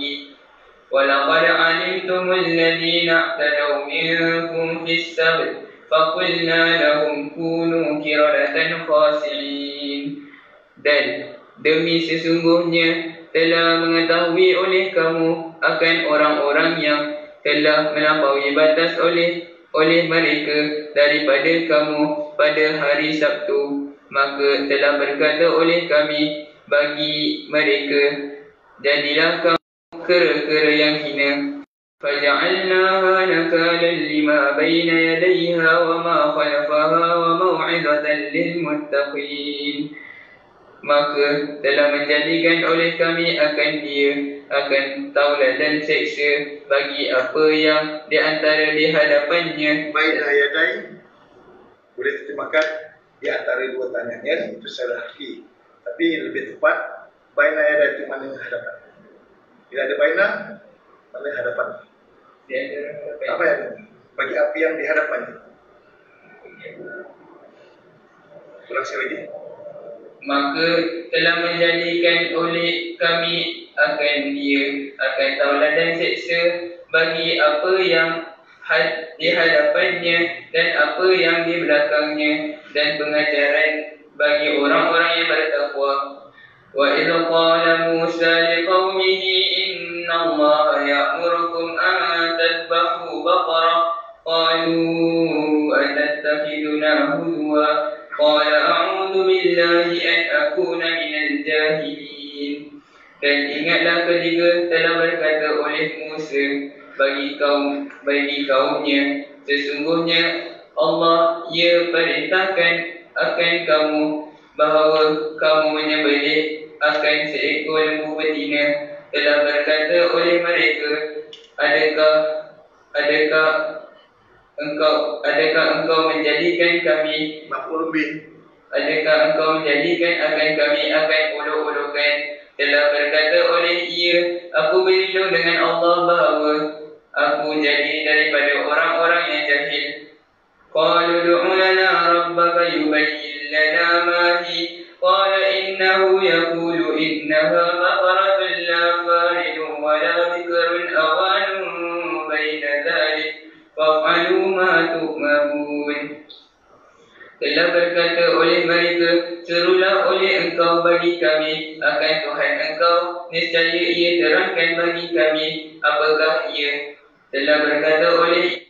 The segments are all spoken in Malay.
بعدي ولقد علمتم الذين اعتدوا منكم في السبت فقلنا لهم كونوا كردة خاسرين دل demi sesungguhnya telah mengetahui oleh kamu akan orang-orang yang telah melampaui batas oleh oleh mereka daripada kamu pada hari Sabtu maka telah berkata oleh kami bagi mereka jadilah kamu kera-kera yang hina. Faja'alnaha nakalan lima baina yadaiha wa ma khalafaha wa maw'idatan Maka telah menjadikan oleh kami akan dia akan taulah dan seksa bagi apa yang di antara di hadapannya. Baiklah ya yadai. Boleh terjemahkan di antara dua tanyanya itu salah Tapi lebih tepat baiklah ya yadai itu mana hadapannya. Tidak ada painah Tapi hadapan Apa yang bagi api yang di hadapannya? Ulang sekali lagi Maka telah menjadikan oleh kami akan dia akan taulan dan seksa bagi apa yang di hadapannya dan apa yang di belakangnya dan pengajaran bagi orang-orang yang bertakwa وإذ قال موسى لقومه إن الله يأمركم أن تذبحوا بقرة قالوا أتتخذنا هدوا قال أعوذ بالله أن أكون من الجاهلين Dan ingatlah ketika telah berkata oleh Musa bagi kaum bagi kaumnya sesungguhnya Allah ia perintahkan akan kamu bahawa kamu menyembelih akan seekor lembu betina telah berkata oleh mereka, adakah adakah engkau adakah engkau menjadikan kami makhluk Adakah engkau menjadikan akan kami akan bodoh-bodohkan? Telah berkata oleh ia, aku berlindung dengan Allah bahawa aku jadi daripada orang-orang yang jahil. Qalu du'u lana rabbaka yubayyin lana ma'hi. Qalu يقول إنها مطرة لا فارد ولا بكر أوان بين ذلك فافعلوا ما تؤمرون Telah berkata oleh mereka, serulah oleh engkau bagi kami, akan Tuhan engkau, niscaya ia terangkan bagi kami, apakah ia. Telah berkata oleh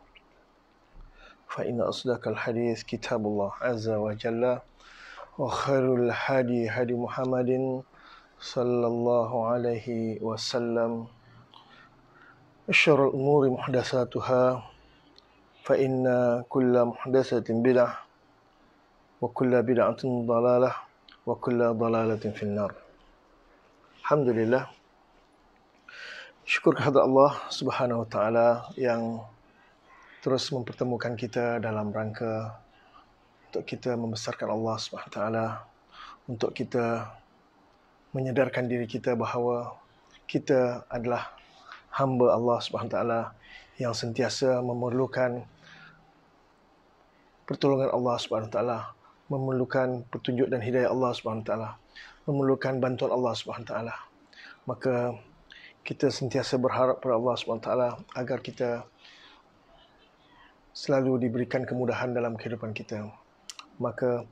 فإن أصدق الحديث كتاب الله عز وجل وخير الهدي هدي محمد صلى الله عليه وسلم أشر الأمور محدثاتها فإن كل محدثة بدعة وكل بدعة ضلالة وكل ضلالة في النار الحمد لله شكر هذا الله سبحانه وتعالى yang terus mempertemukan kita dalam rangka untuk kita membesarkan Allah Subhanahu SWT untuk kita menyedarkan diri kita bahawa kita adalah hamba Allah Subhanahu SWT yang sentiasa memerlukan pertolongan Allah Subhanahu SWT memerlukan petunjuk dan hidayah Allah Subhanahu SWT memerlukan bantuan Allah Subhanahu SWT maka kita sentiasa berharap kepada Allah SWT agar kita selalu diberikan kemudahan dalam kehidupan kita. Maka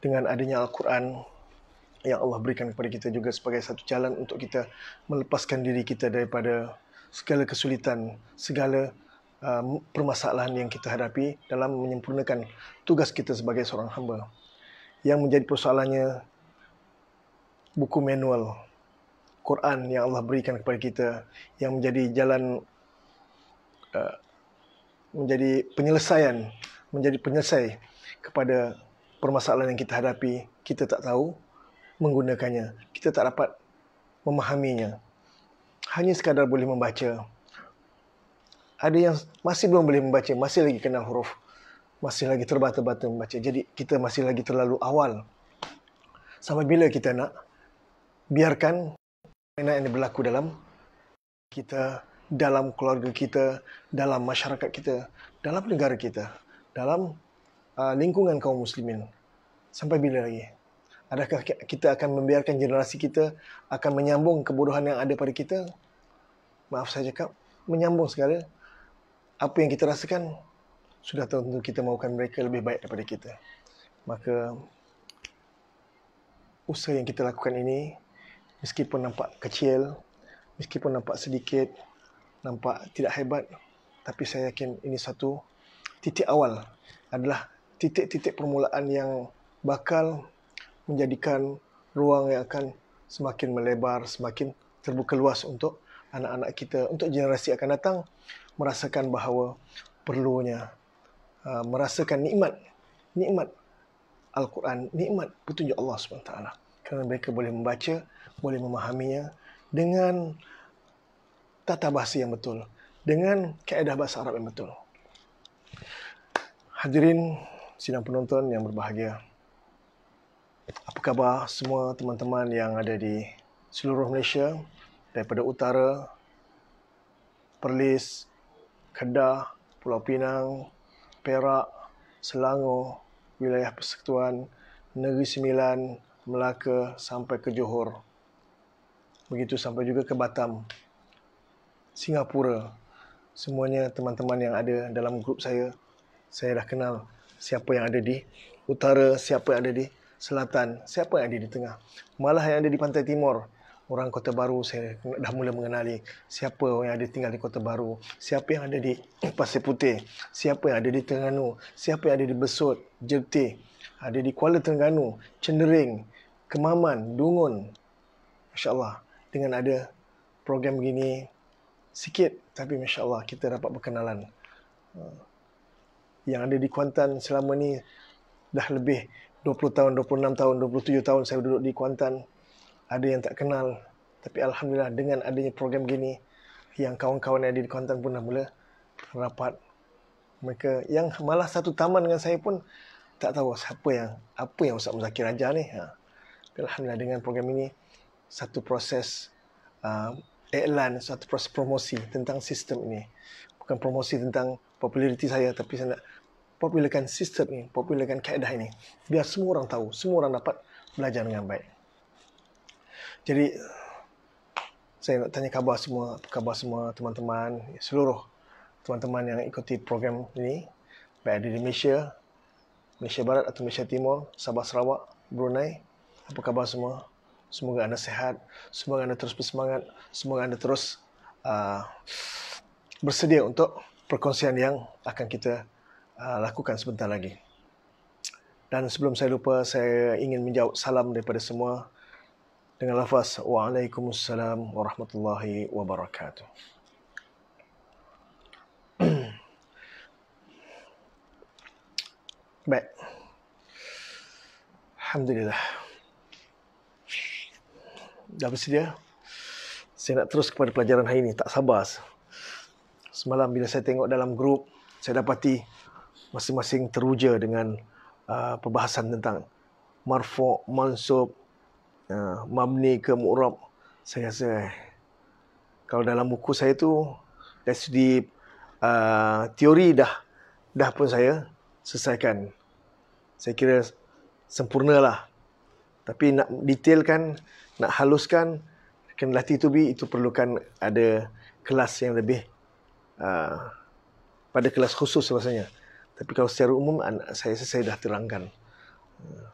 dengan adanya Al-Quran yang Allah berikan kepada kita juga sebagai satu jalan untuk kita melepaskan diri kita daripada segala kesulitan, segala uh, permasalahan yang kita hadapi dalam menyempurnakan tugas kita sebagai seorang hamba. Yang menjadi persoalannya buku manual Quran yang Allah berikan kepada kita yang menjadi jalan uh, menjadi penyelesaian, menjadi penyelesai kepada permasalahan yang kita hadapi, kita tak tahu menggunakannya. Kita tak dapat memahaminya. Hanya sekadar boleh membaca. Ada yang masih belum boleh membaca, masih lagi kenal huruf. Masih lagi terbata-bata membaca. Jadi kita masih lagi terlalu awal. Sampai bila kita nak biarkan mainan yang berlaku dalam kita dalam keluarga kita, dalam masyarakat kita, dalam negara kita, dalam uh, lingkungan kaum muslimin. Sampai bila lagi? Adakah kita akan membiarkan generasi kita akan menyambung kebodohan yang ada pada kita? Maaf saya cakap, menyambung segala apa yang kita rasakan sudah tentu kita mahukan mereka lebih baik daripada kita. Maka usaha yang kita lakukan ini meskipun nampak kecil, meskipun nampak sedikit, nampak tidak hebat tapi saya yakin ini satu titik awal adalah titik-titik permulaan yang bakal menjadikan ruang yang akan semakin melebar, semakin terbuka luas untuk anak-anak kita, untuk generasi akan datang merasakan bahawa perlunya uh, merasakan nikmat nikmat Al-Quran, nikmat petunjuk Allah SWT. Kerana mereka boleh membaca, boleh memahaminya dengan tata bahasa yang betul dengan kaedah bahasa Arab yang betul. Hadirin sidang penonton yang berbahagia. Apa khabar semua teman-teman yang ada di seluruh Malaysia daripada utara, Perlis, Kedah, Pulau Pinang, Perak, Selangor, wilayah Persekutuan, Negeri Sembilan, Melaka sampai ke Johor. Begitu sampai juga ke Batam Singapura. Semuanya teman-teman yang ada dalam grup saya, saya dah kenal siapa yang ada di utara, siapa yang ada di selatan, siapa yang ada di tengah. Malah yang ada di pantai timur, orang kota baru saya dah mula mengenali siapa yang ada tinggal di kota baru, siapa yang ada di Pasir Putih, siapa yang ada di Terengganu, siapa yang ada di Besut, Jerti, ada di Kuala Terengganu, Cendering, Kemaman, Dungun. Masya-Allah, dengan ada program begini, sikit tapi masya Allah kita dapat berkenalan ah. yang ada di Kuantan selama ni dah lebih 20 tahun, 26 tahun, 27 tahun saya duduk di Kuantan ada yang tak kenal tapi Alhamdulillah dengan adanya program gini yang kawan-kawan yang ada di Kuantan pun dah mula rapat mereka yang malah satu taman dengan saya pun tak tahu siapa yang apa yang Ustaz Muzakir ajar ni ha. Alhamdulillah dengan program ini satu proses uh, iklan suatu proses promosi tentang sistem ini. Bukan promosi tentang populariti saya tapi saya nak popularkan sistem ini, popularkan kaedah ini. Biar semua orang tahu, semua orang dapat belajar dengan baik. Jadi saya nak tanya khabar semua, khabar semua teman-teman, seluruh teman-teman yang ikuti program ini baik ada di Malaysia, Malaysia Barat atau Malaysia Timur, Sabah Sarawak, Brunei. Apa khabar semua? Semoga anda sehat, semoga anda terus bersemangat, semoga anda terus uh, bersedia untuk perkongsian yang akan kita uh, lakukan sebentar lagi. Dan sebelum saya lupa, saya ingin menjawab salam daripada semua dengan lafaz Waalaikumsalam Warahmatullahi Wabarakatuh. Baik. Alhamdulillah dah bersedia. Saya nak terus kepada pelajaran hari ini, tak sabar. Semalam bila saya tengok dalam grup, saya dapati masing-masing teruja dengan uh, perbahasan tentang marfu', mansub, uh, mabni ke mu'rab. Saya rasa eh, kalau dalam buku saya itu dari segi uh, teori dah dah pun saya selesaikan. Saya kira sempurnalah. Tapi nak detailkan nak haluskan kenalati tubi itu perlukan ada kelas yang lebih uh, pada kelas khusus sebenarnya. Tapi kalau secara umum saya saya, saya dah terangkan. Uh,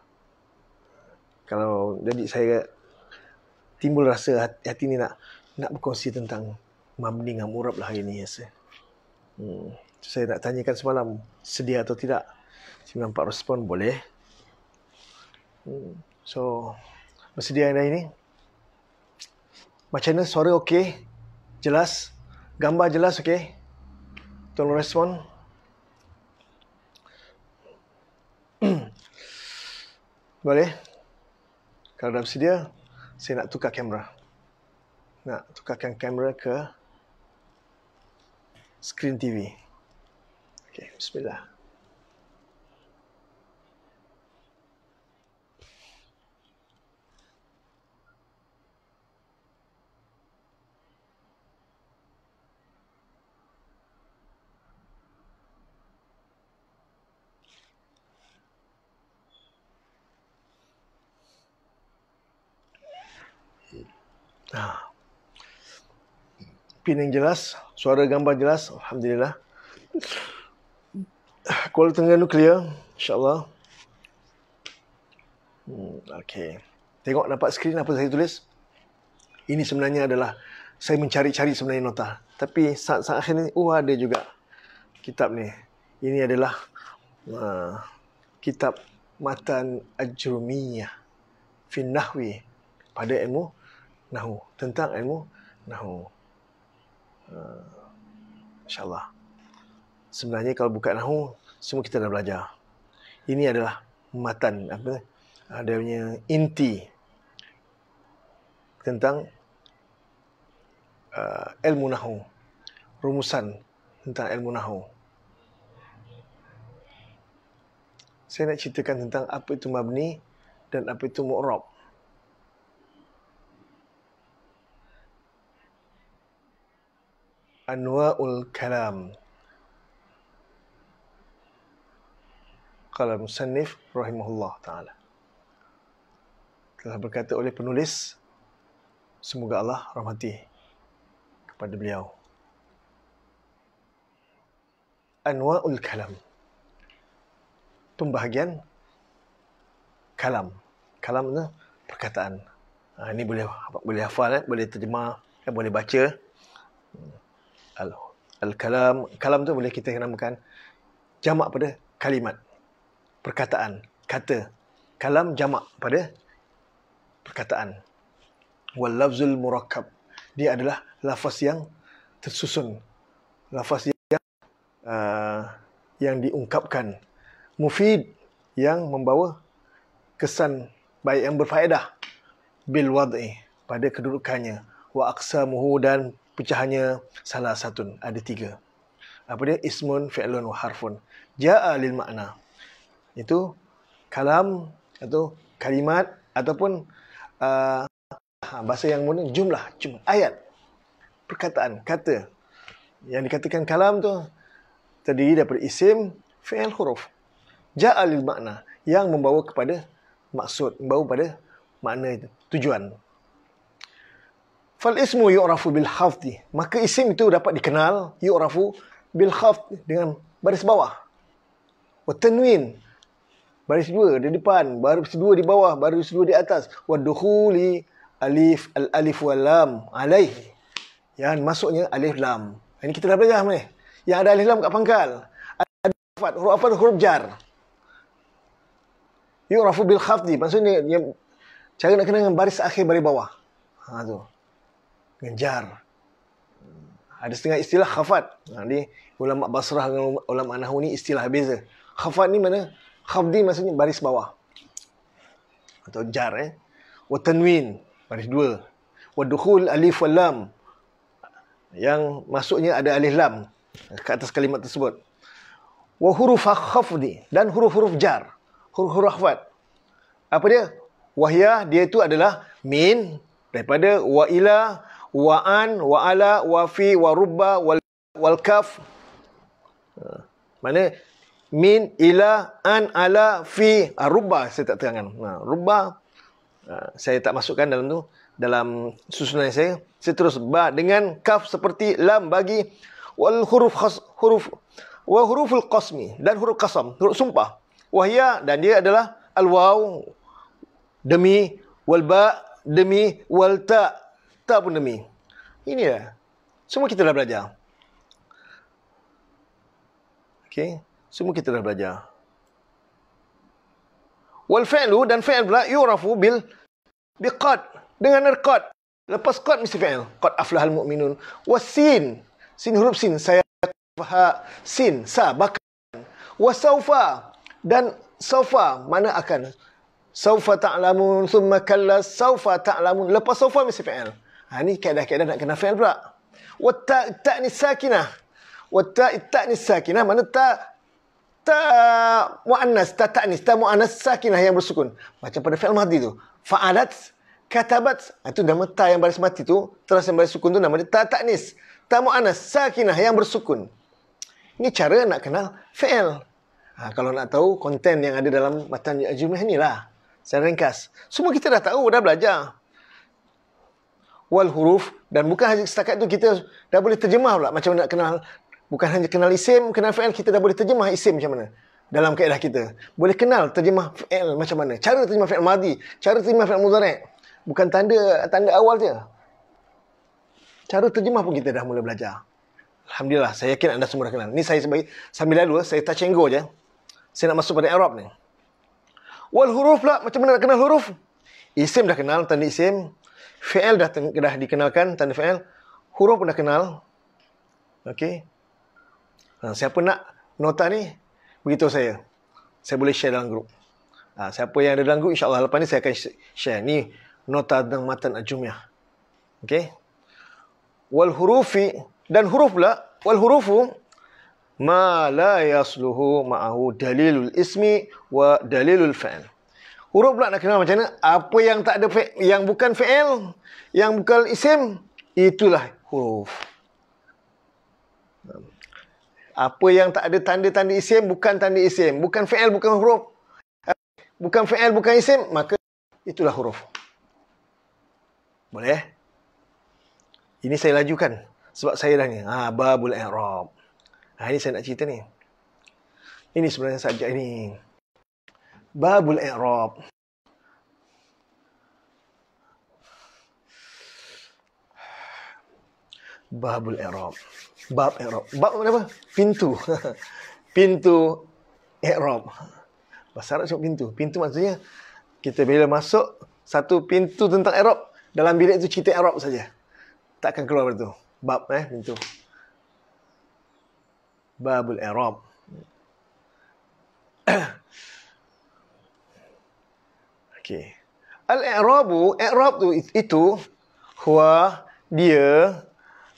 kalau jadi saya timbul rasa hati, ini nak nak berkongsi tentang mamni dengan murab lah hari ni ya saya. Hmm. Saya nak tanyakan semalam sedia atau tidak. Saya nampak respon boleh. Hmm. So bersedia hari ini? Macam mana suara okey? Jelas? Gambar jelas okey? Tolong respon. Boleh? Kalau dah bersedia, saya nak tukar kamera. Nak tukarkan kamera ke screen TV. Okey, bismillah. pin yang jelas, suara gambar jelas, alhamdulillah. Kuala tenaga nuklear, insyaAllah. Hmm, okay. Tengok nampak skrin apa saya tulis? Ini sebenarnya adalah saya mencari-cari sebenarnya nota. Tapi saat-saat akhir ni, oh ada juga kitab ni. Ini adalah uh, kitab Matan Ajrumiyah Finnahwi pada ilmu Nahu. Tentang ilmu Nahu. Eh, InsyaAllah Sebenarnya kalau buka nahu Semua kita dah belajar Ini adalah matan apa, Ada ah, punya inti Tentang uh, Ilmu nahu Rumusan tentang ilmu nahu Saya nak ceritakan tentang apa itu mabni Dan apa itu mu'rab Anwa'ul Kalam Kalam Musannif Rahimahullah Ta'ala telah berkata oleh penulis semoga Allah rahmati kepada beliau Anwa'ul Kalam pembahagian kalam kalam itu perkataan ini ha, boleh boleh hafal kan? boleh terjemah kan? boleh baca al kalam kalam tu boleh kita namakan jamak pada kalimat perkataan kata kalam jamak pada perkataan wal lafzul murakkab dia adalah lafaz yang tersusun lafaz yang uh, yang diungkapkan mufid yang membawa kesan baik yang berfaedah bil wad'i pada kedudukannya wa aqsamuhu dan pecahannya salah satu ada tiga apa dia ismun fi'lun wa harfun ja'a lil makna itu kalam atau kalimat ataupun uh, bahasa yang mudah jumlah cuma ayat perkataan kata yang dikatakan kalam tu terdiri daripada isim fi'il huruf ja'a lil makna yang membawa kepada maksud membawa kepada makna itu, tujuan Fal ismu yu'rafu bil khafdi. Maka isim itu dapat dikenal yu'rafu bil khafd dengan baris bawah. Wa tanwin baris dua di depan, baris dua di bawah, baris dua di atas. Wa dukhuli alif al alif wal lam alaih. Yang masuknya alif lam. Ini kita dah belajar ni. Yang ada alif lam kat pangkal. Ada huruf apa huruf jar. Yu'rafu bil khafdi. Maksudnya yang cara nak kenal dengan baris akhir baris bawah. Ha tu ngejar. Ada setengah istilah khafat. Jadi ha, ulama Basrah dengan ulama Nahu ni istilah beza. Khafat ni mana? Khafdi maksudnya baris bawah. Atau jar eh. Wa tanwin baris dua. Wa dukhul alif wal lam. Yang masuknya ada alif lam ke atas kalimat tersebut. Wa huruf khafdi dan huruf-huruf jar. Huruf-huruf khafat. Apa dia? Wahya dia itu adalah min daripada wa ila wa an wa ala wa fi wa rubba wal wal kaf ha. mana min ila an ala fi ha, rubba saya tak terangkan nah ha, rubba saya tak masukkan dalam tu dalam susunan saya saya terus ba dengan kaf seperti lam bagi wal huruf khas, huruf wa al qasmi dan huruf qasam huruf sumpah wahia dan dia adalah al waw demi wal ba demi wal ta cipta pun demi. Ini ya. Semua kita dah belajar. Okay. Semua kita dah belajar. Wal fa'lu dan fa'l pula yurafu bil biqad dengan erqad. Lepas qad mesti fa'l. Qad aflahal mu'minun. Wasin. Sin huruf sin saya faha sin sa bakan. Wasaufa dan saufa mana akan? Saufa ta'lamun thumma kalla saufa ta'lamun. Lepas saufa mesti fa'l. Ha, ini kaedah-kaedah nak kena fail pula. Wata ta ni sakinah. Wata ta ni sakinah. Mana ta ta mu'annas. Ta ta ni. Ta mu'annas sakinah yang bersukun. Macam pada fail mati tu. Fa'alat katabat. Itu ha, nama ta yang baris mati tu. Terus yang baris sukun tu nama dia ta ta nis. Ta mu'annas sakinah yang bersukun. Ini cara nak kenal fail. Ha, kalau nak tahu konten yang ada dalam matan jumlah ni lah. Saya ringkas. Semua kita dah tahu, dah belajar wal huruf dan bukan hanya setakat itu kita dah boleh terjemah pula macam nak kenal bukan hanya kenal isim kenal fi'il kita dah boleh terjemah isim macam mana dalam kaedah kita boleh kenal terjemah fi'il macam mana cara terjemah fi'il madi cara terjemah fi'il mudhari' bukan tanda tanda awal je cara terjemah pun kita dah mula belajar alhamdulillah saya yakin anda semua dah kenal ni saya sebagai sambil lalu eh, saya touch and go je saya nak masuk pada Arab ni wal huruf pula macam mana nak kenal huruf isim dah kenal tanda isim fi'il dah, dah dikenalkan, tanda fi'il, huruf pun dah kenal. Okey. Ha, siapa nak nota ni, beritahu saya. Saya boleh share dalam grup. Ha, siapa yang ada dalam grup, insyaAllah lepas ni saya akan share. Ni nota tentang matan ajumiyah. Okey. Wal hurufi, dan huruf pula, wal hurufu, ma la yasluhu ma'ahu dalilul ismi wa dalilul fa'il. Huruf pula nak kenal macam mana? Apa yang tak ada yang bukan fi'il, yang bukan isim, itulah huruf. Apa yang tak ada tanda-tanda isim, bukan tanda isim, bukan fi'il, bukan huruf. Bukan fi'il, bukan isim, maka itulah huruf. Boleh? Ini saya lajukan sebab saya dah ni, ha babul i'rab. Ha ini saya nak cerita ni. Ini sebenarnya subjek ini. Babul I'rab. Babul I'rab. Bab I'rab. Bab apa? Pintu. pintu I'rab. Bahasa Arab cakap pintu. Pintu maksudnya kita bila masuk satu pintu tentang I'rab dalam bilik itu cerita I'rab saja. Tak akan keluar daripada tu. Bab eh pintu. Babul I'rab. Okey. Al-i'rabu, i'rab tu itu huwa dia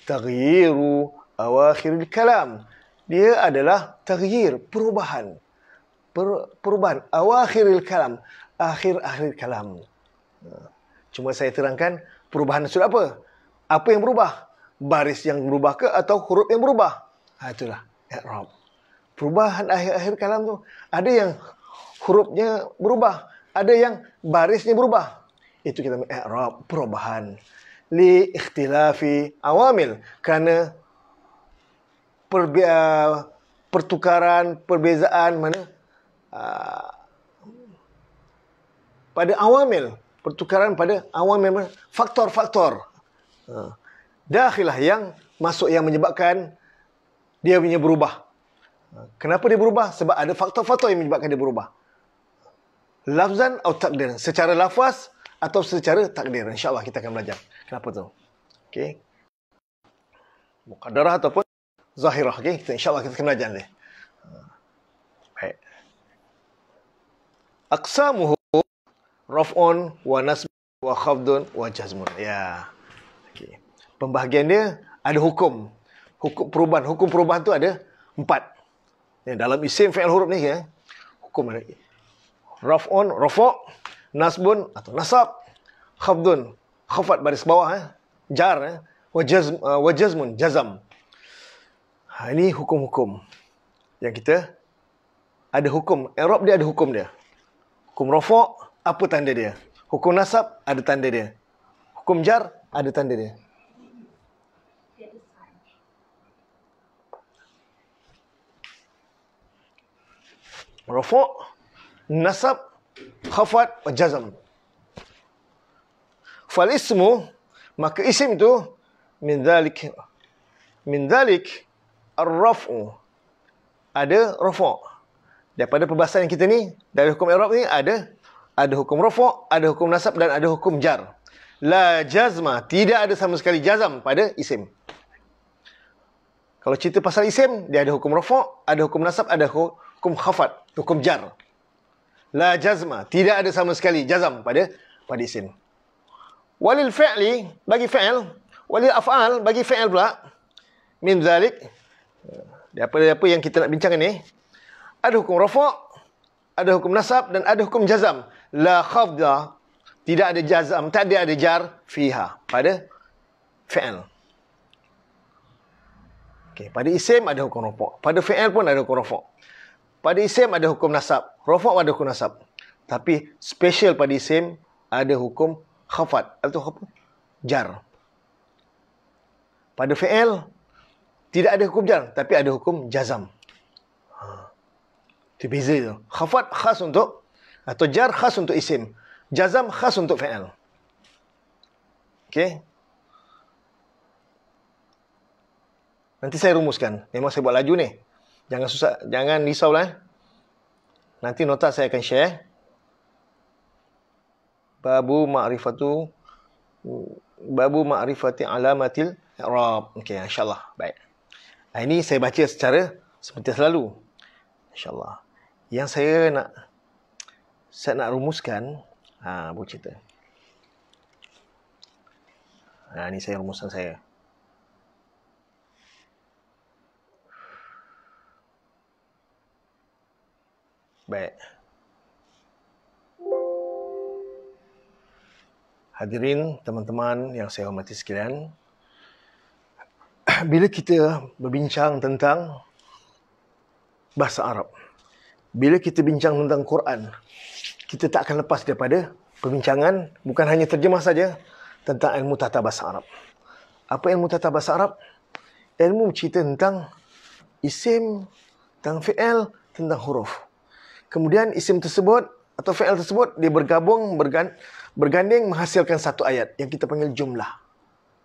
taghyiru awakhiril kalam. Dia adalah taghyir, perubahan. Per, perubahan awakhiril kalam, akhir-akhir kalam. Cuma saya terangkan perubahan maksud apa? Apa yang berubah? Baris yang berubah ke atau huruf yang berubah? Ha, itulah i'rab. Perubahan akhir-akhir kalam tu ada yang hurufnya berubah, ada yang barisnya berubah. Itu kita panggil i'rab perubahan li ikhtilafi awamil kerana per, pertukaran perbezaan mana ah, pada awamil pertukaran pada awamil mana faktor-faktor ah, dahilah yang masuk yang menyebabkan dia punya berubah ah, kenapa dia berubah sebab ada faktor-faktor yang menyebabkan dia berubah lafzan atau takdir secara lafaz atau secara takdir insyaallah kita akan belajar kenapa tu okey muqaddarah ataupun zahirah okey kita insyaallah kita akan belajar ni baik aqsamuhu raf'un wa nasb wa khafdun wa jazmun ya okey pembahagian dia ada hukum hukum perubahan hukum perubahan tu ada empat ya, dalam isim fi'il huruf ni ya hukum ada raf'un, rafu', nasbun atau nasab, khafdun, khafat baris bawah eh, jar eh, wajazm, uh, jazam. Ha, ini hukum-hukum yang kita ada hukum. Arab dia ada hukum dia. Hukum rafu' apa tanda dia? Hukum nasab ada tanda dia. Hukum jar ada tanda dia. Rafu' nasab khafat wa jazm fal ismu maka isim itu min dhalik min dhalik ar ada rafa' daripada perbahasan yang kita ni dari hukum i'rab ni ada ada hukum rafa' ada hukum nasab dan ada hukum jar la jazma tidak ada sama sekali jazam pada isim kalau cerita pasal isim dia ada hukum rafa' ada hukum nasab ada hukum khafat hukum jar la jazma tidak ada sama sekali jazam pada pada isim walil fi'li bagi faal walil af'al bagi faal pula min zalik daripada ya, apa yang kita nak bincang ni ada hukum rafa' ada hukum nasab dan ada hukum jazam la khafda tidak ada jazam tak ada ada jar fiha pada faal okay, pada isim ada hukum rafa' pada faal pun ada hukum rafa' Pada isim ada hukum nasab. Rofa' ada hukum nasab. Tapi special pada isim ada hukum khafat. atau hukum Jar. Pada fi'il tidak ada hukum jar. Tapi ada hukum jazam. Ha. Itu beza itu. Khafat khas untuk atau jar khas untuk isim. Jazam khas untuk fi'il. Okey. Nanti saya rumuskan. Memang saya buat laju ni. Jangan susah, jangan risau lah. Eh. Nanti nota saya akan share. Eh. Babu ma'rifatu babu ma'rifati alamatil i'rab. Okey, insya-Allah. Baik. ini saya baca secara seperti selalu. Insya-Allah. Yang saya nak saya nak rumuskan ha bu cerita. Ha ni saya rumusan saya. Baik, Hadirin, teman-teman yang saya hormati sekalian. Bila kita berbincang tentang bahasa Arab, bila kita bincang tentang Quran, kita tak akan lepas daripada perbincangan bukan hanya terjemah saja tentang ilmu tata bahasa Arab. Apa ilmu tata bahasa Arab? Ilmu cerita tentang isim, tentang fi'il, tentang huruf kemudian isim tersebut atau fi'il tersebut dia bergabung bergan berganding menghasilkan satu ayat yang kita panggil jumlah.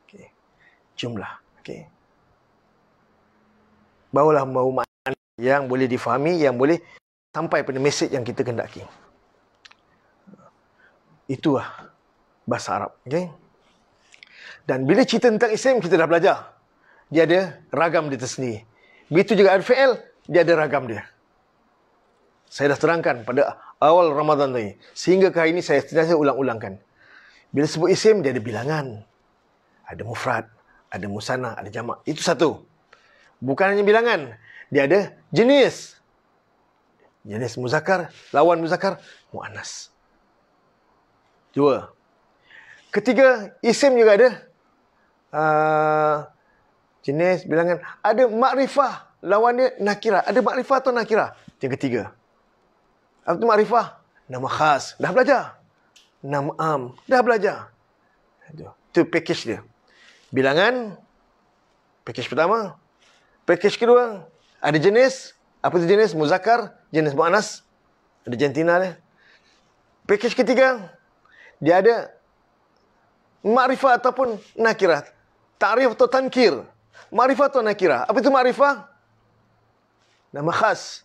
Okay. Jumlah. Okay. Barulah membawa makna yang boleh difahami, yang boleh sampai pada mesej yang kita kendaki. Itulah bahasa Arab. Okay. Dan bila cerita tentang isim, kita dah belajar. Dia ada ragam dia tersendiri. Begitu juga ada fi'il, dia ada ragam dia saya dah terangkan pada awal Ramadan tadi. Sehingga ke hari ini saya sentiasa ulang-ulangkan. Bila sebut isim, dia ada bilangan. Ada mufrad, ada musanna, ada jamak. Itu satu. Bukan hanya bilangan. Dia ada jenis. Jenis muzakar, lawan muzakar, mu'anas. Dua. Ketiga, isim juga ada. Uh, jenis bilangan. Ada makrifah lawannya nakira. Ada makrifah atau nakira? Yang ketiga. Apa tu makrifah? Nama khas. Dah belajar. Nama am. Dah belajar. Itu package dia. Bilangan. Package pertama. Package kedua. Ada jenis. Apa tu jenis? Muzakar. Jenis mu'anas. Ada jantina dia. Package ketiga. Dia ada. Makrifah ataupun nakirah. Ta'rif atau tankir. Makrifah atau nakirah. Apa itu makrifah? Nama khas.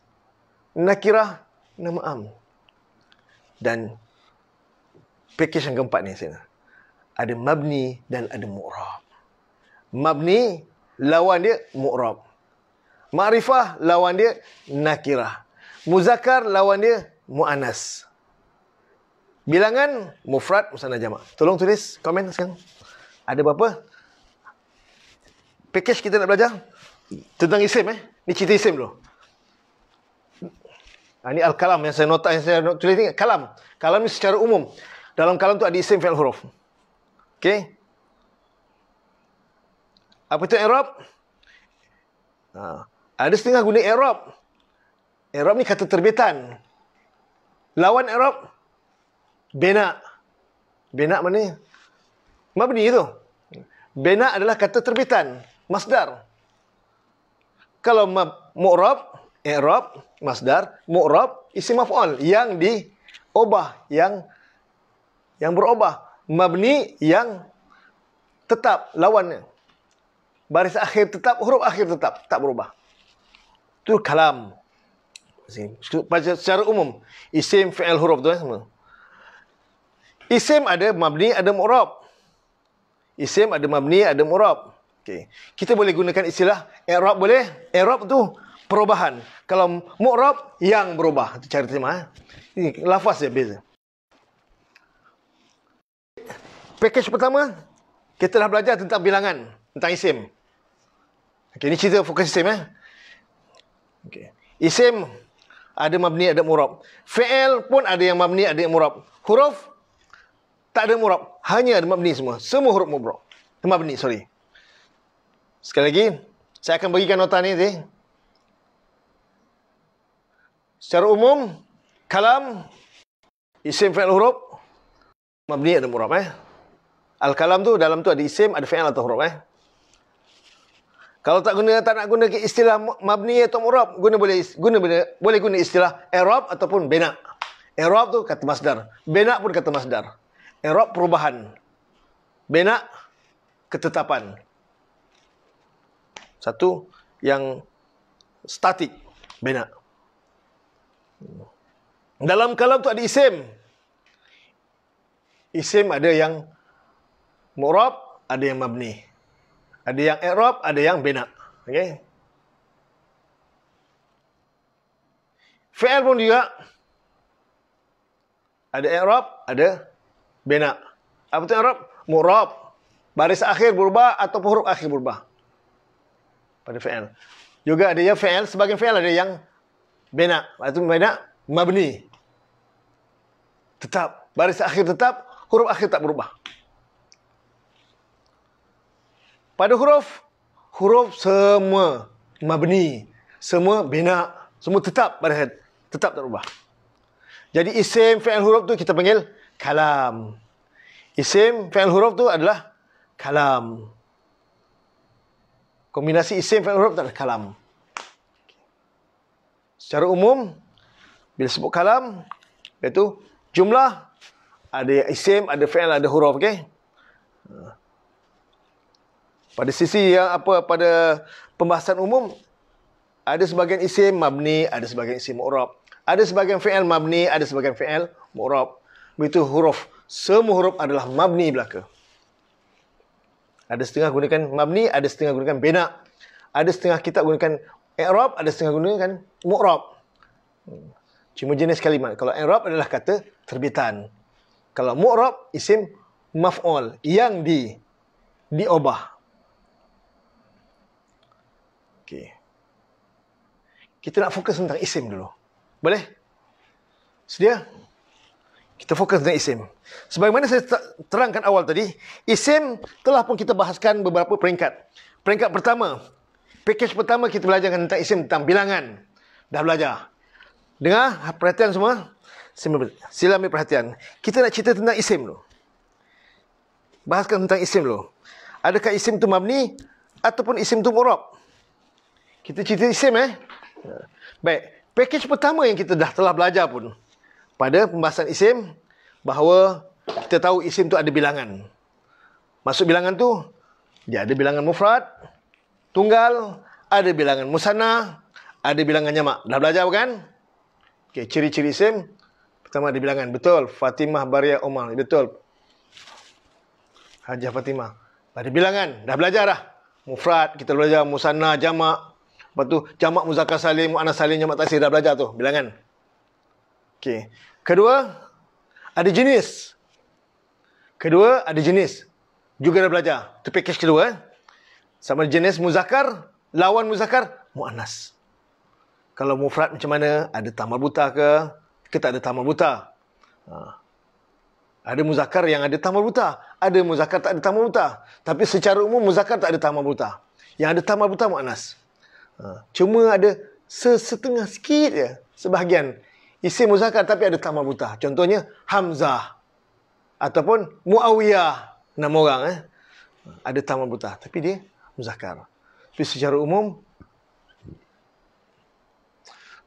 Nakirah nama am. Dan package yang keempat ni sini. Ada mabni dan ada mu'rab. Mabni lawan dia mu'rab. Ma'rifah lawan dia nakirah. Muzakar lawan dia mu'anas. Bilangan mufrad musanna jamak. Tolong tulis komen sekarang. Ada berapa? Package kita nak belajar tentang isim eh. Ni cerita isim dulu ini al-kalam yang saya nota yang saya tulis ini kalam. Kalam ini secara umum dalam kalam itu ada isim fi'il huruf. Okey. Apa itu i'rab? Ha. Ada setengah guna i'rab. I'rab ni kata terbitan. Lawan i'rab bina. Bina mana? Mabni itu. Bina adalah kata terbitan, masdar. Kalau mu'rab, ma- i'rab masdar mu'rab isim maf'ul yang diubah yang yang berubah mabni yang tetap lawannya baris akhir tetap huruf akhir tetap tak berubah itu kalam pada secara umum isim fi'il huruf tu kan semua isim ada mabni ada mu'rab isim ada mabni ada mu'rab okey kita boleh gunakan istilah i'rab boleh i'rab tu perubahan. Kalau mu'rab yang berubah. Itu cara terima. Eh. Ini lafaz dia beza. Pakej pertama, kita dah belajar tentang bilangan, tentang isim. Okey, ini cerita fokus isim eh. Okey. Isim ada mabni ada murab. Fi'il pun ada yang mabni ada yang murab. Huruf tak ada murab, hanya ada mabni semua. Semua huruf mabrur. Mabni, sorry. Sekali lagi, saya akan bagikan nota ni, Secara umum, kalam isim fi'il huruf mabni ada murab eh. Al-kalam tu dalam tu ada isim, ada fi'il atau huruf eh. Kalau tak guna tak nak guna istilah mabni atau murab, guna boleh guna boleh, boleh guna istilah i'rab ataupun bina. I'rab tu kata masdar, bina pun kata masdar. I'rab perubahan. Bina ketetapan. Satu yang statik, benak. Dalam kalam tu ada isim. Isim ada yang mu'rab, ada yang mabni. Ada yang i'rab, ada yang bina. Okey. Fi'il pun juga ada i'rab, ada bina. Apa tu i'rab? Mu'rab. Baris akhir berubah atau huruf akhir berubah. Pada fi'il. Juga ada yang fi'il, sebagian fi'il ada yang bina atau bina mabni tetap baris akhir tetap huruf akhir tak berubah pada huruf huruf semua mabni semua bina semua tetap baris tetap tak berubah jadi isim fi'il huruf tu kita panggil kalam isim fi'il huruf tu adalah kalam kombinasi isim fi'il huruf tu adalah kalam secara umum bila sebut kalam iaitu jumlah ada isim ada fi'il ada huruf okey pada sisi yang apa pada pembahasan umum ada sebahagian isim mabni ada sebahagian isim mu'rab ada sebahagian fi'il mabni ada sebahagian fi'il mu'rab begitu huruf semua huruf adalah mabni belaka ada setengah gunakan mabni ada setengah gunakan bina ada setengah kitab gunakan i'rab ada setengah kan, mu'rab cuma jenis kalimat kalau i'rab adalah kata terbitan kalau mu'rab isim maf'ul yang di diubah Okay. kita nak fokus tentang isim dulu boleh sedia kita fokus dengan isim. Sebagaimana saya terangkan awal tadi, isim telah pun kita bahaskan beberapa peringkat. Peringkat pertama, Pakej pertama kita belajar tentang isim tentang bilangan. Dah belajar. Dengar perhatian semua. Sila ambil perhatian. Kita nak cerita tentang isim tu. Bahaskan tentang isim tu. Adakah isim tu mabni ataupun isim tu murab? Kita cerita isim eh. Baik. Pakej pertama yang kita dah telah belajar pun. Pada pembahasan isim. Bahawa kita tahu isim tu ada bilangan. Maksud bilangan tu. Dia ada bilangan mufrad tunggal, ada bilangan Musanna, ada bilangan jamak. Dah belajar bukan? Okey, ciri-ciri isim. Pertama ada bilangan. Betul. Fatimah Baria Omar. Ya, betul. Haji Fatimah. Ada bilangan. Dah belajar dah. Mufrad. Kita belajar Musanna, jamak. Lepas tu, jamak muzakar salim, mu'anah salim, jamak taksir. Dah belajar tu. Bilangan. Okey. Kedua, ada jenis. Kedua, ada jenis. Juga dah belajar. Itu package kedua. Eh? Sama jenis muzakar, lawan muzakar, mu'anas. Kalau mufrad macam mana? Ada tamar buta ke? Kita ada tamar buta. Ha. Ada muzakar yang ada tamar buta. Ada muzakar tak ada tamar buta. Tapi secara umum muzakar tak ada tamar buta. Yang ada tamar buta mu'anas. Ha. Cuma ada sesetengah sikit je. Sebahagian. Isi muzakar tapi ada tamar buta. Contohnya Hamzah. Ataupun Muawiyah. Nama orang eh. Ha. Ada tamar buta. Tapi dia muzakkar. Tapi secara umum,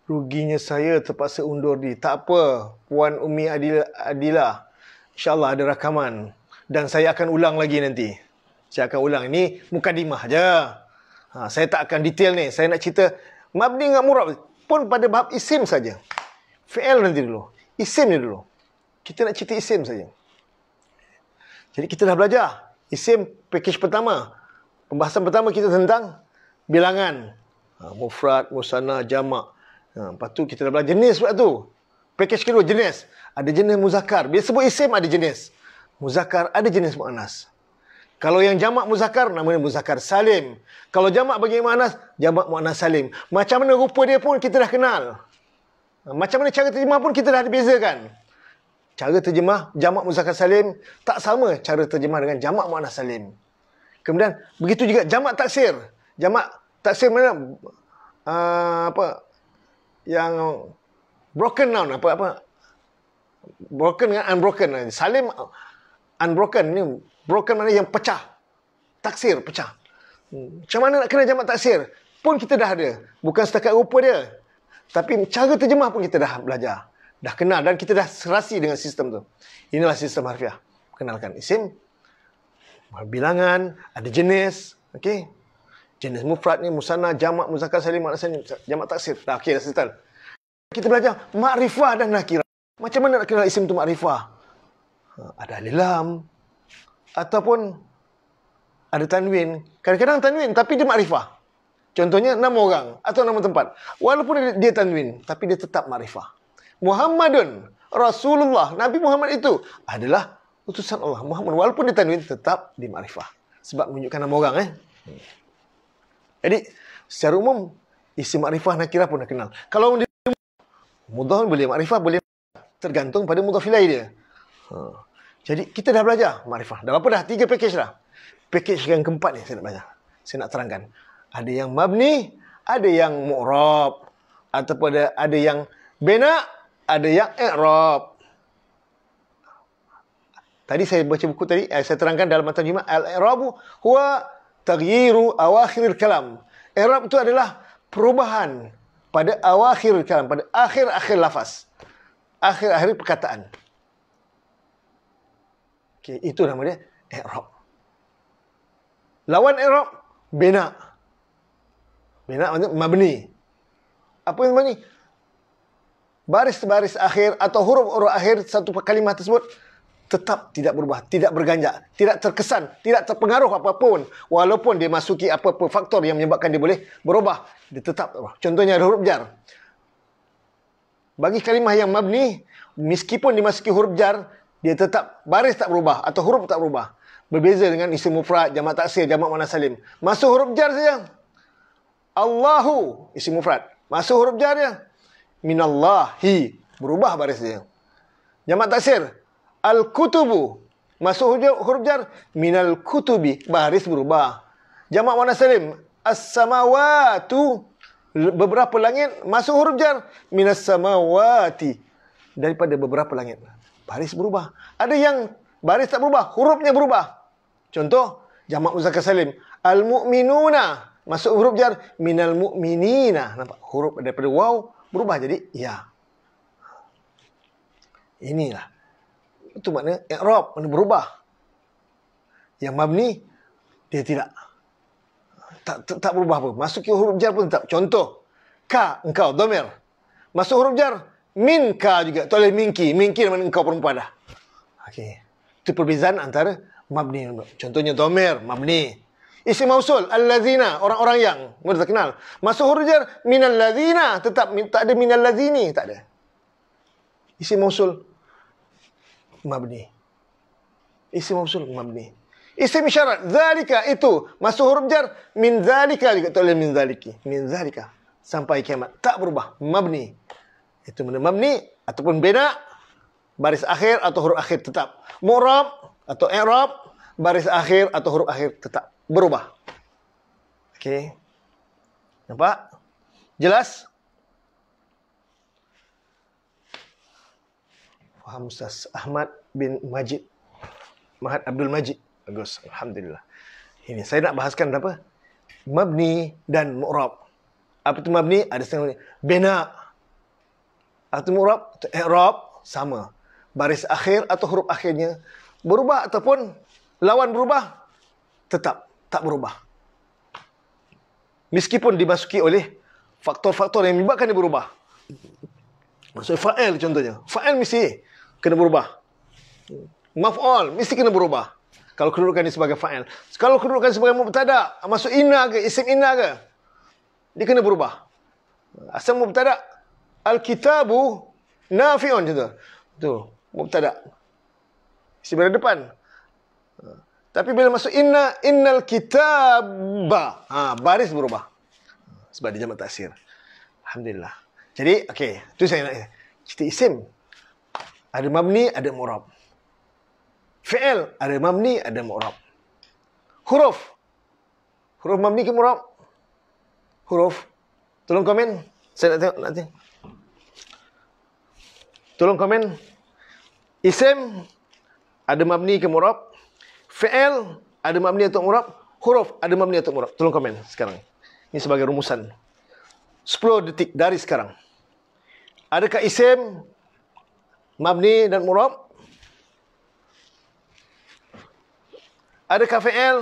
ruginya saya terpaksa undur di Tak apa, Puan Umi adil Adila, insya Allah ada rakaman. Dan saya akan ulang lagi nanti. Saya akan ulang. Ini mukadimah je. Ha, saya tak akan detail ni. Saya nak cerita, Mabni dengan Murab pun pada bab isim saja. Fi'il nanti dulu. Isim ni dulu. Kita nak cerita isim saja. Jadi kita dah belajar. Isim package pertama. Pembahasan pertama kita tentang bilangan. Ha, mufrad, musanna, jamak. Ha, lepas tu kita dah belajar jenis pula tu. Pakej kedua, jenis. Ada jenis muzakkar. Bila sebut isim, ada jenis. muzakkar. ada jenis mu'anas. Kalau yang jamak muzakkar namanya muzakkar salim. Kalau jamak bagi mu'anas, jamak mu'anas salim. Macam mana rupa dia pun kita dah kenal. Ha, macam mana cara terjemah pun kita dah ada dibezakan. Cara terjemah jamak muzakkar salim tak sama cara terjemah dengan jamak mu'anas salim. Kemudian begitu juga jamak taksir. Jamak taksir mana uh, apa yang broken noun apa apa broken dengan unbroken salim unbroken ni broken mana yang pecah taksir pecah hmm. macam mana nak kena jamak taksir pun kita dah ada bukan setakat rupa dia tapi cara terjemah pun kita dah belajar dah kenal dan kita dah serasi dengan sistem tu inilah sistem harfiah kenalkan isim bilangan, ada jenis, okey. Jenis mufrad ni musanna, jamak muzakkar salim, maksudnya jamak taksir. Dah okey dah settle. Kita belajar makrifah dan nakirah. Macam mana nak kenal isim tu makrifah? Ha, ada alilam ataupun ada tanwin. Kadang-kadang tanwin tapi dia makrifah. Contohnya nama orang atau nama tempat. Walaupun dia tanwin tapi dia tetap makrifah. Muhammadun Rasulullah, Nabi Muhammad itu adalah utusan Allah Muhammad walaupun dia tanwin tetap di ma'rifah sebab menunjukkan nama orang eh jadi secara umum isi ma'rifah nak kira pun dah kenal kalau dia mudah boleh ma'rifah boleh tergantung pada mudah filai dia ha. jadi kita dah belajar ma'rifah dah apa dah tiga package dah package yang keempat ni saya nak belajar saya nak terangkan ada yang mabni ada yang mu'rab ataupun ada, ada yang bina ada yang i'rab Tadi saya baca buku tadi, eh, saya terangkan dalam matan jima, Al-Irabu huwa taghyiru awakhir kalam. Irab itu adalah perubahan pada awakhir kalam, pada akhir-akhir lafaz. Akhir-akhir perkataan. Okay, itu nama dia, Irab. Lawan Irab, bina. Bina maksudnya mabni. Apa yang mabni? Baris-baris akhir atau huruf-huruf akhir satu kalimat tersebut, tetap tidak berubah, tidak berganjak, tidak terkesan, tidak terpengaruh apapun. Walaupun dia masuki apa-apa faktor yang menyebabkan dia boleh berubah, dia tetap berubah. Contohnya huruf jar. Bagi kalimah yang mabni, meskipun dimasuki huruf jar, dia tetap baris tak berubah atau huruf tak berubah. Berbeza dengan isim mufrad, jamak taksir, jamak mana salim. Masuk huruf jar saja. Allahu isim mufrad. Masuk huruf jar dia. Minallahi berubah baris dia. Jamak taksir Al-Kutubu. Masuk huruf jar. min al Kutubi. Baris berubah. Jamak mana salim? As-Samawatu. Beberapa langit. Masuk huruf jar. min as Samawati. Daripada beberapa langit. Baris berubah. Ada yang baris tak berubah. Hurufnya berubah. Contoh. Jamak Muzakar Salim. Al-Mu'minuna. Masuk huruf jar. Minal Mu'minina. Nampak? Huruf daripada waw. Berubah jadi ya. Inilah itu makna i'rab makna berubah yang mabni dia tidak tak tak, tak berubah apa masuk huruf jar pun tak contoh ka engkau domer. masuk huruf jar min ka juga tak minki minki mana engkau perempuan dah okey itu perbezaan antara mabni contohnya domer, mabni isim mausul allazina orang-orang yang mudah terkenal masuk huruf jar minallazina tetap tak ada minallazini tak ada isim mausul mabni. Isim mausul mabni. Isim isyarat zalika itu masuk huruf jar min zalika juga tak boleh min zaliki. Min zalika sampai kiamat tak berubah mabni. Itu benda mabni ataupun bina baris akhir atau huruf akhir tetap. Mu'rab atau i'rab baris akhir atau huruf akhir tetap berubah. Okey. Nampak? Jelas? Hamzah Ahmad bin Majid Mahat Abdul Majid bagus alhamdulillah ini saya nak bahaskan apa mabni dan mu'rab apa tu mabni ada setengah bina atau mu'rab Murab sama baris akhir atau huruf akhirnya berubah ataupun lawan berubah tetap tak berubah meskipun dimasuki oleh faktor-faktor yang menyebabkan dia berubah maksudnya fa'il contohnya fa'il mesti kena berubah. Maaf all, mesti kena berubah. Kalau kedudukan ini sebagai fa'il. Kalau kedudukan sebagai mubtada, masuk inna ke, isim inna ke. Dia kena berubah. Asal mubtada, Alkitabu nafi'un macam tu. mubtada. Isim berada depan. Tapi bila masuk inna, innal kitaba. Ha, baris berubah. Sebab dia jamak taksir. Alhamdulillah. Jadi, okey. tu saya nak. Cerita isim. Ada mabni, ada mu'rab. Fi'il, ada mabni, ada mu'rab. Huruf. Huruf mabni ke mu'rab? Huruf. Tolong komen. Saya nak tengok nanti. Tolong komen. Isim, ada mabni ke mu'rab? Fi'il, ada mabni atau mu'rab? Huruf, ada mabni atau mu'rab? Tolong komen sekarang. Ini sebagai rumusan. 10 detik dari sekarang. Adakah isim mabni dan murab adakah fi'il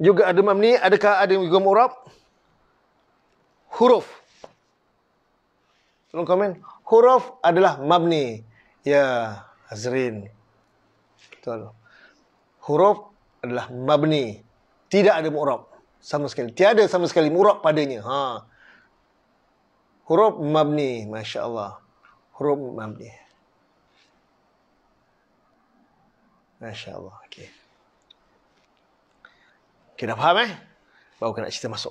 juga ada mabni adakah ada juga murab huruf tolong komen huruf adalah mabni ya Azrin. betul huruf adalah mabni tidak ada murab sama sekali tiada sama sekali murab padanya ha huruf mabni masya-Allah huruf mabni Masya Allah. Okey. Okey, dah faham eh? Baru kena cerita masuk.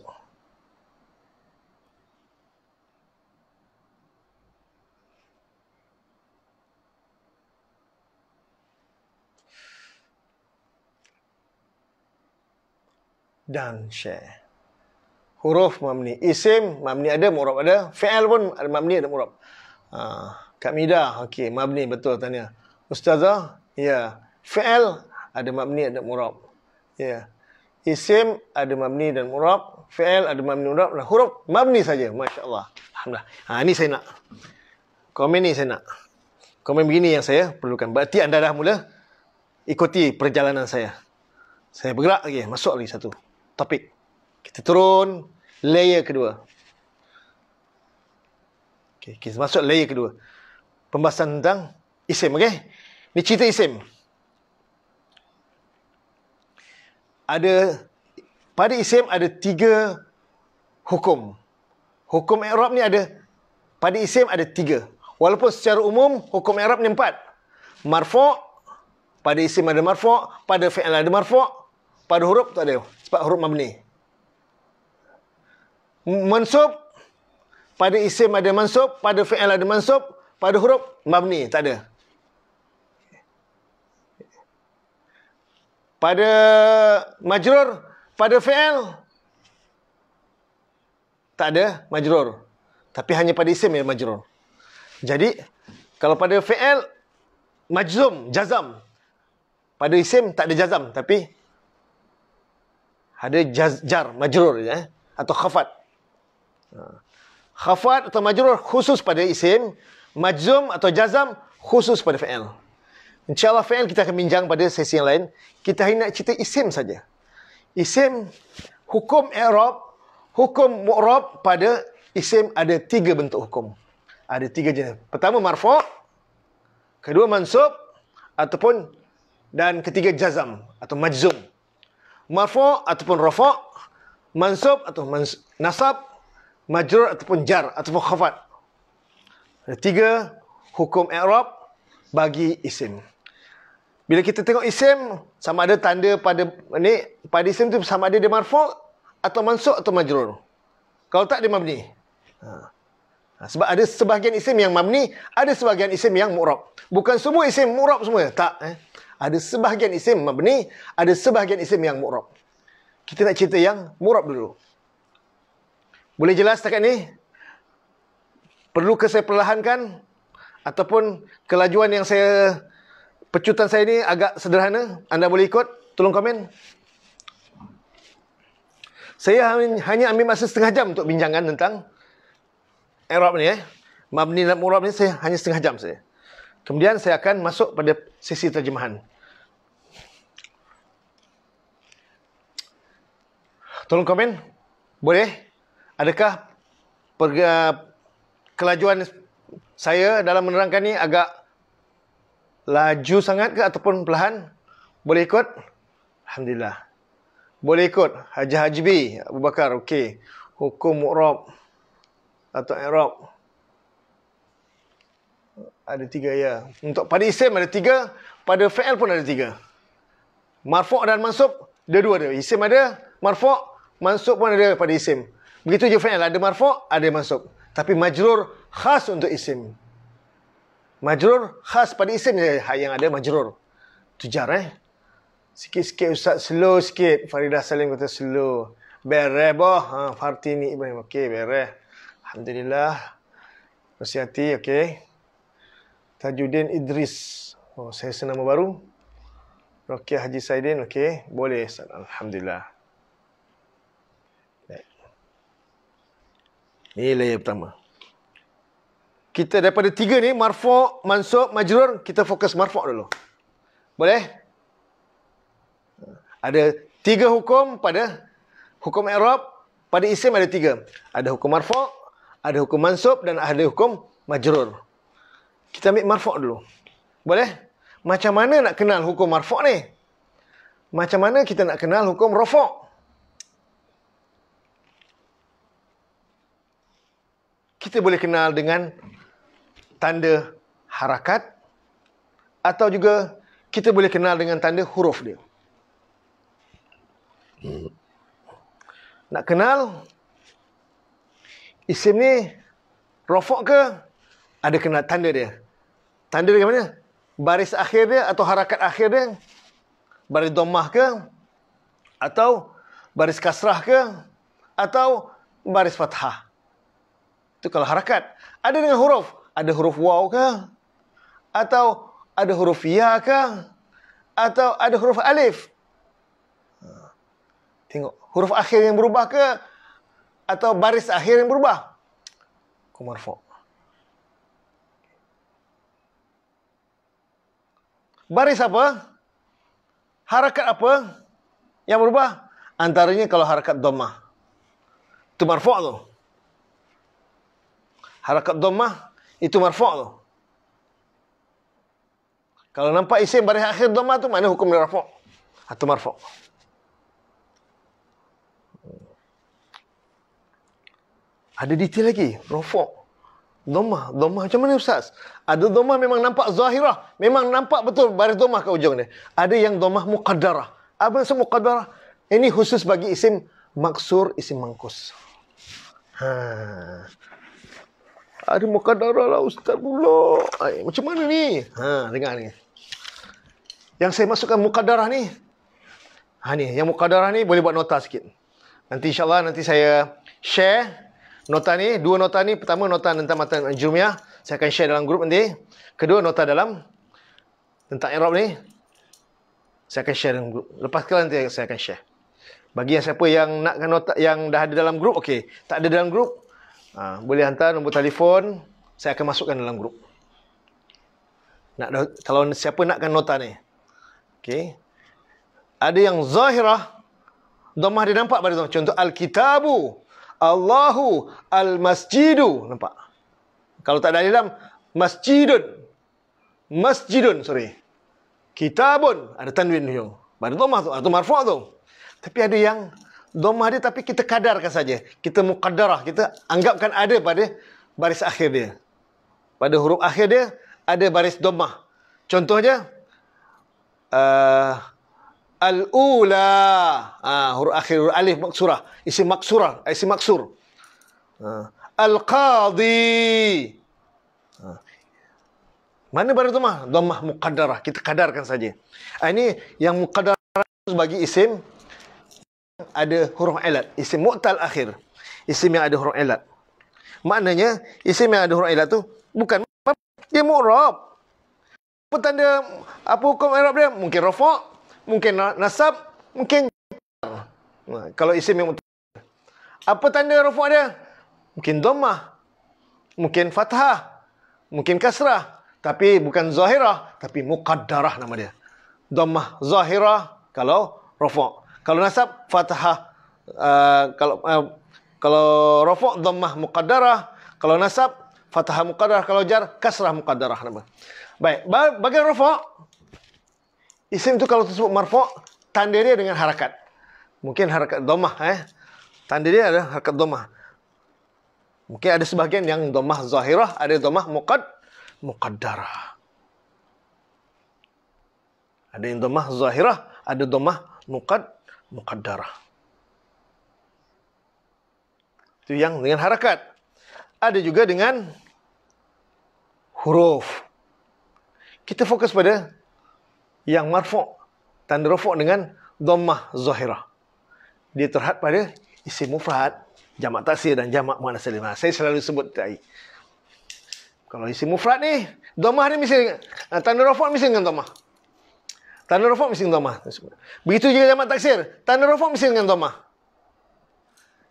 Dan share. Huruf mamni. Isim, mamni ada, murab ada. Fi'al pun ada mamni, ada murab. Ha. Ah, Kak Midah, okay. mabni betul tanya. Ustazah, ya. Yeah. Fi'al ada mabni ada murab. Ya. Yeah. Isim ada mabni dan murab. Fi'al ada mabni dan murab. Nah, huruf mabni saja. Masya Allah. Alhamdulillah. Ha, ini saya nak. Komen ni saya nak. Komen begini yang saya perlukan. Berarti anda dah mula ikuti perjalanan saya. Saya bergerak lagi. Masuk lagi satu topik. Kita turun layer kedua. Okay, kita masuk layer kedua. Pembahasan tentang isim. Okay? Ni cerita isim. Isim. ada pada isim ada tiga hukum. Hukum Arab ni ada pada isim ada tiga. Walaupun secara umum hukum Arab ni empat. Marfu' pada isim ada marfu', pada fi'il ada marfu', pada huruf tak ada. Sebab huruf mabni. Mansub pada isim ada mansub, pada fi'il ada mansub, pada huruf mabni tak ada. pada majrur pada fi'il tak ada majrur tapi hanya pada isim yang majrur jadi kalau pada fi'il majzum jazam pada isim tak ada jazam tapi ada jar majrur ya atau khafat khafat atau majrur khusus pada isim majzum atau jazam khusus pada fi'il InsyaAllah, Fael, kita akan bincang pada sesi yang lain. Kita hanya nak cerita isim saja. Isim, hukum Arab, hukum Mu'rab pada isim ada tiga bentuk hukum. Ada tiga jenis. Pertama, marfu' Kedua, mansub. Ataupun, dan ketiga, jazam. Atau majzum. Marfu' ataupun rafu' Mansub atau mans- nasab. Majrur ataupun jar. Ataupun khafat. Ada tiga hukum Arab bagi isim. Bila kita tengok isim sama ada tanda pada ni pada isim tu sama ada dia marfu' atau mansuk atau majrur. Kalau tak dia mabni. Ha. ha sebab ada sebahagian isim yang mabni, ada sebahagian isim yang mu'rab. Bukan semua isim mu'rab semua, tak eh. Ada sebahagian isim mabni, ada sebahagian isim yang mu'rab. Kita nak cerita yang mu'rab dulu. Boleh jelas setakat ni? Perlu ke saya perlahankan ataupun kelajuan yang saya Pecutan saya ni agak sederhana. Anda boleh ikut. Tolong komen. Saya hanya ambil masa setengah jam untuk bincangkan tentang Arab ni eh. Mabni dan Murab ni saya hanya setengah jam saja. Kemudian saya akan masuk pada sesi terjemahan. Tolong komen. Boleh? Eh? Adakah perga- kelajuan saya dalam menerangkan ni agak laju sangat ke ataupun perlahan? Boleh ikut? Alhamdulillah. Boleh ikut? Haji Haji B, Abu Bakar, okey. Hukum Mu'rab atau Arab. Ada tiga ya. Untuk pada isim ada tiga, pada fa'al pun ada tiga. Marfu' dan mansub, ada dua ada. Isim ada, marfu' mansub pun ada pada isim. Begitu je fa'al, ada marfu', ada mansub. Tapi majrur khas untuk isim. Majrur khas pada isim saja ha, yang ada majrur. Tujar eh. Sikit-sikit Ustaz slow sikit. farida Salim kata slow. Bereh boh. Ha, Fartini Ibrahim. Okey bereh. Alhamdulillah. Masih hati. Okey. Tajuddin Idris. Oh, saya senama baru. Rokiah Haji Saidin. Okey. Boleh. Alhamdulillah. Ini layar pertama. Kita daripada tiga ni marfu', mansub, majrur, kita fokus marfu' dulu. Boleh? Ada tiga hukum pada hukum Arab pada isim ada tiga. Ada hukum marfu', ada hukum mansub dan ada hukum majrur. Kita ambil marfu' dulu. Boleh? Macam mana nak kenal hukum marfu' ni? Macam mana kita nak kenal hukum Rofok? Kita boleh kenal dengan tanda harakat atau juga kita boleh kenal dengan tanda huruf dia. Nak kenal isim ni rofok ke ada kenal tanda dia? Tanda dia mana? Baris akhir dia atau harakat akhir dia? Baris domah ke? Atau baris kasrah ke? Atau baris fathah? Itu kalau harakat. Ada dengan huruf ada huruf waw ke? Atau ada huruf ya ke? Atau ada huruf alif? Ha. Tengok, huruf akhir yang berubah ke? Atau baris akhir yang berubah? Kumarfok. Baris apa? Harakat apa? Yang berubah? Antaranya kalau harakat domah. Itu marfok tu. Harakat domah. Itu marfu' tu. Kalau nampak isim baris akhir dhamma tu mana hukum dia rafu' atau ha, marfu'. Ada detail lagi, rafu'. Dhamma, dhamma macam mana ustaz? Ada dhamma memang nampak zahirah, memang nampak betul baris dhamma ke ujung ni. Ada yang dhamma muqaddarah. Apa maksud muqaddarah? Ini khusus bagi isim maksur, isim mangkus. Ha ada darah lah ustaz pula. Ay, macam mana ni? Ha, dengar ni. Yang saya masukkan muka darah ni. Ha ni, yang muka darah ni boleh buat nota sikit. Nanti insyaAllah nanti saya share nota ni. Dua nota ni. Pertama nota tentang mata jumiah. Saya akan share dalam grup nanti. Kedua nota dalam tentang Arab ni. Saya akan share dalam grup. Lepas kelas nanti saya akan share. Bagi yang siapa yang nak nota yang dah ada dalam grup, okey. Tak ada dalam grup, Ha, boleh hantar nombor telefon. Saya akan masukkan dalam grup. Nak, kalau siapa nakkan nota ni. Okay. Ada yang zahirah. Dhammah dia nampak pada Contoh Al-Kitabu. Allahu. Al-Masjidu. Nampak? Kalau tak ada dalam. Masjidun. Masjidun. Sorry. Kitabun. Ada tanwin ni. Pada Dhammah tu. Atau marfu' tu. Tapi ada yang domah dia tapi kita kadarkan saja. Kita muqaddarah, kita anggapkan ada pada baris akhir dia. Pada huruf akhir dia ada baris domah. Contohnya uh, al-ula. Ah huruf akhir huruf alif maksurah, isim maksurah, eh, isim maksur. Uh, eh, al-qadhi. Ah. mana baris domah? Domah muqaddarah, kita kadarkan saja. Ah, ini yang muqaddarah bagi isim ada huruf ilat. Isim mu'tal akhir. Isim yang ada huruf ilat. Maknanya, isim yang ada huruf ilat tu bukan dia mu'rab. Apa tanda, apa hukum Arab dia? Mungkin rafak, mungkin nasab, mungkin kalau isim yang mu'tal. Apa tanda rafak dia? Mungkin domah Mungkin fathah. Mungkin kasrah. Tapi bukan zahirah. Tapi muqaddarah nama dia. domah zahirah kalau rafak. Kalau nasab fathah uh, kalau uh, kalau rofo domah mukadarah kalau nasab fathah mukadarah kalau jar kasrah mukadarah nama. Baik, bagi rofo isim itu kalau tersebut marfo tanda dia dengan harakat. Mungkin harakat domah eh. Tanda dia ada harakat domah Mungkin ada sebahagian yang domah zahirah, ada domah mukad mukadarah Ada yang domah zahirah, ada domah mukad muqaddarah. Itu yang dengan harakat. Ada juga dengan huruf. Kita fokus pada yang marfu' tanda rafu' dengan dhammah zahirah. Dia terhad pada isim mufrad, jamak taksir dan jamak muannats salim. Saya selalu sebut tadi. Kalau isim mufrad ni, dhammah ni mesti eh, tanda rafu' mesti dengan dhammah. Tanda rofa mesti dengan domah. Begitu juga jamak taksir. Tanda rofa mesti dengan domah.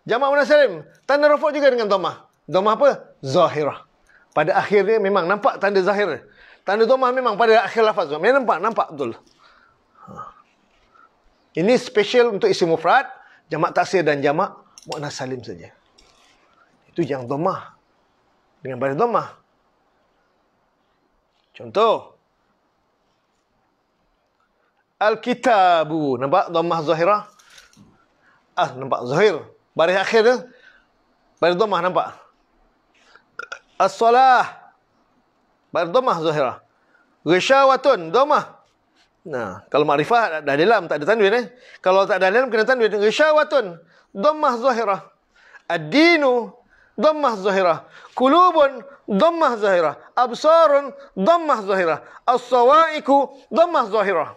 Jamak munasirim. Tanda rofa juga dengan domah. Domah apa? Zahirah. Pada akhirnya memang nampak tanda zahir. Tanda domah memang pada akhir lafaz. Memang nampak. Nampak betul. Ha. Ini special untuk isi mufrad. Jamak taksir dan jamak salim saja. Itu yang domah. Dengan pada domah. Contoh. Al-Kitabu. Nampak? Dhammah Zahirah. Ah, nampak? Zahir. Baris akhir dia. Baris Dhammah nampak? As-Solah. Baris Dhammah Zahirah. Rishawatun. Dhammah. Nah, kalau Marifah dah dalam, tak ada tanwin eh. Kalau tak ada dalam, kena tanwin. Rishawatun. Dhammah Zahirah. Ad-Dinu. Dhammah Zahirah. Kulubun. Dhammah Zahirah. Absarun. Dhammah Zahirah. As-Sawaiku. Dhammah Zahirah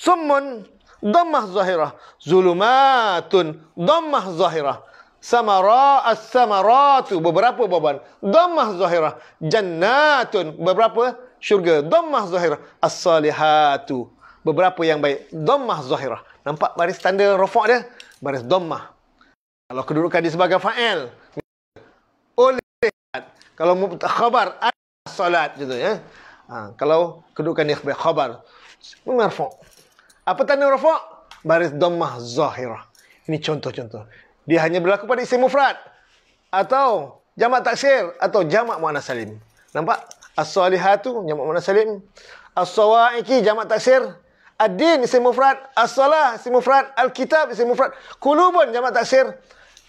summun dhammah zahirah zulumatun dhammah zahirah samara as-samaratu beberapa beban dhammah zahirah jannatun beberapa syurga dhammah zahirah as-salihatu beberapa yang baik dhammah zahirah nampak baris tanda rafa' dia baris dhammah kalau kedudukan dia sebagai fa'il oleh kalau khabar as-salat gitu ya ha, kalau kedudukan dia sebagai khabar Mengarfok. Apa tanda rafa? Baris dommah zahirah. Ini contoh-contoh. Dia hanya berlaku pada isim mufrad atau jamak taksir atau jamak muannas salim. Nampak? As-salihatu jamak muannas salim. As-sawaiki jamak taksir. Ad-din isim mufrad, as-salah isim mufrad, al-kitab isim mufrad, kulubun jamak taksir.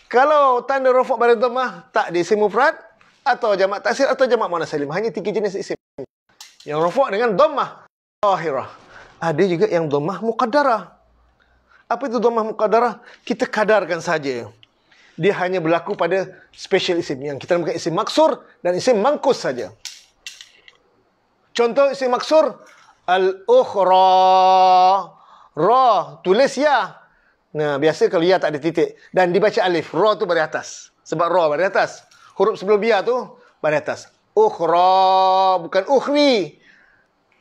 Kalau tanda rafa' baris dommah tak di isim mufrad atau jamak taksir atau jamak muannas salim. Hanya tiga jenis isim. Yang rafa' dengan dommah. Zahirah ada juga yang domah muqaddarah. Apa itu domah muqaddarah? Kita kadarkan saja. Dia hanya berlaku pada special isim. Yang kita namakan isim maksur dan isim mangkus saja. Contoh isim maksur. Al-ukhra. Ra. Tulis ya. Nah, biasa kalau ya tak ada titik. Dan dibaca alif. Ra tu pada atas. Sebab ra pada atas. Huruf sebelum ya tu pada atas. Ukhra. Bukan ukhri. Ukhri.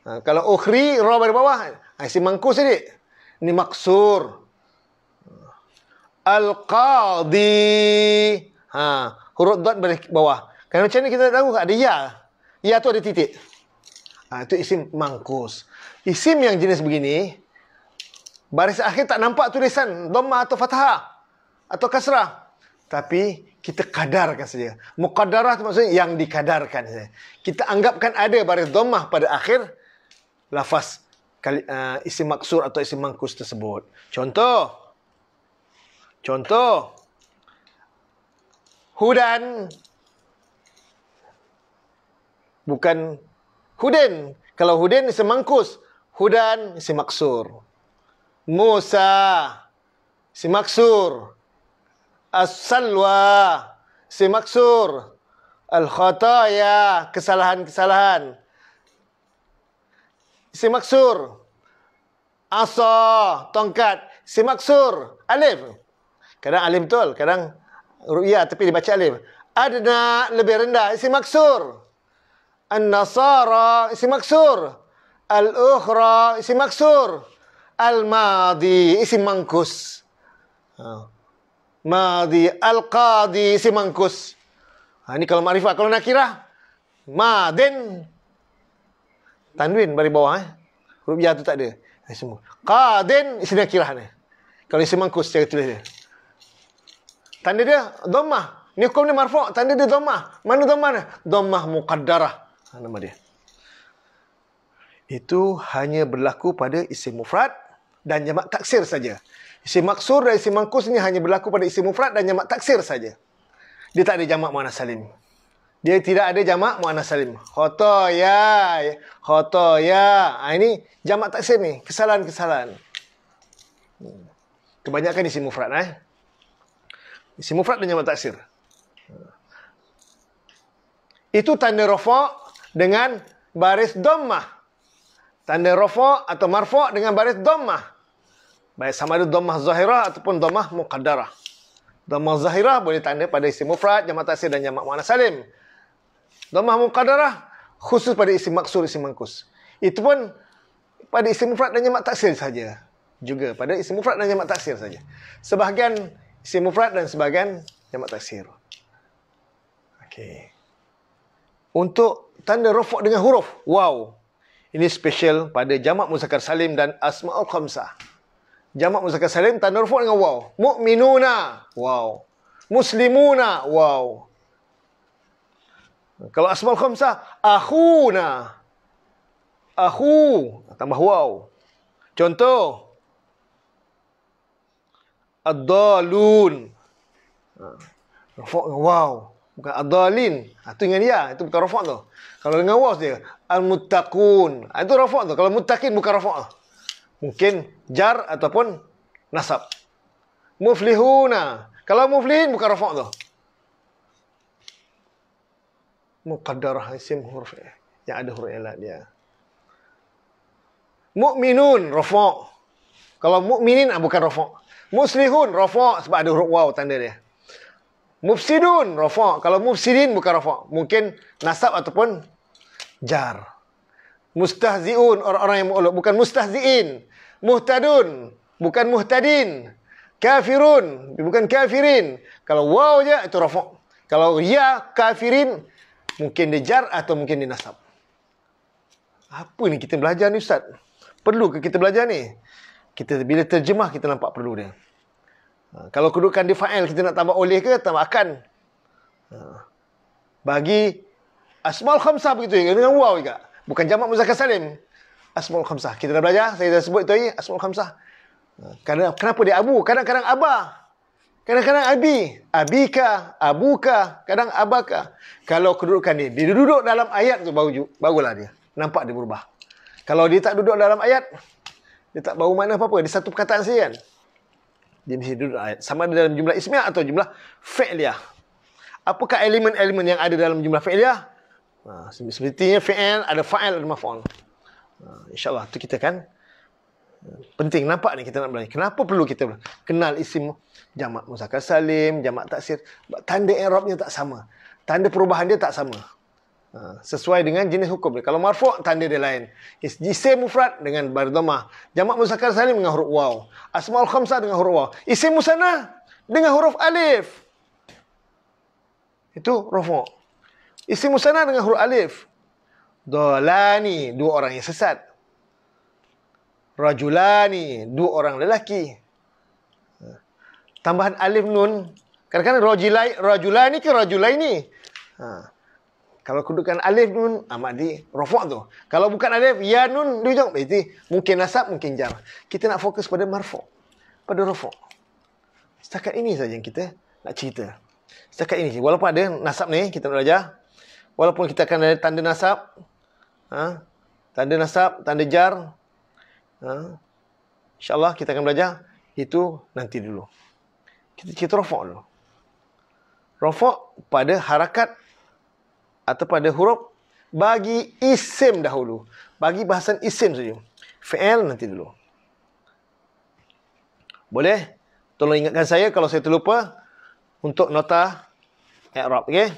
Ha, kalau ukhri, roh dari bawah. Ha, isi mangkus ini, Ni maksur. Al-Qadi. Ha, huruf dot dari bawah. Kerana macam ni kita tahu tak Ada ya. Ya tu ada titik. Ha, itu isim mangkus. Isim yang jenis begini, baris akhir tak nampak tulisan Dhamma atau Fathah atau Kasrah. Tapi kita kadarkan saja. Muqaddarah itu maksudnya yang dikadarkan saja. Kita anggapkan ada baris Dhamma pada akhir, lafaz kali, uh, isim maksur atau isim mangkus tersebut. Contoh. Contoh. Hudan. Bukan Hudin. Kalau Hudin isim mangkus. Hudan isim maksur. Musa. Isim maksur. As-salwa. Isim maksur. Al-khataya. Kesalahan-kesalahan. kesalahan kesalahan Simaksur. Asa. Tongkat. Simaksur. Alif. Kadang alif betul. Kadang ruya, tapi dibaca alif. Adna. Lebih rendah. Simaksur. An-Nasara. Simaksur. Al-Ukhra. Simaksur. Al-Madi. Simangkus. Ha. Madi. Al-Qadi. Simangkus. Ha, ini kalau ma'rifah. Kalau nakirah. Madin. Madin. Tanwin bari bawah eh. Huruf ya tu tak ada. Eh, semua. Qadin isna kirah ni. Kalau isma mangkus secara tulis dia. Tanda dia dhammah. Ni hukum ni marfu' tanda dia dhammah. Mana dhammah dia? Dhammah muqaddarah. Ha, nama dia. Itu hanya berlaku pada isim mufrad dan jamak taksir saja. Isim maksur dan isim mangkus ni hanya berlaku pada isim mufrad dan jamak taksir saja. Dia tak ada jamak mana salim dia tidak ada jamak muannas salim. Khotoya, khotoya. Ah ini jamak taksir ni, kesalahan-kesalahan. Hmm. Kebanyakan isim mufrad eh. Isim mufrad dan jamak taksir. Hmm. Itu tanda rafa dengan baris dhammah. Tanda rafa atau marfa dengan baris dhammah. Baik sama ada dhammah zahirah ataupun dhammah muqaddarah. Dhammah zahirah boleh tanda pada isim mufrad, jamak taksir dan jamak muannas salim. Dhamma muqaddarah khusus pada isim maksur isim mangkus. Itu pun pada isim mufrad dan jamak taksir saja. Juga pada isim mufrad dan jamak taksir saja. Sebahagian isim mufrad dan sebahagian jamak taksir. Okey. Untuk tanda rofok dengan huruf. Wow. Ini special pada jamak muzakkar salim dan asma'ul khamsah. Jamak muzakkar salim tanda rofok dengan wow. Mu'minuna. Wow. Muslimuna. Wow. Kalau asmal khamsah, akhuna. Akhu. Tambah waw. Contoh. Ad-dalun. Ha. Rafa' waw. Bukan ad-dalin. Itu ha, dengan ya. Itu bukan rafa' tu. Kalau dengan waw dia. Al-muttaqun. Ha, itu rafa' tu. Kalau muttaqin bukan rafa' tu. Mungkin jar ataupun nasab. Muflihuna. Kalau muflihin bukan rafa' tu muqaddarah isim huruf eh, yang ada huruf elat dia. Mukminun rafa'. Kalau mukminin ah, bukan rafa'. Muslihun rafa' sebab ada huruf waw tanda dia. Mufsidun rafa'. Kalau mufsidin bukan rafa'. Mungkin nasab ataupun jar. Mustahziun orang-orang yang mu'luk. Bukan mustahziin. Muhtadun. Bukan muhtadin. Kafirun. Bukan kafirin. Kalau waw je itu rafa'. Kalau ya kafirin Mungkin dia jar atau mungkin dia nasab. Apa ni kita belajar ni Ustaz? Perlu ke kita belajar ni? Kita bila terjemah kita nampak perlu dia. Ha, kalau kedudukan dia fa'il kita nak tambah oleh ke tambah akan? Ha, bagi asmal Khamsah begitu juga. Dengan wow juga. Bukan jamak muzakkar salim. asmal Khamsah. Kita dah belajar. Saya dah sebut itu hari. Asmaul Khamsah. Ha, kenapa dia abu? Kadang-kadang abah. Kadang-kadang Abi, Abika, Abuka, kadang Abaka. Kalau kedudukan dia, dia duduk dalam ayat tu baru barulah dia. Nampak dia berubah. Kalau dia tak duduk dalam ayat, dia tak bau mana apa-apa. Dia satu perkataan saja kan. Dia mesti duduk ayat. Sama ada dalam jumlah ismiah atau jumlah fi'liyah. Apakah elemen-elemen yang ada dalam jumlah fi'liyah? Ha, sepertinya fi'l, ada fa'il, ada maf'ul. Ha, Allah tu kita kan. Ha, penting, nampak ni kita nak belajar. Kenapa perlu kita belajar? Kenal isim jamak Muzakar Salim, jamak Taksir. Tanda Arabnya tak sama. Tanda perubahan dia tak sama. Ha, sesuai dengan jenis hukum dia. Kalau marfu' tanda dia lain. Isim mufrad dengan bardamah. Jamak Muzakar Salim dengan huruf waw. Asmaul khamsah dengan huruf waw. Isim musana dengan huruf alif. Itu rofu'. Isim musana dengan huruf alif. Dolani, dua orang yang sesat. Rajulani, dua orang lelaki tambahan alif nun. Kadang-kadang rajulai, rajulai ni ke rajulai ni? Ha. Kalau kedudukan alif nun, amat ah, di rofok tu. Kalau bukan alif, ya nun di ujung. Berarti eh, mungkin nasab, mungkin jar. Kita nak fokus pada marfok. Pada rofok. Setakat ini saja yang kita nak cerita. Setakat ini. Walaupun ada nasab ni, kita nak belajar. Walaupun kita akan ada tanda nasab. Ha? Tanda nasab, tanda jar. Ha? InsyaAllah kita akan belajar. Itu nanti dulu kita, kita rofok dulu. Rofok pada harakat atau pada huruf bagi isim dahulu. Bagi bahasan isim saja. Fa'al nanti dulu. Boleh? Tolong ingatkan saya kalau saya terlupa untuk nota Arab. Okay?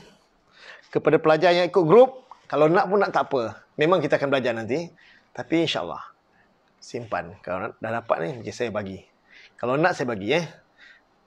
Kepada pelajar yang ikut grup, kalau nak pun nak tak apa. Memang kita akan belajar nanti. Tapi insyaAllah. Simpan. Kalau dah dapat ni, saya bagi. Kalau nak, saya bagi. Eh?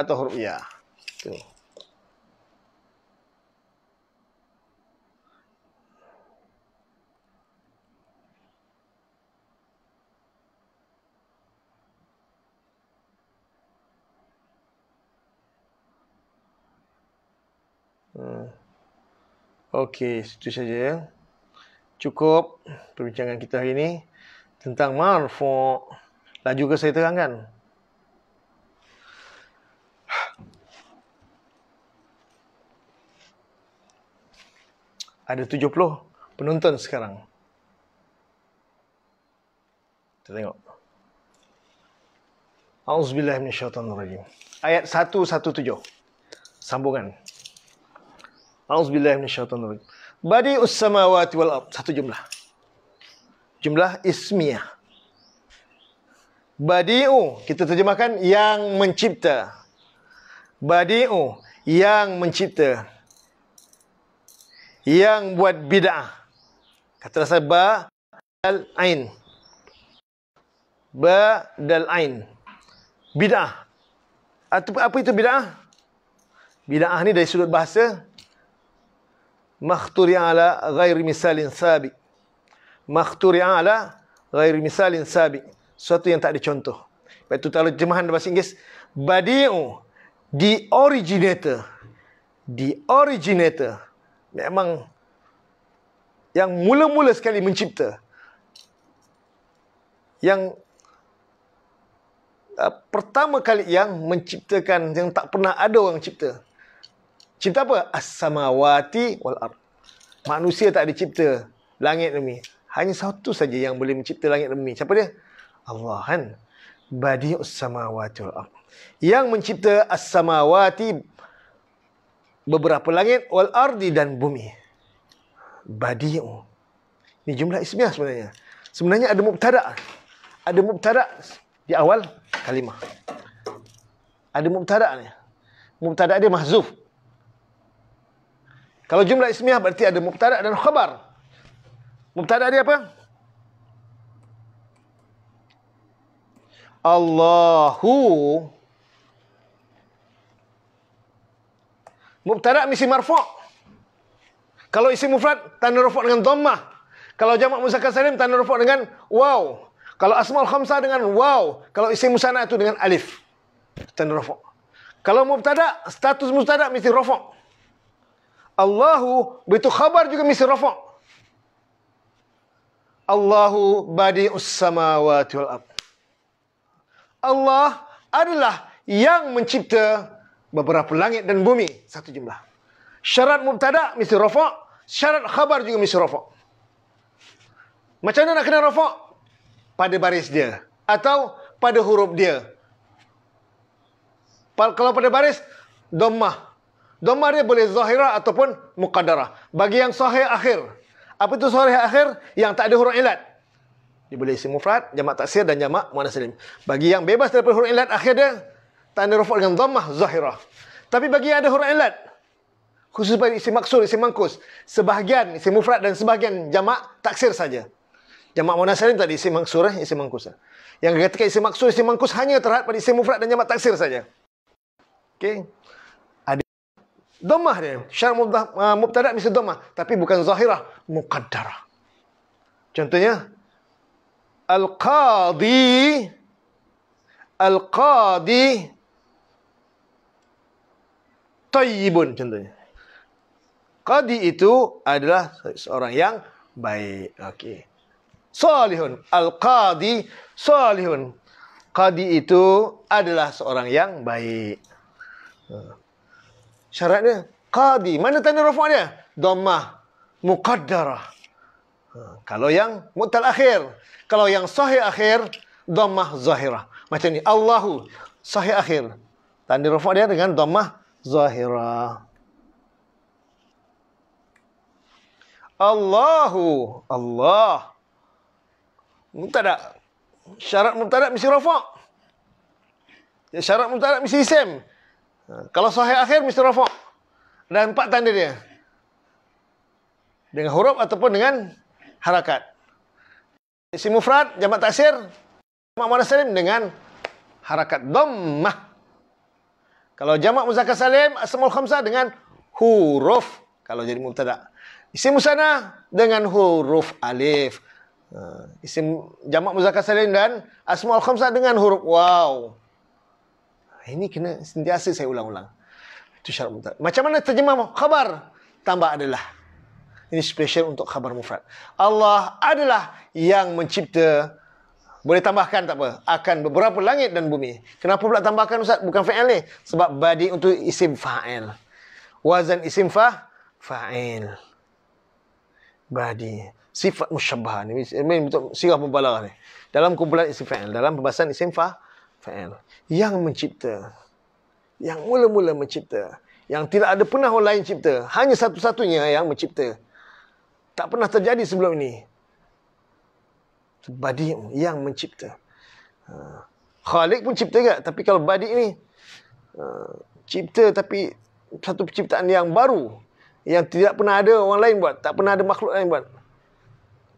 atau huruf ya. Tu. Hmm. Okey, itu saja ya. Cukup perbincangan kita hari ini tentang marfu. Laju ke saya terangkan? ada 70 penonton sekarang. Kita tengok. Auzubillah minasyaitanirrajim. Ayat 117. Sambungan. Auzubillah minasyaitanirrajim. Badi us-samawati wal ard. Satu jumlah. Jumlah ismiyah. Badi'u, kita terjemahkan yang mencipta. Badi'u, yang mencipta yang buat bid'ah. Kata saya ba dal ain. Ba dal ain. Bid'ah. Atau apa itu bid'ah? Bid'ah ni dari sudut bahasa makhturi ala ghairi misalin sabi. Makhturi ala ghairi misalin sabi. Suatu yang tak ada contoh. Itu kalau jemahan bahasa Inggeris badi'u the originator the originator memang yang mula-mula sekali mencipta yang uh, pertama kali yang menciptakan yang tak pernah ada orang cipta cipta apa as-samawati wal ard manusia tak dicipta langit bumi hanya satu saja yang boleh mencipta langit bumi siapa dia Allah kan badi as-samawati wal ard yang mencipta as-samawati beberapa langit wal ardi dan bumi. Badi'u. Ini jumlah ismiah sebenarnya. Sebenarnya ada mubtada. Ada mubtada di awal kalimah. Ada mubtada ni. Mubtada dia mahzuf. Kalau jumlah ismiah berarti ada mubtada dan khabar. Mubtada dia apa? Allahu Mubtada mesti marfu. Kalau isi mufrad tanda rufu dengan dhammah. Kalau jamak muzakkar salim tanda rufu dengan waw. Kalau asmaul khamsah dengan waw. Kalau isi musanna itu dengan alif. Tanda rufu. Kalau mubtada status mubtada mesti rufu. Allahu begitu khabar juga mesti rufu. Allahu badi samawati wal ab. Allah adalah yang mencipta beberapa langit dan bumi satu jumlah. Syarat mubtada mesti rafa, syarat khabar juga mesti rafa. Macam mana nak kena rafa? Pada baris dia atau pada huruf dia. Kalau pada baris dommah. Dommah dia boleh zahirah ataupun muqaddarah. Bagi yang sahih akhir. Apa itu sahih akhir? Yang tak ada huruf ilat. Dia boleh isi mufrad, jamak taksir dan jamak muannas salim. Bagi yang bebas daripada huruf ilat akhir dia tanda rafa dengan dhammah zahirah. Tapi bagi yang ada huruf ilat khusus bagi isim maksur, isim mangkus, sebahagian isim mufrad dan sebahagian jama taksir saja. Jamak munasirin tadi isim mangsur eh isim mangkus. Eh. Yang ketika isim maksur, isim mangkus hanya terhad pada isim mufrad dan jama taksir saja. Okey. Ada dhammah dia. Syar mudah uh, ah, mubtada mesti dhammah, tapi bukan zahirah, muqaddarah. Contohnya al-qadi al-qadi tayyibun contohnya. Qadi itu adalah seorang yang baik. Okey. Salihun. Al-Qadi salihun. Qadi itu adalah seorang yang baik. Ha. Syaratnya qadi. Mana tanda rafa' dia? Dhammah muqaddarah. Ha. Kalau yang mutal akhir, kalau yang sahih akhir, dhammah zahirah. Macam ni Allahu sahih akhir. Tanda rafa' dengan dhammah Zahira, Allahu Allah. مبتدا syarat mubtada mesti rafa ya, syarat mubtada mesti isim ha, kalau sahih akhir mesti rafa dan empat tanda dia dengan huruf ataupun dengan harakat isim mufrad jamak taksir jamak mana salim dengan harakat dhammah kalau jamak muzakkar salim asmaul khamsah dengan huruf kalau jadi mubtada. Isim musanna dengan huruf alif. Ha, isim jamak muzakkar salim dan asmaul khamsah dengan huruf waw. Ha, ini kena sentiasa saya ulang-ulang. Itu syarat mubtada. Macam mana terjemah khabar? Tambah adalah. Ini special untuk khabar mufrad. Allah adalah yang mencipta boleh tambahkan tak apa. Akan beberapa langit dan bumi. Kenapa pula tambahkan Ustaz? Bukan fa'il ni. Sebab badi untuk isim fa'il. Wazan isim fa, fa'il. Badi. Sifat musyabah ni. Ini untuk sirah pembalar ni. Dalam kumpulan isim fa'il. Dalam pembahasan isim fa, fa'il. Yang mencipta. Yang mula-mula mencipta. Yang tidak ada pernah orang lain cipta. Hanya satu-satunya yang mencipta. Tak pernah terjadi sebelum ini badi'mu yang mencipta. Ha. Khalik pun cipta juga. Tapi kalau badi' ni, ha, cipta tapi satu penciptaan yang baru. Yang tidak pernah ada orang lain buat. Tak pernah ada makhluk lain buat.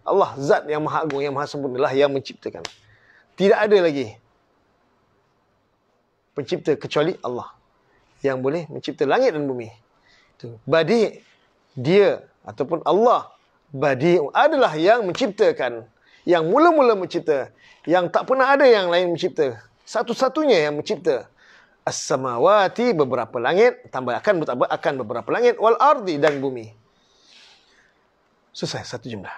Allah zat yang maha agung, yang maha sempurna lah yang menciptakan. Tidak ada lagi pencipta kecuali Allah yang boleh mencipta langit dan bumi. Itu badi dia ataupun Allah badi adalah yang menciptakan yang mula-mula mencipta yang tak pernah ada yang lain mencipta satu-satunya yang mencipta as-samawati beberapa langit tambah akan bertambah akan beberapa langit wal ardi dan bumi selesai satu jumlah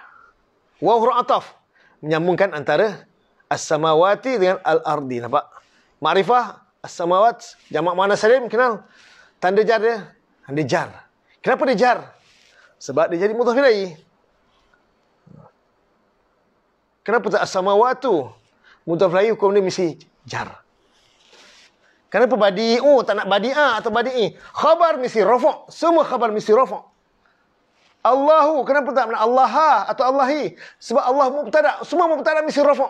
wa ataf menyambungkan antara as-samawati dengan al-ardi nampak ma'rifah as-samawat jamak mana salim kenal tanda jar dia tanda jar kenapa dia jar sebab dia jadi mudhaf ilaih Kenapa tak waktu, Mudhaf lahir hukum dia mesti jar. Kenapa badi? Oh, tak nak badi A atau badi I. Khabar mesti rafa'. Semua khabar mesti rafa'. Allahu, kenapa tak nak Allaha ha atau Allah Allahi? Sebab Allah mubtada, semua mubtada mesti rafa'.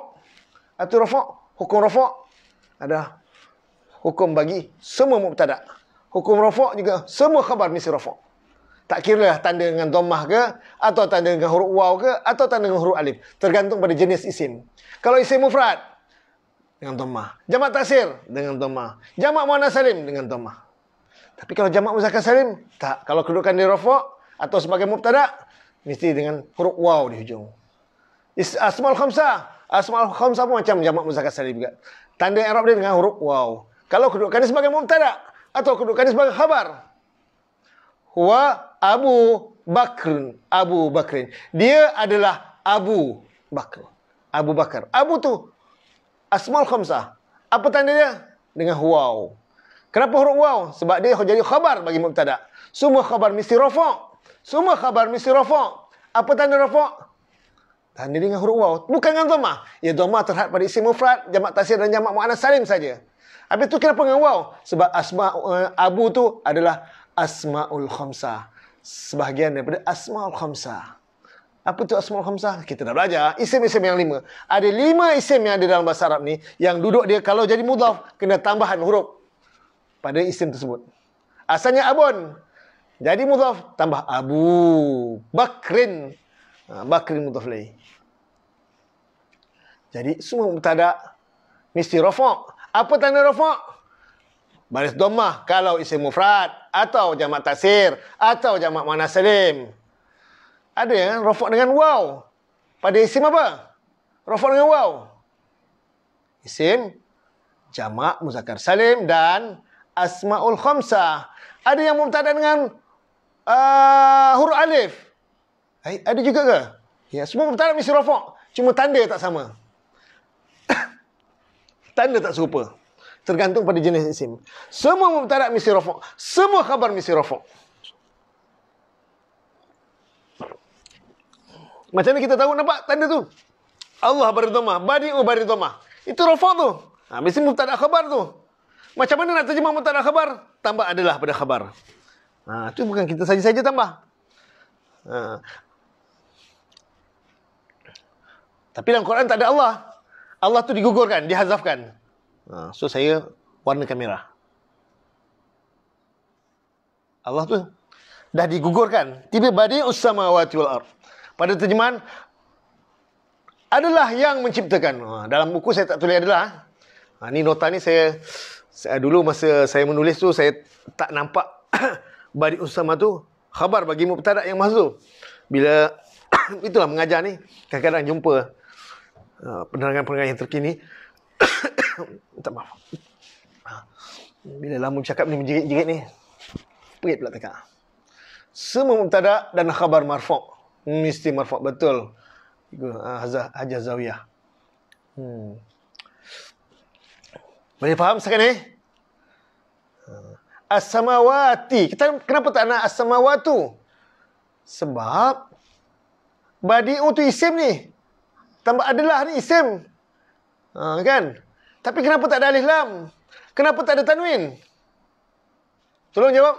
Atau rafa', hukum rafa' ada hukum bagi semua mubtada. Hukum rafa' juga semua khabar mesti rafa'. Tak kira lah tanda dengan domah ke, atau tanda dengan huruf waw ke, atau tanda dengan huruf alif. Tergantung pada jenis isim. Kalau isim mufrad, dengan domah. Jamak tasir, dengan domah. Jamak muana salim, dengan domah. Tapi kalau jamak muzakar salim, tak. Kalau kedudukan di rofo, atau sebagai mubtada, mesti dengan huruf waw di hujung. Asmaul khamsah, asmaul khamsah pun macam jamak muzakar salim juga. Tanda Arab dia dengan huruf waw. Kalau kedudukan sebagai mubtada, atau kedudukan sebagai khabar, wa Abu Bakr. Abu Bakrin. Dia adalah Abu Bakr. Abu Bakar. Abu tu Asmal Khamsah. Apa tanda dia? Dengan huwau. Kenapa huruf huwau? Sebab dia jadi khabar bagi mubtada. Semua khabar mesti rafa'. Semua khabar mesti rafa'. Apa tanda rafa'? Tanda dengan huruf huwau. Bukan dengan dhamma. Ya dhamma terhad pada isim mufrad, jamak tasir dan jamak muannas salim saja. Habis tu kenapa dengan huwau? Sebab asma uh, Abu tu adalah Asmaul Khamsah. Sebahagian daripada Asmaul Khamsah. Apa tu Asmaul Khamsah? Kita dah belajar. Isim-isim yang lima. Ada lima isim yang ada dalam bahasa Arab ni. Yang duduk dia kalau jadi mudhaf. Kena tambahan huruf. Pada isim tersebut. Asalnya abun. Jadi mudhaf. Tambah abu. Bakrin. Ha, Bakrin mudhaf lagi. Jadi semua mutadak. Mesti rofok. Apa tanda rofok? Baris domah kalau isim mufrad atau jamak tasir atau jamak mana salim. Ada yang rofok dengan waw. Pada isim apa? Rofok dengan waw. Isim jamak muzakkar salim dan asmaul khamsah. Ada yang mubtada dengan uh, huruf alif. Eh, ada juga ke? Ya, semua mubtada mesti rofok. Cuma tanda tak sama. tanda tak serupa tergantung pada jenis isim. Semua mubtada misi rafu. Semua khabar misi rafu. Macam mana kita tahu nampak tanda tu? Allah Badi badi'u baridoma. Itu rafu tu. Ha, mesti mubtada khabar tu. Macam mana nak terjemah mubtada khabar? Tambah adalah pada khabar. Ha, tu bukan kita saja-saja tambah. Ha. Tapi dalam Quran tak ada Allah. Allah tu digugurkan, dihazafkan. Ha, so saya warna kamera. Allah tu dah digugurkan. Tiba badi usamawati wal ard. Pada terjemahan adalah yang menciptakan. Ha, dalam buku saya tak tulis adalah. Ha, ni nota ni saya, saya dulu masa saya menulis tu saya tak nampak badi usama tu khabar bagi mubtada yang mahzu. Bila itulah mengajar ni kadang-kadang jumpa uh, ha, penerangan-penerangan yang terkini Minta maaf. Ah, bila lama bercakap ni menjerit-jerit ni. Perit pula tekak. Semua mubtada dan khabar Marfok, Mesti Marfok betul. Ah, Hajah Zawiyah. Hmm. Boleh faham sekarang ni? Ah, as-samawati. Kita kenapa tak nak as-samawatu? Sebab badi'u tu isim ni. Tambah adalah ni isim. Ha, kan? Tapi kenapa tak ada alif lam? Kenapa tak ada tanwin? Tolong jawab.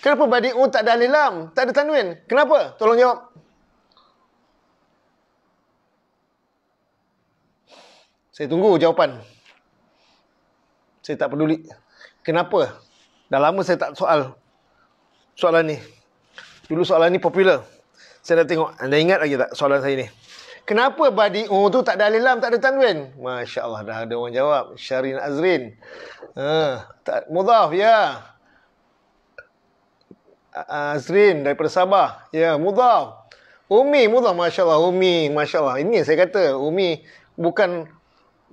Kenapa badi'u tak ada alif lam? Tak ada tanwin? Kenapa? Tolong jawab. Saya tunggu jawapan. Saya tak peduli. Kenapa? Dah lama saya tak soal soalan ni. Dulu soalan ni popular. Saya dah tengok. Anda ingat lagi tak soalan saya ni? Kenapa badi oh tu tak ada alif lam, tak ada tanwin? Masya-Allah dah ada orang jawab. Syarin Azrin. Ha, tak mudhaf ya. Azrin daripada Sabah. Ya, mudhaf. Umi mudhaf masya-Allah Umi, masya-Allah. Ini saya kata Umi bukan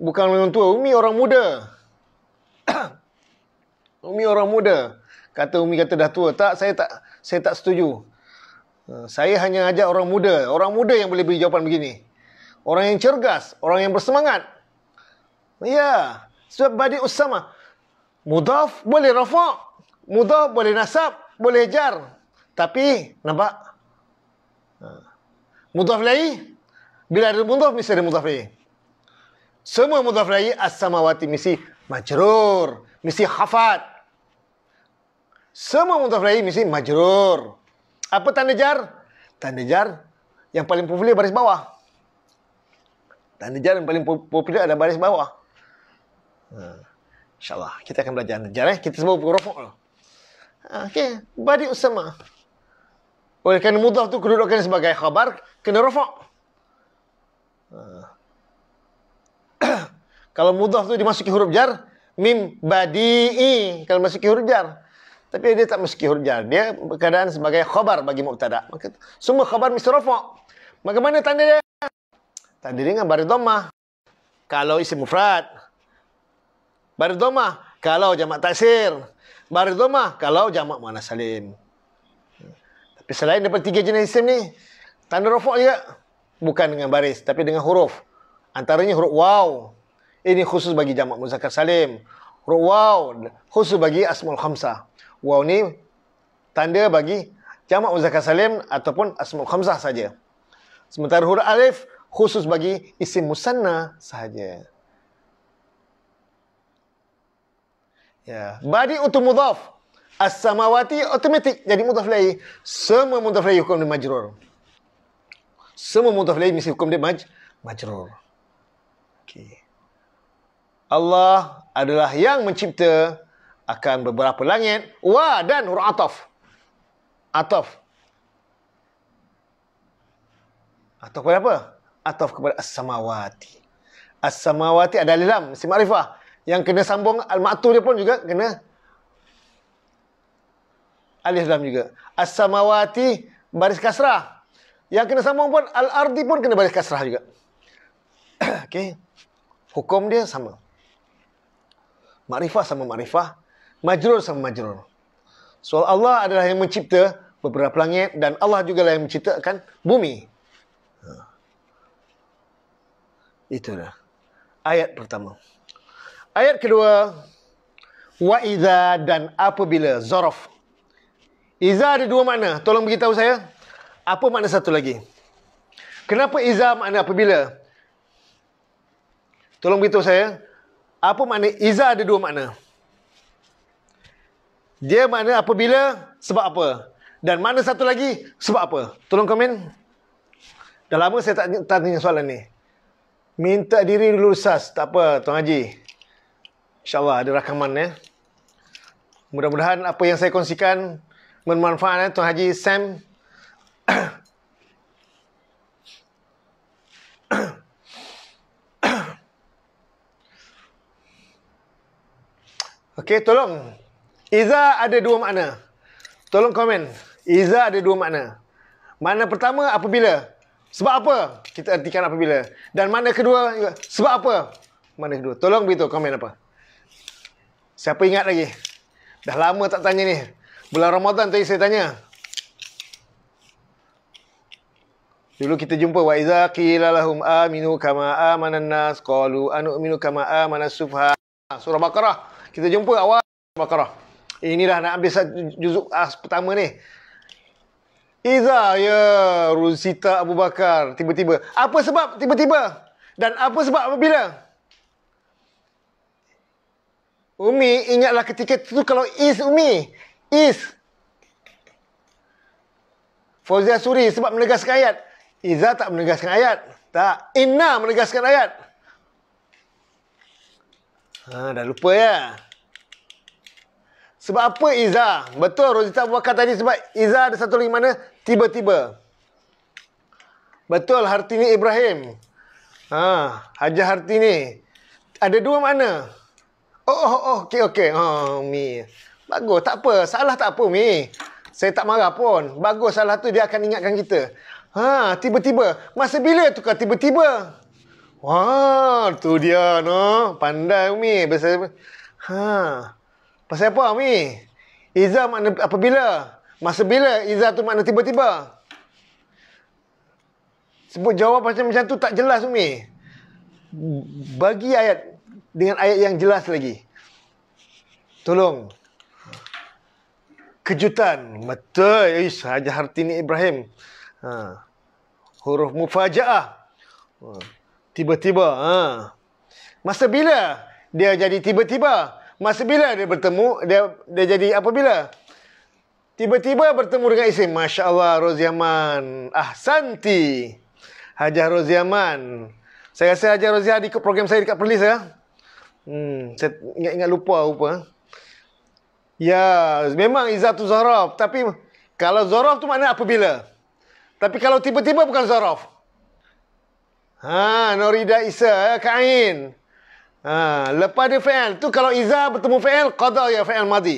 bukan orang tua, Umi orang muda. umi orang muda. Kata Umi kata dah tua. Tak, saya tak saya tak setuju. Eh, saya hanya ajak orang muda. Orang muda yang boleh beri jawapan begini. Orang yang cergas. Orang yang bersemangat. Ya. Sebab badi usama. Mudaf boleh rafak. Mudaf boleh nasab. Boleh jar. Tapi, nampak? Eh, mudaf lagi? Bila ada mudaf, mesti ada mudaf lagi. Semua mudaf lagi, as-samawati mesti majrur. Mesti hafad. Semua mudaf lagi mesti majrur. Apa tanda jar? Tanda jar yang paling popular baris bawah. Tanda jar yang paling popular ada baris bawah. Hmm. InsyaAllah. Kita akan belajar tanda jar. Eh? Kita semua berofok. Ha, okey. Badi usama. Oleh kerana mudah tu kedudukannya sebagai khabar, kena rofok. Ha. Kalau mudah tu dimasuki huruf jar, mim badi'i. Kalau masuki huruf jar, tapi dia tak mesti hujjah. Dia keadaan sebagai khabar bagi mubtada. Maka semua khabar mesti rafa. Bagaimana tanda dia? Tanda dia dengan bari dhammah. Kalau isim mufrad. Bari dhammah kalau jamak taksir. Bari dhammah kalau jamak muannas salim. Tapi selain daripada tiga jenis isim ni, tanda rafa juga bukan dengan baris tapi dengan huruf. Antaranya huruf waw. Ini khusus bagi jamak muzakkar salim. Huruf waw khusus bagi asmul khamsah. Wow ni tanda bagi jamak muzakkar salim ataupun asmaul khamsah saja. Sementara huruf alif khusus bagi isim musanna saja. Ya, badi untuk mudhaf. As-samawati automatik jadi mudhaf lagi. Semua mudhaf lagi hukum dia majrur. Semua mudhaf lagi mesti hukum dia maj majrur. Okay. Allah adalah yang mencipta akan beberapa langit wa dan huruf atof, atof, atof kepada apa ataf kepada as-samawati as-samawati ada lam isim ma'rifah yang kena sambung al-ma'tu dia pun juga kena alif lam juga as-samawati baris kasrah yang kena sambung pun al-ardi pun kena baris kasrah juga okey hukum dia sama ma'rifah sama ma'rifah majrur sama majrur. Soal Allah adalah yang mencipta beberapa langit dan Allah juga lah yang menciptakan bumi. Ha. Itu dah. Ayat pertama. Ayat kedua. Wa iza dan apabila. Zorof. Iza ada dua makna. Tolong beritahu saya. Apa makna satu lagi? Kenapa iza makna apabila? Tolong beritahu saya. Apa makna iza ada dua makna? Dia mana apabila, sebab apa? Dan mana satu lagi, sebab apa? Tolong komen. Dah lama saya tak tanya soalan ni. Minta diri dulu sas. Tak apa, Tuan Haji. InsyaAllah ada rakaman ya. Mudah-mudahan apa yang saya kongsikan bermanfaat ya, Tuan Haji Sam. Okey, tolong. Iza ada dua makna. Tolong komen. Iza ada dua makna. Mana pertama apabila? Sebab apa? Kita artikan apabila. Dan mana kedua? Sebab apa? mana kedua. Tolong beritahu komen apa. Siapa ingat lagi? Dah lama tak tanya ni. Bulan Ramadan tadi saya tanya. Dulu kita jumpa wa iza qila lahum aminu kama amanan nas qalu anu'minu kama amanas sufaha. Surah Baqarah. Kita jumpa awal Surah Baqarah. Ini dah nak habis juzuk as pertama ni. Iza, ya. Yeah. Rusita Abu Bakar. Tiba-tiba. Apa sebab tiba-tiba? Dan apa sebab apabila? Umi, ingatlah ketika itu kalau is Umi. Is. Fauzia Suri sebab menegaskan ayat. Iza tak menegaskan ayat. Tak. Inna menegaskan ayat. Ha, dah lupa ya. Sebab apa Iza? Betul Rosita kata tadi sebab Iza ada satu lagi mana tiba-tiba. Betul Hartini Ibrahim. Ha, Haji Hartini. Ada dua mana? Oh, oh, oh okey, okey. Ha, oh, Mi. Bagus, tak apa. Salah tak apa, Mi. Saya tak marah pun. Bagus, salah tu dia akan ingatkan kita. Ha, tiba-tiba. Masa bila tu kan tiba-tiba? Wah, tu dia, no. Pandai, Mi. Besar. Ha. Pasal apa Umi? Iza makna apabila? Masa bila Iza tu makna tiba-tiba? Sebut jawab macam macam tu tak jelas Umi. Bagi ayat dengan ayat yang jelas lagi. Tolong. Kejutan. Betul. Ish, Haji Hartini Ibrahim. Ha. Huruf mufaja'ah. Ha. Tiba-tiba. Ha. Masa bila dia jadi tiba-tiba? Masa bila dia bertemu, dia dia jadi apabila? Tiba-tiba bertemu dengan isteri. Masya Allah, Roziaman. Ah, Santi. Hajah Roziaman. Saya rasa Hajah Roziaman ikut program saya dekat Perlis. Ya? Hmm, saya ingat-ingat lupa rupa. Ya, memang Izzah tu Zorof. Tapi kalau Zorof tu maknanya apabila? Tapi kalau tiba-tiba bukan Zorof. Ha, Norida Isa, eh, Kak Ain. Ha, lepas dia fi'il. tu kalau Iza bertemu fi'il, qadar ya fi'il madhi.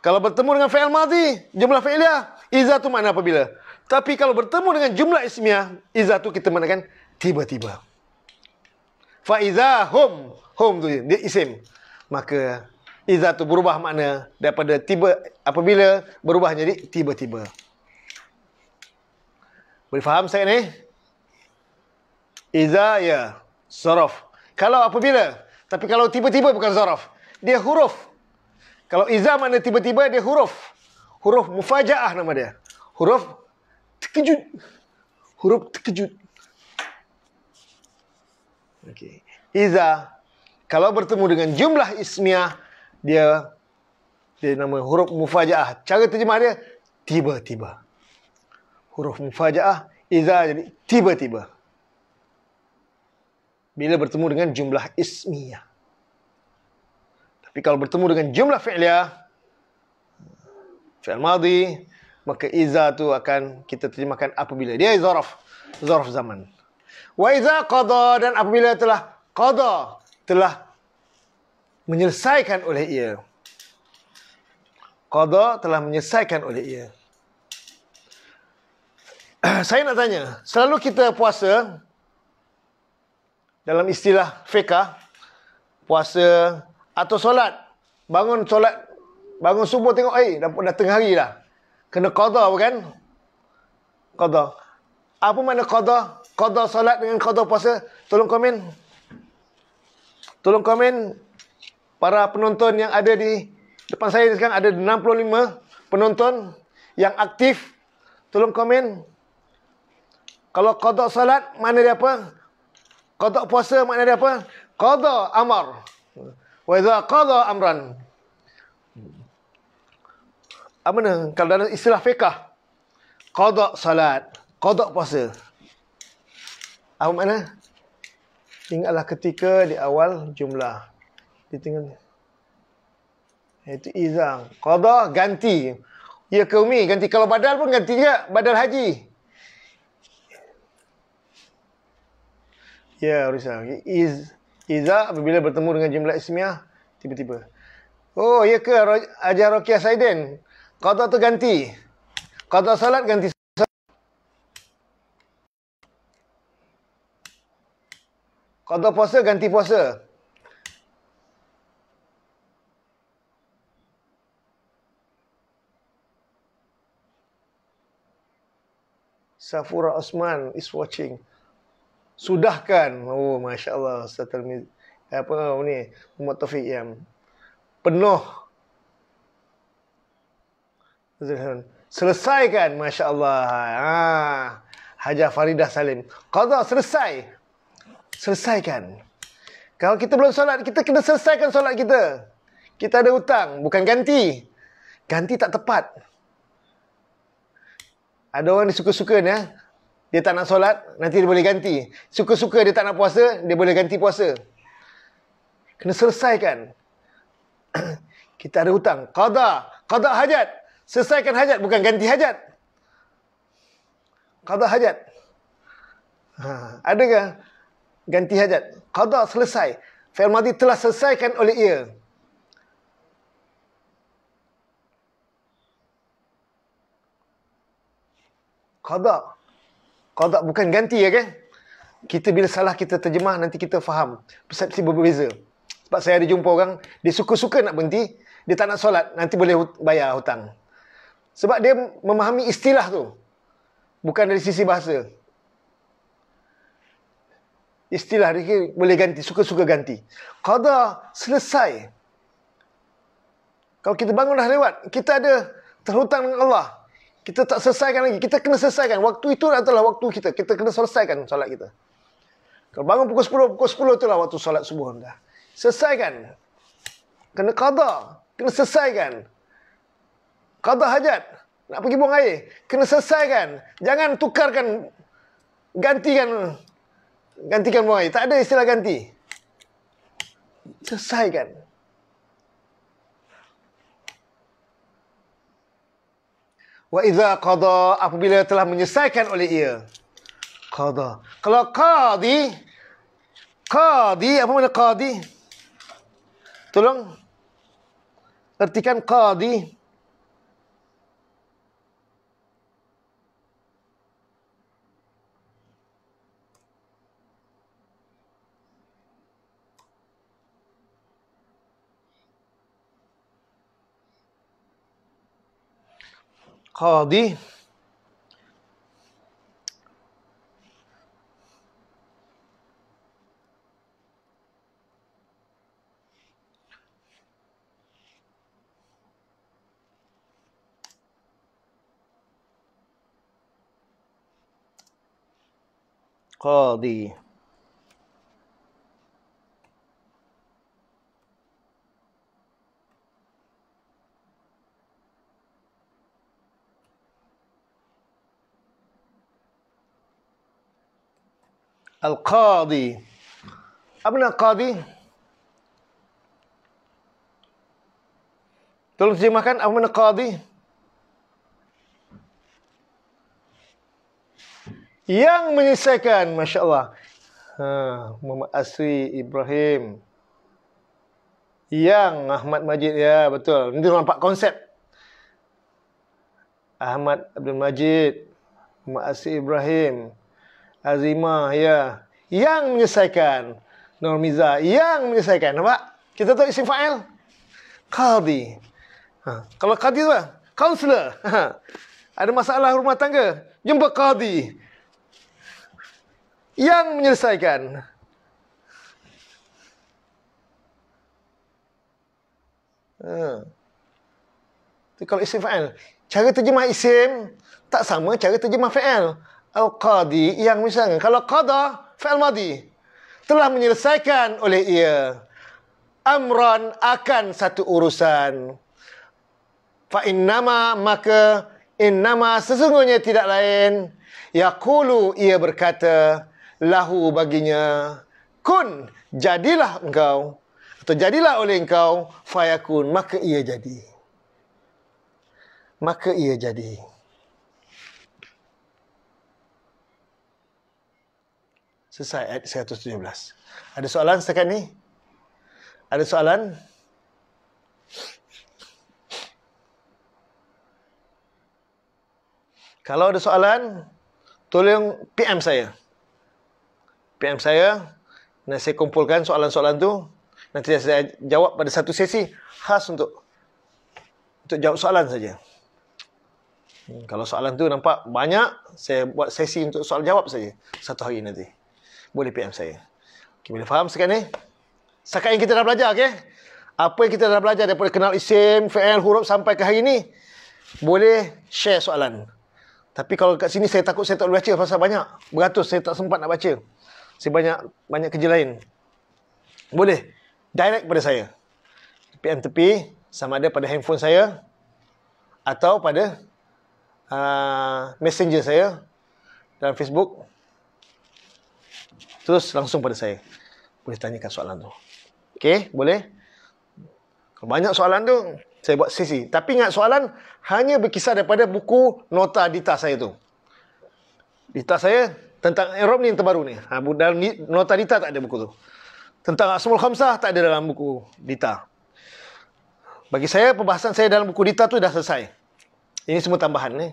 Kalau bertemu dengan fi'il madhi, jumlah fi'ilnya, Iza tu makna apabila. Tapi kalau bertemu dengan jumlah ismiah, Iza tu kita maknakan tiba-tiba. Fa'iza hum. Hum tu dia, dia isim. Maka Iza tu berubah makna daripada tiba apabila berubah jadi tiba-tiba. Boleh faham saya ni? Iza ya. Sorof. Kalau apabila? Tapi kalau tiba-tiba bukan zaraf. Dia huruf. Kalau izah mana tiba-tiba dia huruf. Huruf mufaja'ah nama dia. Huruf terkejut. Huruf terkejut. Okay. izah kalau bertemu dengan jumlah ismiah, dia dia nama huruf mufaja'ah. Cara terjemah dia, tiba-tiba. Huruf mufaja'ah, izah jadi tiba-tiba bila bertemu dengan jumlah ismiyah. Tapi kalau bertemu dengan jumlah fi'liyah, fi'l madhi, maka izah tu akan kita terjemahkan apabila. Dia zaraf. Zaraf zaman. Wa iza qada dan apabila telah qada, telah menyelesaikan oleh ia. Qada telah menyelesaikan oleh ia. Saya nak tanya, selalu kita puasa, dalam istilah fiqah puasa atau solat bangun solat bangun subuh tengok eh dah, dah tengah hari dah kena qada bukan qada apa makna qada qada solat dengan qada puasa tolong komen tolong komen para penonton yang ada di depan saya sekarang ada 65 penonton yang aktif tolong komen kalau qada solat mana dia apa Qada puasa makna dia apa? Qada amar. Wa idza qada amran. Apa ni? Kalau dalam istilah fiqah. Qada salat. Qada puasa. Apa makna? Ingatlah ketika di awal jumlah. Dia tinggal. Itu izah. Qada ganti. Ya kumi ganti. Kalau badal pun ganti juga. Badal haji. Ya, Orisa. Iz, Iza apabila bertemu dengan jumlah ismiah, tiba-tiba. Oh, ya ke ajar Rokia saiden. Kata tu ganti. Kata salat ganti salat. Kata puasa ganti puasa. Safura Osman is watching sudahkan oh masyaallah ustaz Tirmizi apa ni Muhammad Taufik yang penuh selesaikan masyaallah ha Haja Faridah Salim qada selesai selesaikan kalau kita belum solat kita kena selesaikan solat kita kita ada hutang bukan ganti ganti tak tepat ada orang ni suka-suka ni ha? dia tak nak solat, nanti dia boleh ganti. Suka-suka dia tak nak puasa, dia boleh ganti puasa. Kena selesaikan. Kita ada hutang. Qadha. Qadha hajat. Selesaikan hajat, bukan ganti hajat. Qadha hajat. Ha, adakah ganti hajat? Qadha selesai. Fail madi telah selesaikan oleh ia. Qadha qada bukan ganti ya kan? Kita bila salah kita terjemah nanti kita faham persepsi berbeza. Sebab saya ada jumpa orang dia suka-suka nak berhenti, dia tak nak solat, nanti boleh bayar hutang. Sebab dia memahami istilah tu. Bukan dari sisi bahasa. Istilah dia boleh ganti, suka-suka ganti. Qada selesai. Kalau kita bangun dah lewat, kita ada terhutang dengan Allah kita tak selesaikan lagi. Kita kena selesaikan. Waktu itu adalah waktu kita. Kita kena selesaikan solat kita. Kalau bangun pukul 10, pukul 10 itulah waktu solat subuh anda. Selesaikan. Kena qadha. Kena selesaikan. Qadha hajat. Nak pergi buang air. Kena selesaikan. Jangan tukarkan. Gantikan. Gantikan buang air. Tak ada istilah ganti. Selesaikan. Selesaikan. Wa idza qada apabila telah menyelesaikan oleh ia. Qada. Kalau qadi qadi apa makna qadi? Tolong artikan qadi. Qadi. قاضي قاضي Al-Qadi. Apa Al Qadi? Tolong terjemahkan apa Al Qadi? Yang menyelesaikan, Masya Allah. Ha, Muhammad Asri Ibrahim. Yang Ahmad Majid, ya betul. Ini nampak konsep. Ahmad Abdul Majid. Muhammad Asri Ibrahim. Azima, ya yang menyelesaikan Normiza yang menyelesaikan Nampak kita tahu isim fa'il qadi ha. kalau qadi tu apa counselor ha. ada masalah rumah tangga jumpa qadi yang menyelesaikan Ha. kalau isim fa'al. Cara terjemah isim tak sama cara terjemah fa'al. Al-Qadi yang misalnya kalau qada fi'il madi telah menyelesaikan oleh ia amran akan satu urusan fa innama maka innama sesungguhnya tidak lain yaqulu ia berkata lahu baginya kun jadilah engkau atau jadilah oleh engkau fayakun maka ia jadi maka ia jadi selesai ayat 117. Ada soalan setakat ni? Ada soalan? Kalau ada soalan, tolong PM saya. PM saya, nanti saya kumpulkan soalan-soalan tu. Nanti saya jawab pada satu sesi khas untuk untuk jawab soalan saja. Hmm, kalau soalan tu nampak banyak, saya buat sesi untuk soal jawab saja satu hari nanti boleh PM saya. Okey, boleh faham sekarang ni? Sekarang yang kita dah belajar, okey? Apa yang kita dah belajar daripada kenal isim, fi'il, huruf sampai ke hari ni, boleh share soalan. Tapi kalau kat sini saya takut saya tak boleh baca pasal banyak. Beratus saya tak sempat nak baca. Saya banyak banyak kerja lain. Boleh direct pada saya. PM tepi sama ada pada handphone saya atau pada uh, messenger saya dalam Facebook terus langsung pada saya. Boleh tanyakan soalan tu. Okey, boleh? Kalau banyak soalan tu, saya buat sesi. Tapi ingat soalan hanya berkisar daripada buku nota Dita saya tu. Dita saya tentang Arab ni yang terbaru ni. Ha, dalam nota Dita tak ada buku tu. Tentang Asmul Khamsah tak ada dalam buku Dita. Bagi saya, pembahasan saya dalam buku Dita tu dah selesai. Ini semua tambahan ni. Eh.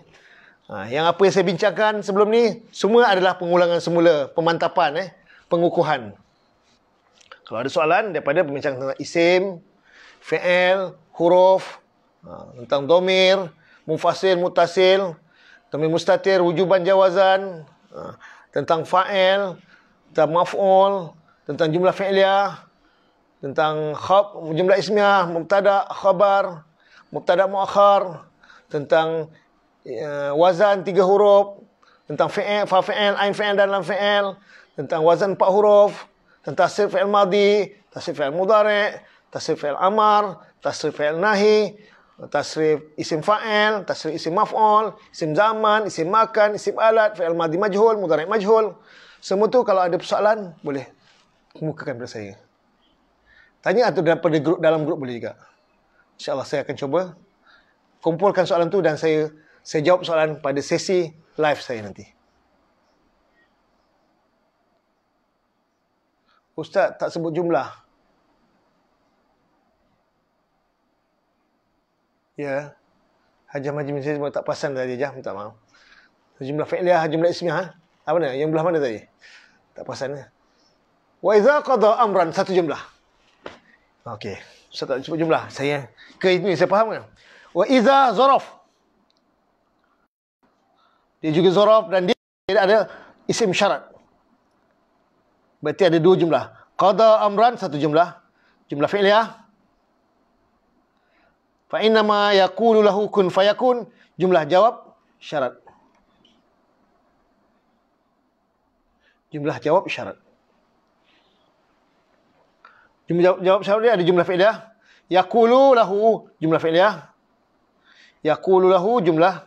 Ha, yang apa yang saya bincangkan sebelum ni, semua adalah pengulangan semula, pemantapan. Eh pengukuhan. Kalau ada soalan daripada pembincangan tentang isim, fi'il, huruf, ha, tentang domir, mufasil, mutasil, domir mustatir, wujuban jawazan, ha, tentang fa'il, tentang maf'ul, tentang jumlah fi'liyah, tentang khab, jumlah ismiah, mubtada, khabar, mubtada muakhar, tentang uh, wazan tiga huruf, tentang fi'il, fa'il, ain fi'il dan lam fi'il, tentang wazan empat huruf, tentang tasrif fi'il madi, tasrif fi'il mudari', tasrif fi'il amar, tasrif fi'il nahi, tasrif isim fa'il, tasrif isim maf'ul, isim zaman, isim makan, isim alat, fi'il madi majhul, mudari' majhul. Semua tu kalau ada persoalan boleh kemukakan pada saya. Tanya atau daripada grup dalam grup boleh juga. Insya-Allah saya akan cuba kumpulkan soalan tu dan saya saya jawab soalan pada sesi live saya nanti. Ustaz tak sebut jumlah. Ya. Hajah majlis saya sebut tak pasang tadi je, minta maaf. Jumlah fi'liyah, jumlah ismiyah. Ha? Apa ni? Yang belah mana tadi? Tak pasang ni. Ya? Wa idza qada amran satu jumlah. Okey. Ustaz tak sebut jumlah. Saya ke itu saya faham kan? Wa idza zaraf. Dia juga Zorof dan dia, dia ada isim syarat. Berarti ada dua jumlah. Qada amran satu jumlah. Jumlah fi'liyah. Fa inna ma yaqulu lahu kun fayakun jumlah jawab syarat. Jumlah jawab syarat. Jumlah jawab, jawab syarat ni ada jumlah fi'liyah. Yaqulu lahu jumlah fi'liyah. Yaqulu lahu jumlah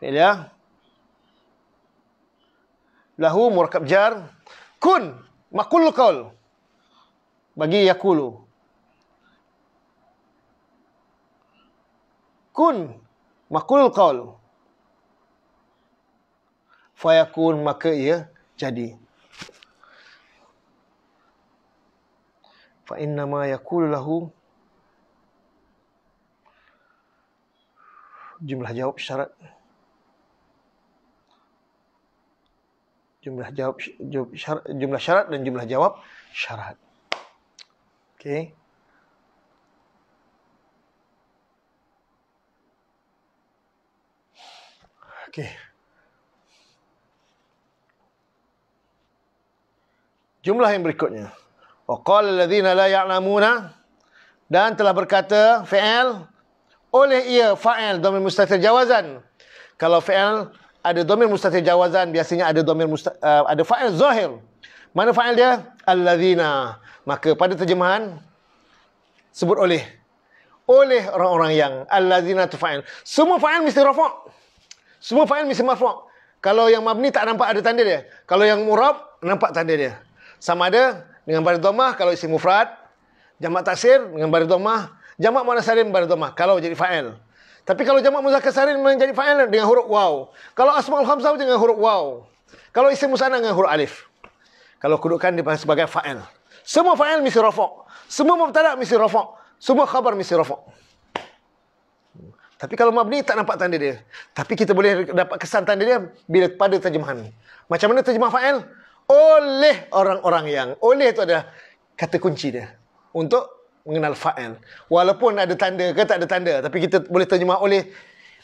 fi'liyah. Lahu murakab jar kun makul qaul bagi Yakulu. kun makullu qaul fayakun maka ia jadi fa inna ma yaqulu lahu jumlah jawab syarat jumlah jawab jumlah syarat dan jumlah jawab syarat. Okey. Okey. Jumlah yang berikutnya. Wa qala alladhina la ya'lamuna dan telah berkata fi'il oleh ia fa'il domain mustatir jawazan. Kalau fi'il ada domir mustatir jawazan biasanya ada domir musta, uh, ada fa'il zahir mana fa'il dia allazina maka pada terjemahan sebut oleh oleh orang-orang yang allazina tu fa'il semua fa'il mesti rafa' semua fa'il mesti marfu' kalau yang mabni tak nampak ada tanda dia kalau yang murab nampak tanda dia sama ada dengan baris domah kalau isim mufrad jamak taksir dengan baris domah jamak muannats salim baris domah kalau jadi fa'il tapi kalau jamak muzakkar sarin menjadi fa'il dengan huruf waw. Kalau asmaul hamzah dengan huruf waw. Kalau isim musanna dengan huruf alif. Kalau kedudukan dia sebagai fa'il. Semua fa'il mesti rafa'. Semua mubtada mesti rafa'. Semua khabar mesti rafa'. Tapi kalau mabni tak nampak tanda dia. Tapi kita boleh dapat kesan tanda dia bila pada terjemahan. Macam mana terjemah fa'il? Oleh orang-orang yang. Oleh itu ada kata kunci dia. Untuk mengenal fa'al. Walaupun ada tanda ke tak ada tanda. Tapi kita boleh terjemah oleh.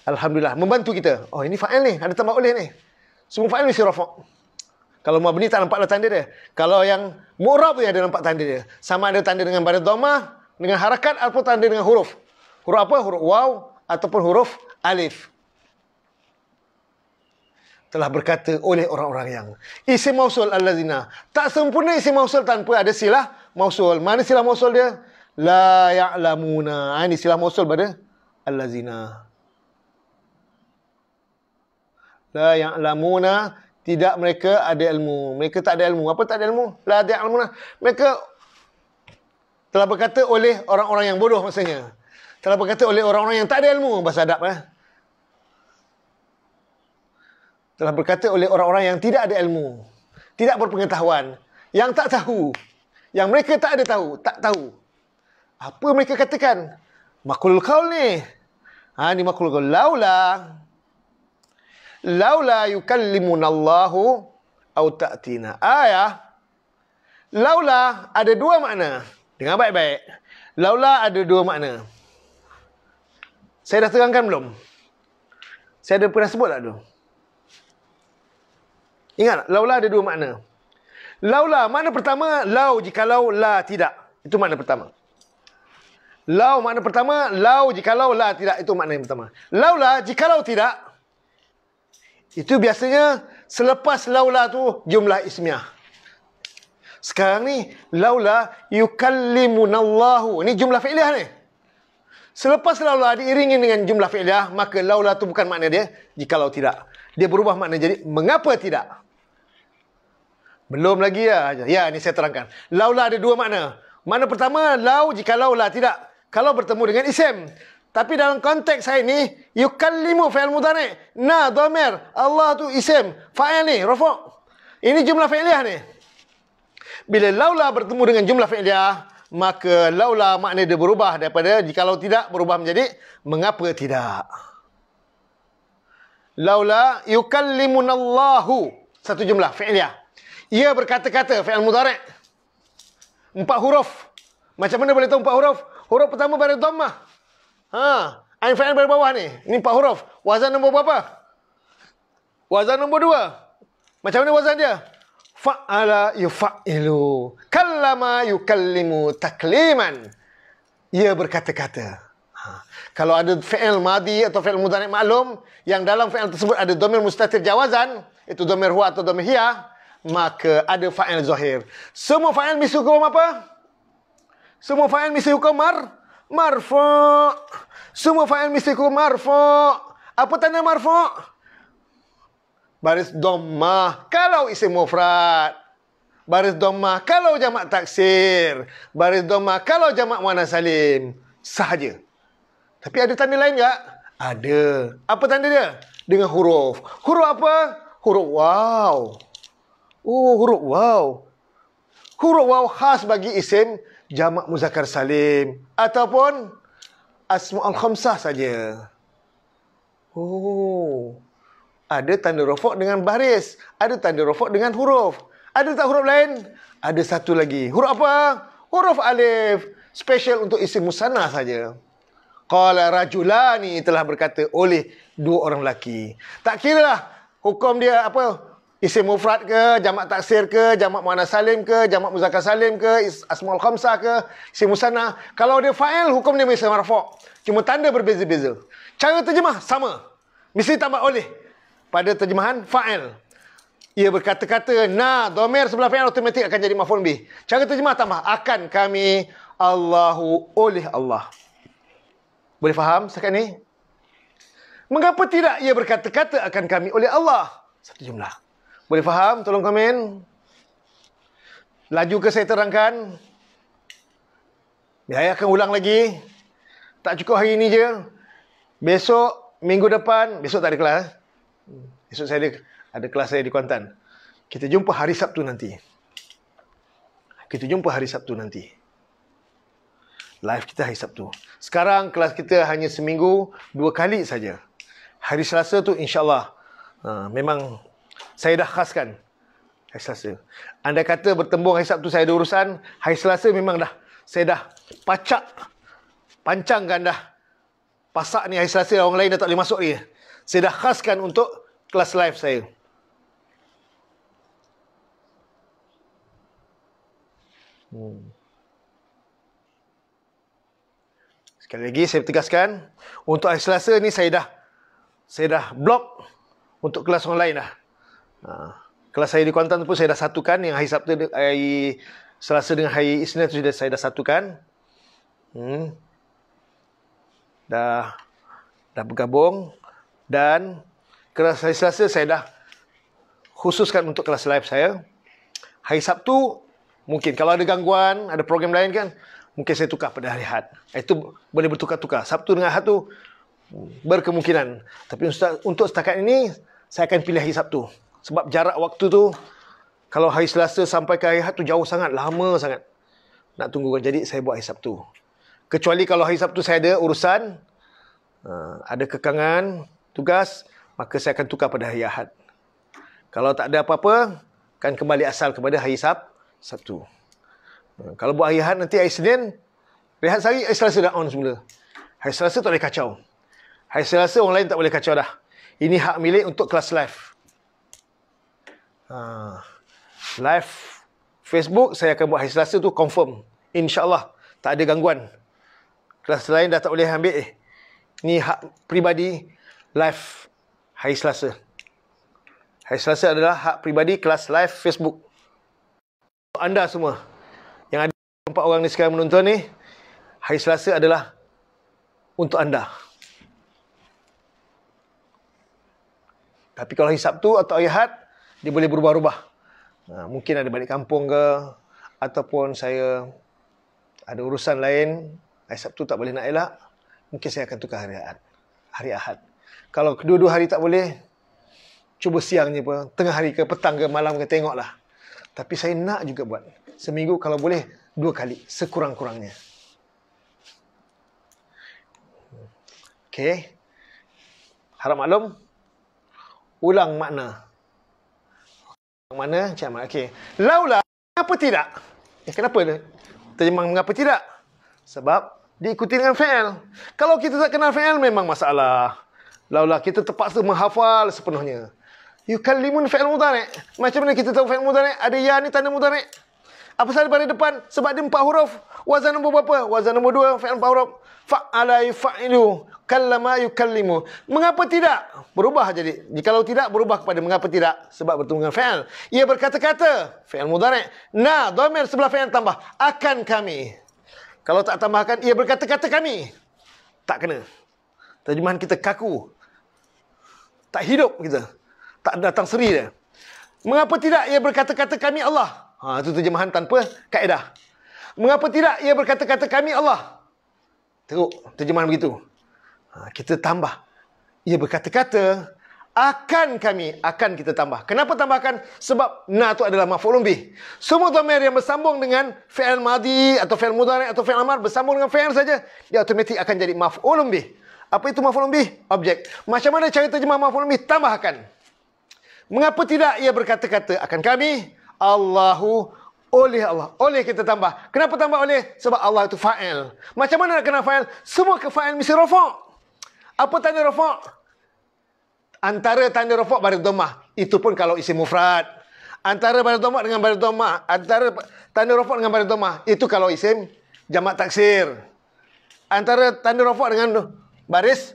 Alhamdulillah. Membantu kita. Oh ini fa'al ni. Ada tambah oleh ni. Semua fa'al mesti rafak. Kalau mabni tak nampaklah tanda dia. Kalau yang mu'rab pun ada nampak tanda dia. Sama ada tanda dengan badan domah. Dengan harakat ataupun tanda dengan huruf. Huruf apa? Huruf waw. Ataupun huruf alif. Telah berkata oleh orang-orang yang. Isi mausul al-lazina. Tak sempurna isi mausul tanpa ada silah mausul. Mana silah mausul dia? la ya'lamuna. Ha, ini istilah mausul pada allazina. La ya'lamuna tidak mereka ada ilmu. Mereka tak ada ilmu. Apa tak ada ilmu? La ya'lamuna. Mereka telah berkata oleh orang-orang yang bodoh maksudnya. Telah berkata oleh orang-orang yang tak ada ilmu bahasa Arab eh. Telah berkata oleh orang-orang yang tidak ada ilmu. Tidak berpengetahuan. Yang tak tahu. Yang mereka tak ada tahu. Tak tahu apa mereka katakan? Makul kaul ni. Ha, ni makul kaul. Laula. Laula yukallimunallahu au ta'tina. Ayah. Laula ada dua makna. Dengar baik-baik. Laula ada dua makna. Saya dah terangkan belum? Saya dah pernah sebut tak dulu? Ingat tak? Laula ada dua makna. Laula, makna pertama, lau jikalau la tidak. Itu makna pertama. Lau makna pertama, lau jikalau lah tidak. Itu makna yang pertama. Lau lah jikalau tidak. Itu biasanya selepas lau lah tu jumlah ismiah. Sekarang ni, lau lah yukallimunallahu. Ini jumlah fi'liah ni. Selepas lau lah diiringi dengan jumlah fi'liah, maka lau lah tu bukan makna dia jikalau tidak. Dia berubah makna jadi mengapa tidak. Belum lagi ya. Ya, ini saya terangkan. Laulah ada dua makna. Mana pertama, lau jikalau lah tidak kalau bertemu dengan isim. Tapi dalam konteks saya ni, yukallimu fa'il mudhari. Na domer. Allah tu isim. Fa'il ni, rafuk. Ini jumlah fa'iliah ni. Bila laula bertemu dengan jumlah fa'iliah, maka laula makna dia berubah daripada jikalau tidak berubah menjadi mengapa tidak. Laula yukallimunallahu. Satu jumlah fa'iliah. Ia berkata-kata fa'il mudhari. Empat huruf. Macam mana boleh tahu empat huruf? Huruf pertama baris dhammah. Ha, ain fa'il baris bawah ni. Ni empat huruf. Wazan nombor berapa? Wazan nombor dua. Macam mana wazan dia? Fa'ala yufa'ilu. Kallama yukallimu takliman. Ia berkata-kata. Ha. Kalau ada fi'il madi atau fi'il mudhanik maklum yang dalam fi'il tersebut ada domir mustatir jawazan, itu domir huwa atau domir hiya, maka ada fa'il zahir. Semua fa'il misu kebom Apa? Semua fa'il mesti hukum mar marfu. Semua fa'il mesti hukum marfu. Apa tanda marfu? Baris dommah kalau isim mufrad. Baris dommah kalau jamak taksir. Baris dommah kalau jamak muannas salim. Sahaja. Tapi ada tanda lain tak? Ada. Apa tanda dia? Dengan huruf. Huruf apa? Huruf wow. Oh, huruf wow. Huruf wow khas bagi isim jamak muzakkar salim ataupun asmaul khamsah saja. Oh. Ada tanda rofok dengan baris, ada tanda rofok dengan huruf. Ada tak huruf lain? Ada satu lagi. Huruf apa? Huruf alif. Special untuk isim musanna saja. Qala rajulani telah berkata oleh dua orang lelaki. Tak kira lah hukum dia apa Isim Mufrad ke, Jamak Taksir ke, Jamak Muhammad Salim ke, Jamak Muzakar Salim ke, Asmaul Khamsah ke, Isim Musana. Kalau dia fa'il, hukum dia Mesir Marfok. Cuma tanda berbeza-beza. Cara terjemah, sama. Mesti tambah oleh. Pada terjemahan, fa'il. Ia berkata-kata, na, domer sebelah fa'il, otomatik akan jadi mafum bi. Cara terjemah, tambah. Akan kami, Allahu oleh Allah. Boleh faham sekarang ni? Mengapa tidak ia berkata-kata akan kami oleh Allah? Satu jumlah. Boleh faham? Tolong komen. Laju ke saya terangkan? Saya ya, akan ulang lagi. Tak cukup hari ini je. Besok, minggu depan. Besok tak ada kelas. Eh? Hmm. Besok saya ada, ada kelas saya di Kuantan. Kita jumpa hari Sabtu nanti. Kita jumpa hari Sabtu nanti. Live kita hari Sabtu. Sekarang kelas kita hanya seminggu dua kali saja. Hari Selasa tu insyaallah, uh, memang saya dah khaskan hari Selasa. Anda kata bertembung hari Sabtu saya ada urusan, hari Selasa memang dah saya dah pacak pancangkan dah. Pasak ni hari Selasa orang lain dah tak boleh masuk dia. Saya dah khaskan untuk kelas live saya. Hmm. Sekali lagi saya tegaskan untuk hari Selasa ni saya dah saya dah block untuk kelas online dah. lah. Ha. Kelas saya di Kuantan pun saya dah satukan yang hari Sabtu hari Selasa dengan hari Isnin tu sudah saya dah satukan. Hmm. Dah dah bergabung dan kelas hari Selasa saya dah khususkan untuk kelas live saya. Hari Sabtu mungkin kalau ada gangguan, ada program lain kan, mungkin saya tukar pada hari Ahad. Itu eh, boleh bertukar-tukar. Sabtu dengan Ahad tu berkemungkinan. Tapi untuk setakat ini saya akan pilih hari Sabtu. Sebab jarak waktu tu kalau hari Selasa sampai ke hari Ahad tu jauh sangat, lama sangat. Nak tunggu jadi saya buat hari Sabtu. Kecuali kalau hari Sabtu saya ada urusan, eh, ada kekangan, tugas, maka saya akan tukar pada hari Ahad. Kalau tak ada apa-apa, akan kembali asal kepada hari Sab, Sabtu. Eh, kalau buat hari Ahad nanti hari Senin, rehat sehari, hari Selasa dah on semula. Hari Selasa tak boleh kacau. Hari Selasa orang lain tak boleh kacau dah. Ini hak milik untuk kelas live. Ah. live Facebook saya akan buat hari Selasa tu confirm. InsyaAllah tak ada gangguan. Kelas lain dah tak boleh ambil. Ni hak pribadi live hari Selasa. Hari Selasa adalah hak pribadi kelas live Facebook. Anda semua yang ada empat orang ni sekarang menonton ni, hari Selasa adalah untuk anda. Tapi kalau hari Sabtu atau hari Ahad, dia boleh berubah-ubah. Ha, mungkin ada balik kampung ke ataupun saya ada urusan lain, hari Sabtu tak boleh nak elak, mungkin saya akan tukar hari Ahad. Hari Ahad. Kalau kedua-dua hari tak boleh, cuba siangnya pun, tengah hari ke petang ke malam ke tengoklah. Tapi saya nak juga buat. Seminggu kalau boleh, dua kali. Sekurang-kurangnya. Okay. Harap maklum. Ulang makna. Mana Encik Ahmad? Okey. Laula, kenapa tidak? Eh, kenapa? Terjemah mengapa tidak? Sebab diikuti dengan fa'al. Kalau kita tak kenal fa'al, memang masalah. Laula, kita terpaksa menghafal sepenuhnya. Yukallimun fa'al mudarek. Macam mana kita tahu fa'al mudarek? Ada ya ni tanda mudarek? Apa salah pada depan? Sebab dia empat huruf. Wazan nombor berapa? Wazan nombor dua. Fa'al empat huruf. Fa'ala yufa'ilu. Kallama yukallimu. Mengapa tidak? Berubah jadi. kalau tidak, berubah kepada mengapa tidak? Sebab bertemu dengan fa'al. Ia berkata-kata. Fa'al mudarek. Nah, domir sebelah fa'al tambah. Akan kami. Kalau tak tambahkan, ia berkata-kata kami. Tak kena. Terjemahan kita kaku. Tak hidup kita. Tak datang seri dia. Mengapa tidak ia berkata-kata kami Allah? Ha, itu terjemahan tanpa kaedah. Mengapa tidak ia berkata-kata kami Allah? Teruk terjemahan begitu. Ha, kita tambah. Ia berkata-kata akan kami, akan kita tambah. Kenapa tambahkan? Sebab na itu adalah maf'ulun bih. Semua domer yang bersambung dengan fi'al madi atau fi'al mudhari atau fi'al amar bersambung dengan fi'al saja, dia automatik akan jadi maf'ulun bih. Apa itu maf'ulun bih? Objek. Macam mana cara terjemah maf'ulun bih? Tambahkan. Mengapa tidak ia berkata-kata akan kami? Allahu oleh Allah. Oleh kita tambah. Kenapa tambah oleh? Sebab Allah itu fa'il. Macam mana nak kenal fa'il? Semua ke fa'il mesti rafa'. Apa tanda rafa'? Antara tanda rafa' barat domah. Itu pun kalau isi mufrad. Antara barat domah dengan barat domah. Antara tanda rafa' dengan barat domah. Itu kalau isim jamak taksir. Antara tanda rafa' dengan baris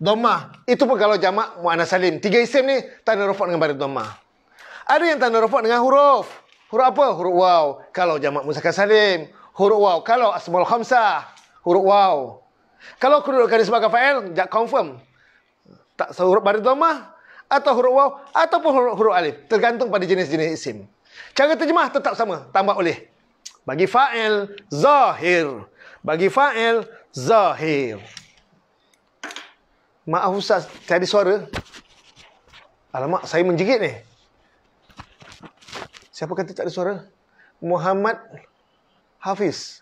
domah. Itu pun kalau jamak mu'ana salim. Tiga isim ni tanda rafa' dengan baris domah. Ada yang tanda rofak dengan huruf. Huruf apa? Huruf waw. Kalau jamak musakan salim. Huruf waw. Kalau asmul khamsah. Huruf waw. Kalau kedudukan di sebagai fa'il, tak confirm. Tak huruf baris domah. Atau huruf waw. Ataupun huruf, huruf alif. Tergantung pada jenis-jenis isim. Cara terjemah tetap sama. Tambah oleh. Bagi fa'il, zahir. Bagi fa'il, zahir. Maaf Ustaz, tadi suara. Alamak, saya menjigit ni. Siapa kata tak ada suara? Muhammad Hafiz.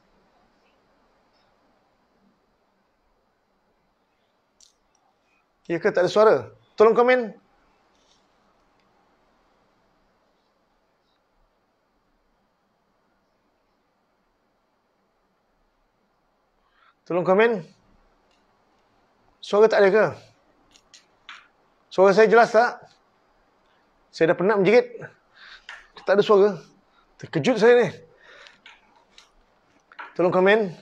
Ya ke tak ada suara? Tolong komen. Tolong komen. Suara tak ada ke? Suara saya jelas tak? Saya dah penat menjerit tak ada suara. Terkejut saya ni. Tolong komen.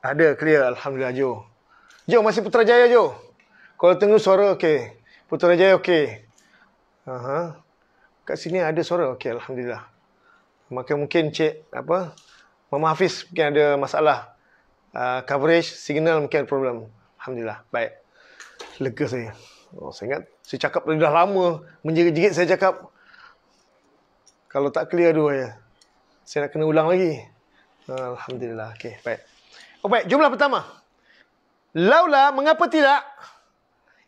Ada clear alhamdulillah Jo. Jo masih Putrajaya Jo. Kalau tengok suara okey. Putrajaya okey. Aha. Kat sini ada suara okey alhamdulillah. Maka mungkin cik apa? Mama Hafiz mungkin ada masalah. Uh, coverage signal mungkin ada problem. Alhamdulillah. Baik. Lega saya. Oh, saya ingat saya cakap tadi dah lama menjerit-jerit saya cakap kalau tak clear dua ya. Saya nak kena ulang lagi. Alhamdulillah. Okey, baik. Oh, baik, jumlah pertama. Laula mengapa tidak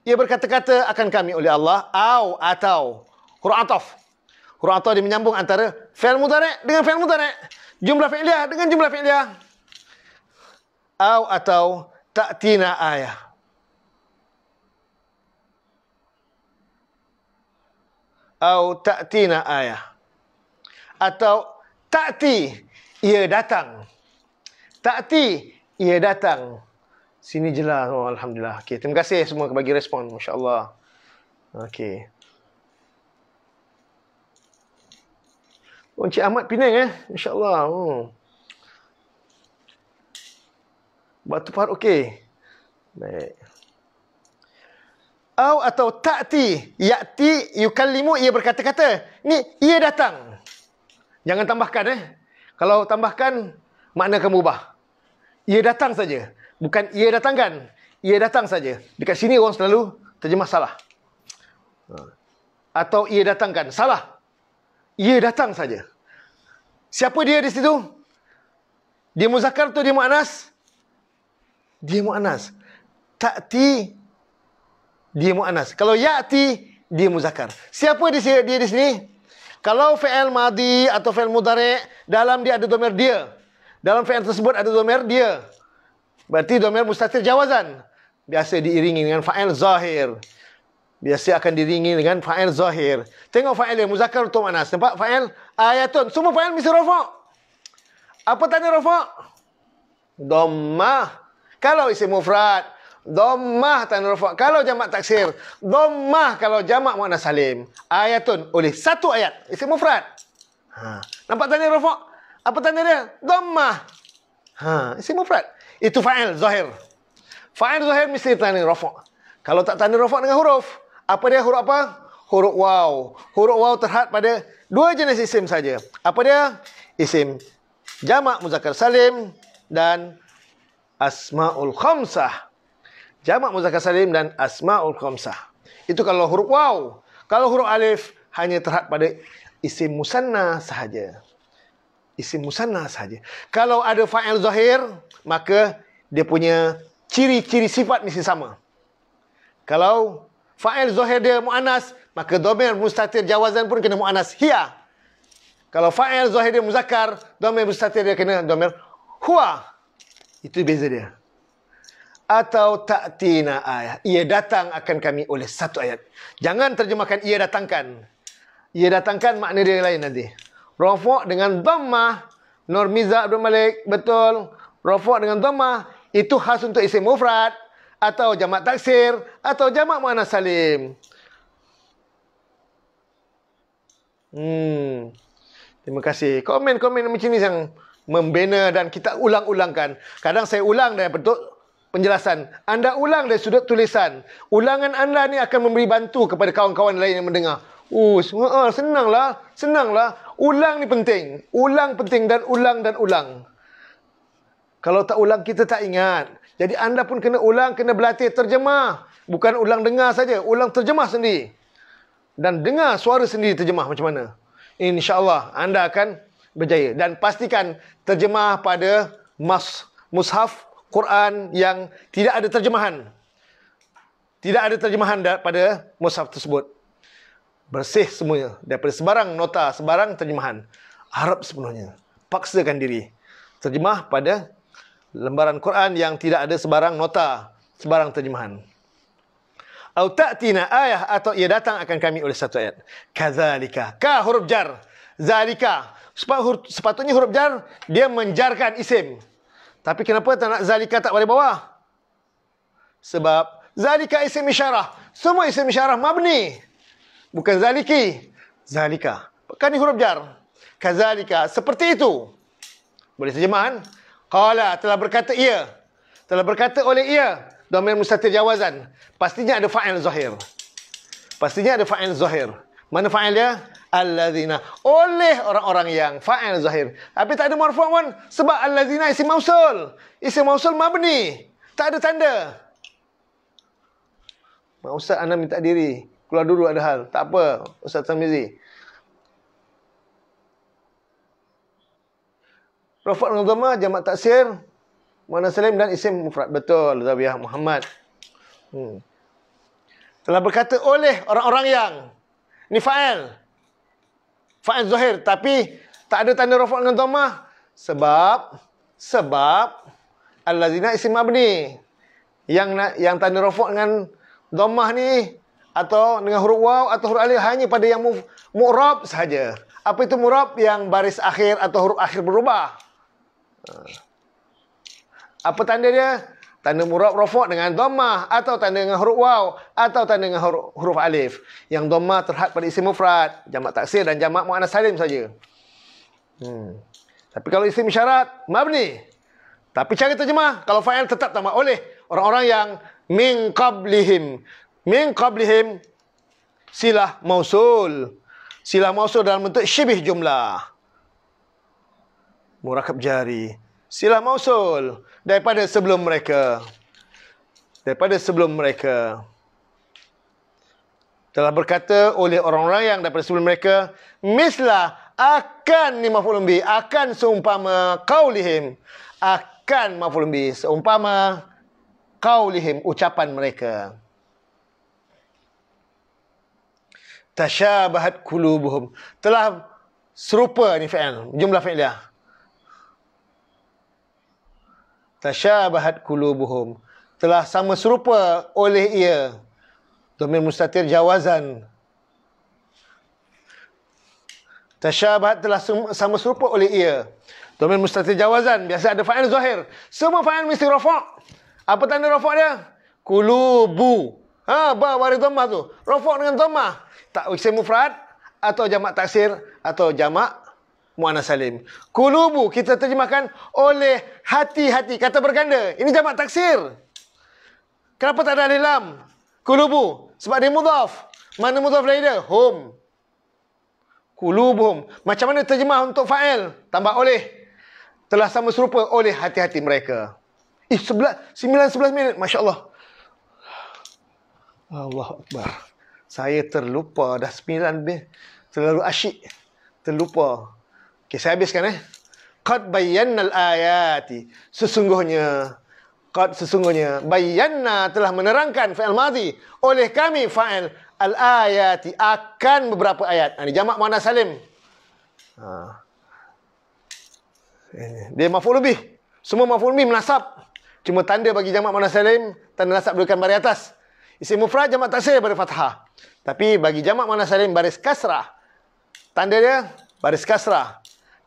ia berkata-kata akan kami oleh Allah au atau huruf ataf. Huruf ataf dia menyambung antara fi'il mudhari' dengan fi'il mudhari'. Jumlah fi'liyah dengan jumlah fi'liyah. Au atau ta'tina ayah. au ta'tina ayah atau tak ta'ti ia datang tak ta'ti ia datang sini jelas oh, alhamdulillah okey terima kasih semua bagi respon masyaallah okey Oh, Encik Ahmad Penang eh. InsyaAllah. Hmm. Batu Pahat okey. Baik au atau ta'ti. Ya'ti yukallimu ia berkata-kata. Ni ia datang. Jangan tambahkan eh. Kalau tambahkan makna kamu ubah. Ia datang saja. Bukan ia datangkan. Ia datang saja. Dekat sini orang selalu terjemah salah. Ha. Atau ia datangkan. Salah. Ia datang saja. Siapa dia di situ? Dia muzakkar tu, dia muanas. Dia muanas. Ta'ti dia mu'anas. Kalau ya'ti, dia muzakkar. Siapa di sini, dia di sini? Kalau fi'il madi atau fi'il mudare, dalam dia ada domer dia. Dalam fi'il tersebut ada domer dia. Berarti domer mustatir jawazan. Biasa diiringi dengan fa'il zahir. Biasa akan diiringi dengan fa'il zahir. Tengok fa'il yang muzakkar untuk mu'anas. Nampak fa'il ayatun. Semua fa'il mesti rofok. Apa tanya rofok? Dommah. Kalau isi mufrad, Dommah tanda rafa. Kalau jamak taksir. Dommah kalau jamak mu'na salim. Ayatun oleh satu ayat. Isi mufrad. Ha. Nampak tanda rafa? Apa tanda dia? Dommah. Ha. Isi mufrad. Itu fa'il zahir. Fa'il zahir mesti tanda rafa. Kalau tak tanda rafa dengan huruf. Apa dia huruf apa? Huruf waw. Huruf waw terhad pada dua jenis isim saja. Apa dia? Isim jamak muzakkar salim dan asmaul khamsah jamak muzakkar salim dan asmaul khamsah. Itu kalau huruf waw. Kalau huruf alif hanya terhad pada isim musanna sahaja. Isim musanna sahaja. Kalau ada fa'il zahir, maka dia punya ciri-ciri sifat mesti sama. Kalau fa'il zahir dia mu'anas, maka domain mustatir jawazan pun kena mu'anas. Hiya. Kalau fa'il zahir dia muzakkar, domain mustatir dia kena domain huwa. Itu beza dia atau ta'tina ayah. Ia datang akan kami oleh satu ayat. Jangan terjemahkan ia datangkan. Ia datangkan makna dia lain nanti. Rafa' dengan dhammah. Nur Miza Abdul Malik. Betul. Rafa' dengan dhammah. Itu khas untuk isim mufrad. Atau jamak taksir. Atau jamak mu'ana salim. Hmm. Terima kasih. Komen-komen macam ni yang membina dan kita ulang-ulangkan. Kadang saya ulang dan betul penjelasan. Anda ulang dari sudut tulisan. Ulangan anda ni akan memberi bantu kepada kawan-kawan lain yang mendengar. Oh, senanglah. Senanglah. Ulang ni penting. Ulang penting dan ulang dan ulang. Kalau tak ulang, kita tak ingat. Jadi anda pun kena ulang, kena berlatih terjemah. Bukan ulang dengar saja, ulang terjemah sendiri. Dan dengar suara sendiri terjemah macam mana. InsyaAllah anda akan berjaya. Dan pastikan terjemah pada mas, mushaf Quran yang tidak ada terjemahan. Tidak ada terjemahan daripada mushaf tersebut. Bersih semuanya. Daripada sebarang nota, sebarang terjemahan. Arab sepenuhnya. Paksakan diri. Terjemah pada lembaran Quran yang tidak ada sebarang nota, sebarang terjemahan. Atau ta'tina ayah atau ia datang akan kami oleh satu ayat. Kazalika. Ka huruf jar. Zalika. Sepatutnya huruf jar, dia menjarkan isim. Tapi kenapa tak nak zalika tak boleh bawah? Sebab zalika isim isyarah. Semua isim isyarah mabni. Bukan zaliki. Zalika. Bukan ni huruf jar. Kazalika. Seperti itu. Boleh terjemahan. Qala telah berkata ia. Telah berkata oleh ia. Domain mustatir jawazan. Pastinya ada fa'il zahir. Pastinya ada fa'il zahir. Mana fa'il dia? Allazina. Oleh orang-orang yang fa'il zahir. Tapi tak ada marfu' pun. Sebab Allazina isim mausul. Isim mausul mabni. Tak ada tanda. Mak Ustaz anda minta diri. Keluar dulu ada hal. Tak apa Ustaz Tamizi. Rafat Nuzama, Jamat Taksir. Mana Salim dan isim Mufrad. Betul. Zawiyah Muhammad. Hmm. Telah berkata oleh orang-orang yang. Ni fa'il fa'il zahir tapi tak ada tanda rafa' dengan dhammah sebab sebab allazina isim mabni yang yang tanda rafa' dengan dhammah ni atau dengan huruf waw atau huruf alif hanya pada yang mu'rab sahaja apa itu mu'rab yang baris akhir atau huruf akhir berubah apa tanda dia tanda murab rafa' dengan dhammah atau tanda dengan huruf waw atau tanda dengan huruf, huruf alif. Yang dhammah terhad pada isim mufrad, jamak taksir dan jamak muannas salim saja. Hmm. Tapi kalau isim syarat, mabni. Tapi cara terjemah, kalau fa'il tetap sama oleh orang-orang yang min qablihim. Min qablihim silah mausul. Silah mausul dalam bentuk syibih jumlah. Murakab jari. Silah mausul daripada sebelum mereka daripada sebelum mereka telah berkata oleh orang-orang yang daripada sebelum mereka mislah akan ni bi, akan seumpama kaulihim akan bi, seumpama kaulihim ucapan mereka tashabahat kulubuhum telah serupa ni fi'il jumlah fi'il dia tashabahat kulubuhum telah sama serupa oleh ia domain mustatir jawazan tashabahat telah sama serupa oleh ia domain mustatir jawazan biasa ada fa'il zahir semua fa'il mesti rafa' apa tanda rafa' dia kulubu ha ba wari tu rafa' dengan dhamma tak isim mufrad atau jamak taksir atau jamak Mu'ana Salim. Kulubu kita terjemahkan oleh hati-hati. Kata berganda. Ini jamak taksir. Kenapa tak ada alih Kulubu. Sebab dia mudhaf. Mana mudhaf lain dia? Hum. Kulubuhum. Macam mana terjemah untuk fa'il? Tambah oleh. Telah sama serupa oleh hati-hati mereka. Ih, sebelah, sembilan, sebelas minit. Masya Allah. Allah Akbar. Saya terlupa. Dah sembilan minit. Terlalu asyik. Terlupa. Okey, saya habiskan eh. Qad bayyanna ayati Sesungguhnya qad sesungguhnya bayyanna telah menerangkan fi'il madhi oleh kami fa'il al-ayati akan beberapa ayat. Ini jamak mana salim? Ha. Eh, dia maful lebih. Semua maful lebih menasab. Cuma tanda bagi jamak mana salim, tanda nasab berikan baris atas. Isi mufrad jamak tasir baris fathah. Tapi bagi jamak mana salim, baris kasrah. Tanda dia, baris kasrah.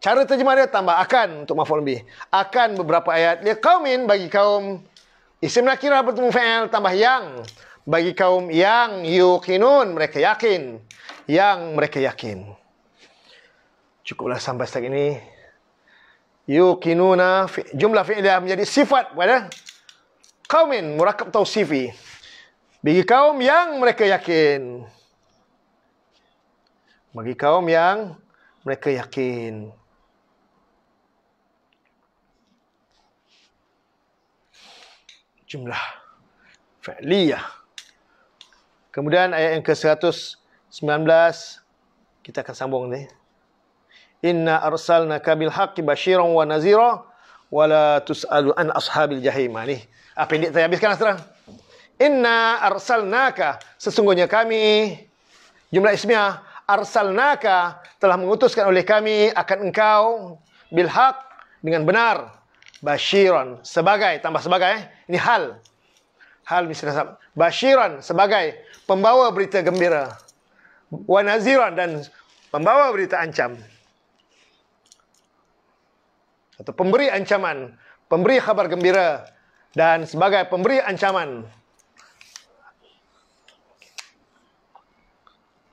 Cara terjemah dia tambah akan untuk maf'ul bih. Akan beberapa ayat. Dia kaumin bagi kaum. Isim nakirah bertemu fa'al tambah yang. Bagi kaum yang yukinun. Mereka yakin. Yang mereka yakin. Cukuplah sampai setakat ini. Yukinuna. Fi, jumlah fi'liah menjadi sifat pada kaumin. Murakab tausifi. Bagi kaum yang mereka yakin. Bagi kaum yang mereka yakin. jumlah fa'liyah. Kemudian ayat yang ke-119 kita akan sambung ni. Inna arsalnaka bil haqqi basyiran wa nazira wala tus'alu an ashabil jahim. Ha, ni apa ah, yang saya habiskan lah, sekarang? Inna arsalnaka sesungguhnya kami jumlah ismiyah arsalnaka telah mengutuskan oleh kami akan engkau bil haq dengan benar Bashiron sebagai tambah sebagai eh. ini hal hal misalnya sahab. Bashiran sebagai pembawa berita gembira Wanaziron dan pembawa berita ancam atau pemberi ancaman pemberi kabar gembira dan sebagai pemberi ancaman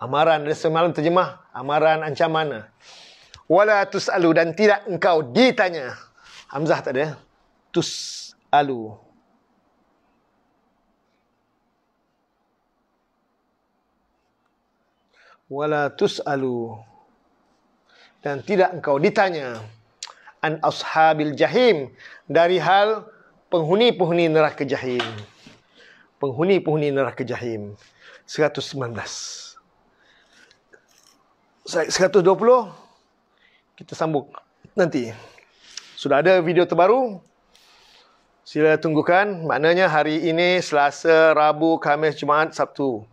amaran dari semalam terjemah amaran ancaman wala tusalu dan tidak engkau ditanya Hamzah tak ada. Eh? Tus alu. Wala tus alu. Dan tidak engkau ditanya. An ashabil jahim. Dari hal penghuni-penghuni neraka jahim. Penghuni-penghuni neraka jahim. 119. 120. Kita sambung nanti. Sudah ada video terbaru? Sila tunggukan. Maknanya hari ini Selasa, Rabu, Khamis, Jumaat, Sabtu.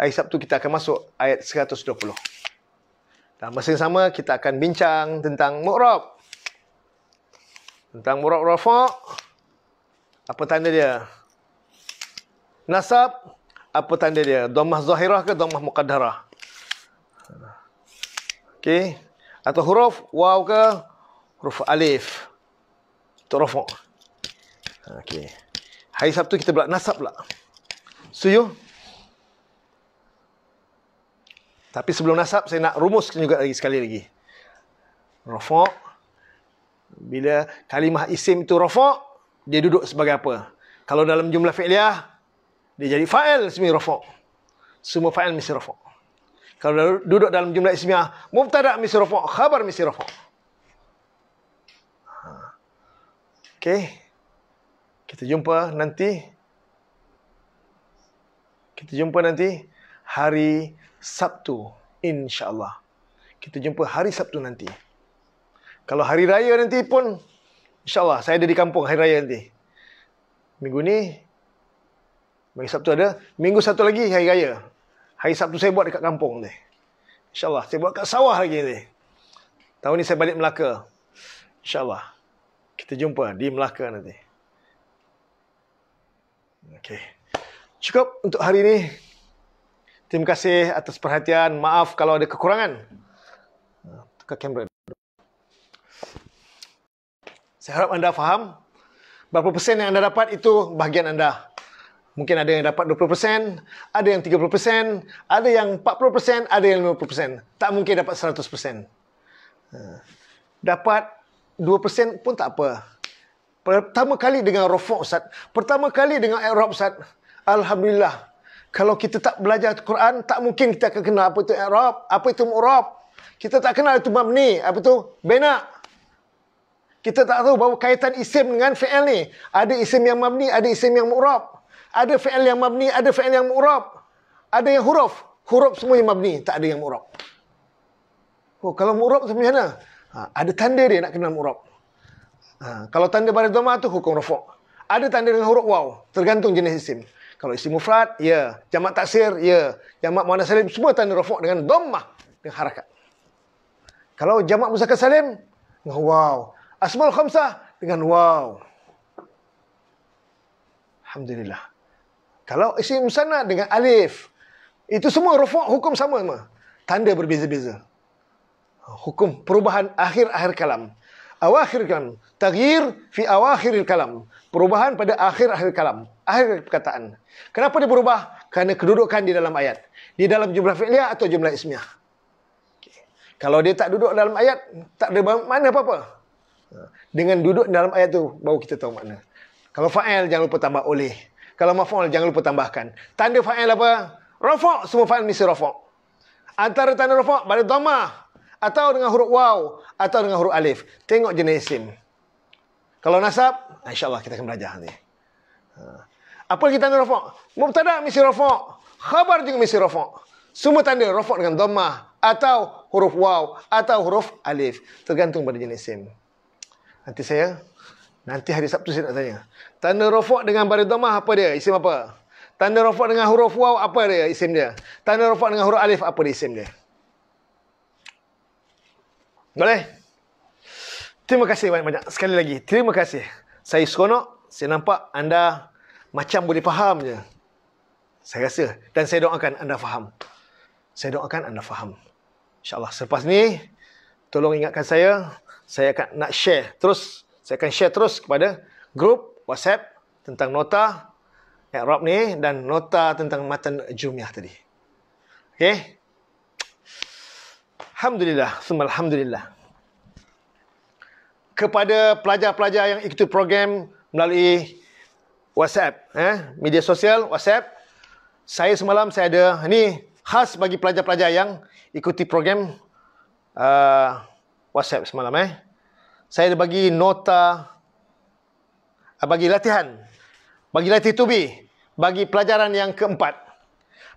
Hari Sabtu kita akan masuk ayat 120. Dan masa yang sama kita akan bincang tentang mukrab. Tentang mukrab rafa. Apa tanda dia? Nasab. Apa tanda dia? Domah zahirah ke domah muqaddarah? Okey. Atau huruf waw ke huruf alif untuk rafa. Okey. Hari Sabtu kita belak nasab pula. Suyu. Tapi sebelum nasab saya nak rumuskan juga lagi sekali lagi. Rafa bila kalimah isim itu rafa dia duduk sebagai apa? Kalau dalam jumlah fi'liyah dia jadi fa'il ismi rafa. Semua fa'il mesti rafa. Kalau duduk dalam jumlah ismiyah mubtada mesti rafa, khabar mesti rafa. Okay. Kita jumpa nanti. Kita jumpa nanti hari Sabtu. InsyaAllah. Kita jumpa hari Sabtu nanti. Kalau hari raya nanti pun, insyaAllah saya ada di kampung hari raya nanti. Minggu ni, hari Sabtu ada. Minggu satu lagi hari raya. Hari Sabtu saya buat dekat kampung ni. InsyaAllah saya buat kat sawah lagi ni. Tahun ni saya balik Melaka. InsyaAllah kita jumpa di Melaka nanti. Okey. Cukup untuk hari ini. Terima kasih atas perhatian. Maaf kalau ada kekurangan. Ah, tukar kamera. Saya harap anda faham berapa persen yang anda dapat itu bahagian anda. Mungkin ada yang dapat 20%, ada yang 30%, ada yang 40%, ada yang 50%. Tak mungkin dapat 100%. Ah, dapat 2% pun tak apa. Pertama kali dengan rofok Ustaz. Pertama kali dengan Arab Ustaz. Alhamdulillah. Kalau kita tak belajar Quran, tak mungkin kita akan kenal apa itu Arab. Apa itu Mu'rab. Kita tak kenal itu Mabni. Apa itu Benak. Kita tak tahu bahawa kaitan isim dengan fi'al ni. Ada isim yang Mabni, ada isim yang Mu'rab. Ada fi'al yang Mabni, ada fi'al yang Mu'rab. Ada yang huruf. Huruf semua yang Mabni. Tak ada yang Mu'rab. Oh, kalau Mu'rab tu macam mana? Ha, ada tanda dia nak kenal mu'rab. Ha, kalau tanda baris doma tu hukum rafa'. Ada tanda dengan huruf waw. Tergantung jenis isim. Kalau isim mufrad, ya. Jamak taksir, ya. Jamak muannas salim, semua tanda rafa' dengan doma. Dengan harakat. Kalau jamak muzakkar salim, dengan waw. Asmal khamsah, dengan waw. Alhamdulillah. Kalau isim sana dengan alif. Itu semua rafa' hukum sama. Tanda berbeza-beza hukum perubahan akhir-akhir kalam. Awakhir kalam. Taghir fi awakhir kalam. Perubahan pada akhir-akhir kalam. Akhir perkataan. Kenapa dia berubah? Kerana kedudukan di dalam ayat. Di dalam jumlah fi'liyah atau jumlah ismiyah. Kalau dia tak duduk dalam ayat, tak ada makna apa-apa. Dengan duduk dalam ayat tu baru kita tahu makna. Kalau fa'il, jangan lupa tambah oleh. Kalau maf'ul, jangan lupa tambahkan. Tanda fa'il apa? Rafa' semua fa'il mesti rafa'. Antara tanda rafa' pada dhamma atau dengan huruf waw atau dengan huruf alif. Tengok jenis isim. Kalau nasab, ah, insyaAllah kita akan belajar nanti. Ah. Apa kita tanda rafak? Mubtada misi rafak. Khabar juga misi rafak. Semua tanda rafak dengan dhammah atau huruf waw atau huruf alif. Tergantung pada jenis isim. Nanti saya, nanti hari Sabtu saya nak tanya. Tanda rafak dengan baris dhammah apa dia? Isim apa? Tanda rafak dengan huruf waw apa dia isim dia? Tanda rafak dengan huruf alif apa dia isim dia? Boleh? Terima kasih banyak-banyak sekali lagi. Terima kasih. Saya seronok. Saya nampak anda macam boleh faham je. Saya rasa. Dan saya doakan anda faham. Saya doakan anda faham. InsyaAllah. Selepas ni, tolong ingatkan saya. Saya akan nak share terus. Saya akan share terus kepada grup WhatsApp tentang nota Arab ni dan nota tentang matan Jumiah tadi. Okay? Alhamdulillah, semua Alhamdulillah. Kepada pelajar-pelajar yang ikut program melalui WhatsApp, eh, media sosial WhatsApp, saya semalam saya ada, ini khas bagi pelajar-pelajar yang ikuti program uh, WhatsApp semalam. Eh. Saya ada bagi nota, uh, bagi latihan, bagi latih tubi, bagi pelajaran yang keempat.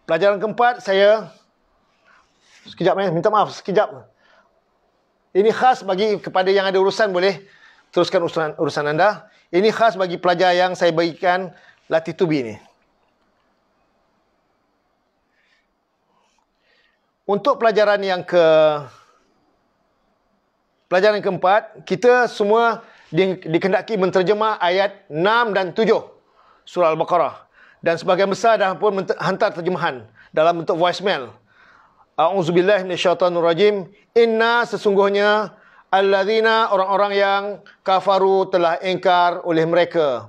Pelajaran keempat saya Sekejap eh. Minta maaf. Sekejap. Ini khas bagi kepada yang ada urusan boleh teruskan urusan, urusan anda. Ini khas bagi pelajar yang saya berikan bagikan tubi ini. Untuk pelajaran yang ke pelajaran yang keempat, kita semua di, dikendaki menterjemah ayat 6 dan 7 surah Al-Baqarah. Dan sebagian besar dah pun hantar terjemahan dalam bentuk voicemail. mail auzubillahi minasyaitonir rajim inna sesungguhnya alladzina orang-orang yang kafaru telah ingkar oleh mereka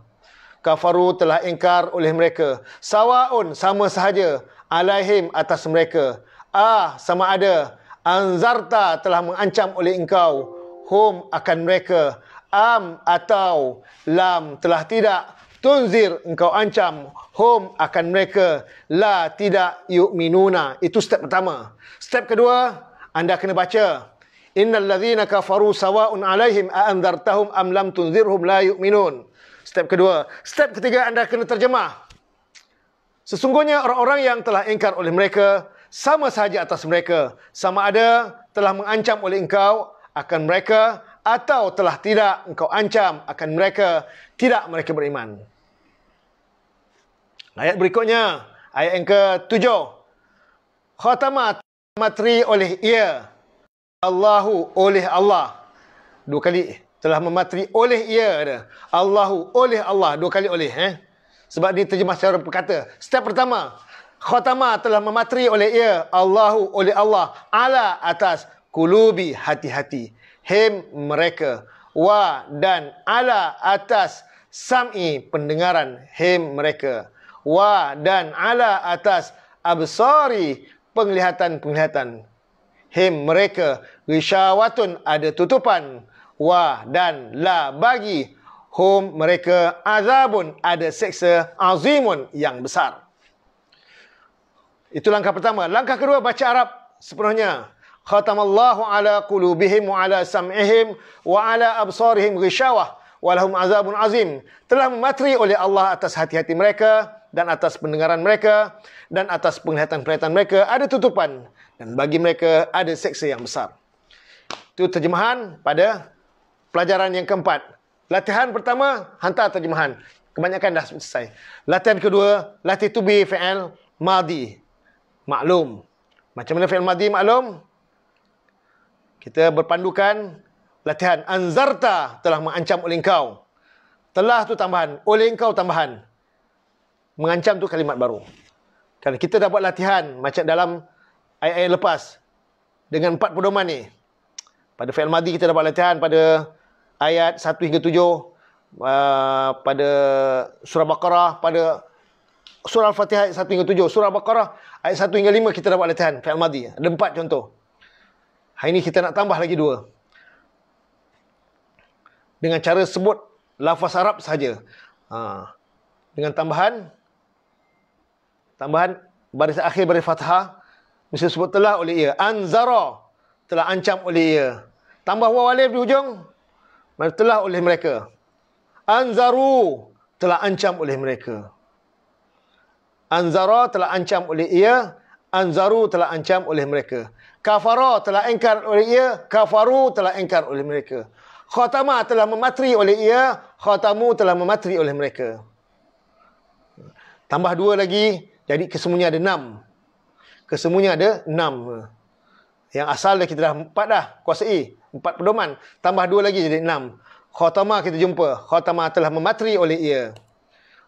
kafaru telah ingkar oleh mereka sawaun sama sahaja alaihim atas mereka ah sama ada anzarta telah mengancam oleh engkau hum akan mereka am atau lam telah tidak Tunzir engkau ancam home akan mereka la tidak yu'minuna. Itu step pertama. Step kedua, anda kena baca innal ladzina kafaru sawa'un 'alaihim aandartahum anzartahum am lam tunzirhum la yu'minun. Step kedua. Step ketiga anda kena terjemah. Sesungguhnya orang-orang yang telah ingkar oleh mereka sama sahaja atas mereka sama ada telah mengancam oleh engkau akan mereka atau telah tidak engkau ancam akan mereka tidak mereka beriman. Ayat berikutnya, ayat yang ke-7. Khatamat matri oleh ia. Allahu oleh Allah. Dua kali telah mematri oleh ia. Ada. Allahu oleh Allah. Dua kali oleh. Eh? Sebab dia terjemah secara perkata. Step pertama. Khotama telah mematri oleh ia. Allahu oleh Allah. Ala atas kulubi hati-hati. Hem mereka. Wa dan ala atas sam'i pendengaran. Hem mereka wa dan ala atas absari penglihatan-penglihatan. Him mereka risyawatun ada tutupan wa dan la bagi hum mereka azabun ada seksa azimun yang besar. Itu langkah pertama. Langkah kedua baca Arab sepenuhnya. Khatamallahu ala qulubihim wa ala sam'ihim wa ala absarihim ghishawah walahum azabun azim telah mematri oleh Allah atas hati-hati mereka dan atas pendengaran mereka dan atas penglihatan-penglihatan mereka ada tutupan dan bagi mereka ada seksa yang besar. Itu terjemahan pada pelajaran yang keempat. Latihan pertama, hantar terjemahan. Kebanyakan dah selesai. Latihan kedua, latih to be fi'al madi. Maklum. Macam mana fi'al madi maklum? Kita berpandukan latihan. Anzarta telah mengancam oleh kau. Telah tu tambahan. Oleh kau tambahan mengancam tu kalimat baru. Kalau kita dah buat latihan macam dalam ayat-ayat lepas dengan empat pedoman ni. Pada fail madi kita dapat latihan pada ayat 1 hingga 7 uh, pada surah Baqarah pada surah Al-Fatihah ayat 1 hingga 7 surah Baqarah ayat 1 hingga 5 kita dapat latihan fail madi. Ada empat contoh. Hari ini kita nak tambah lagi dua. Dengan cara sebut lafaz Arab saja. Ha. Dengan tambahan tambahan baris akhir baris fathah mesti sebut telah oleh ia anzara telah ancam oleh ia tambah wawalif alif di hujung mesti telah oleh mereka anzaru telah ancam oleh mereka anzara telah ancam oleh ia anzaru telah ancam oleh mereka kafara telah engkar oleh ia kafaru telah engkar oleh mereka khatama telah mematri oleh ia khatamu telah mematri oleh mereka tambah dua lagi jadi kesemuanya ada enam. Kesemuanya ada enam. Yang asal dah kita dah empat dah. Kuasai. Empat pedoman. Tambah dua lagi jadi enam. Khotama kita jumpa. Khotama telah mematri oleh ia.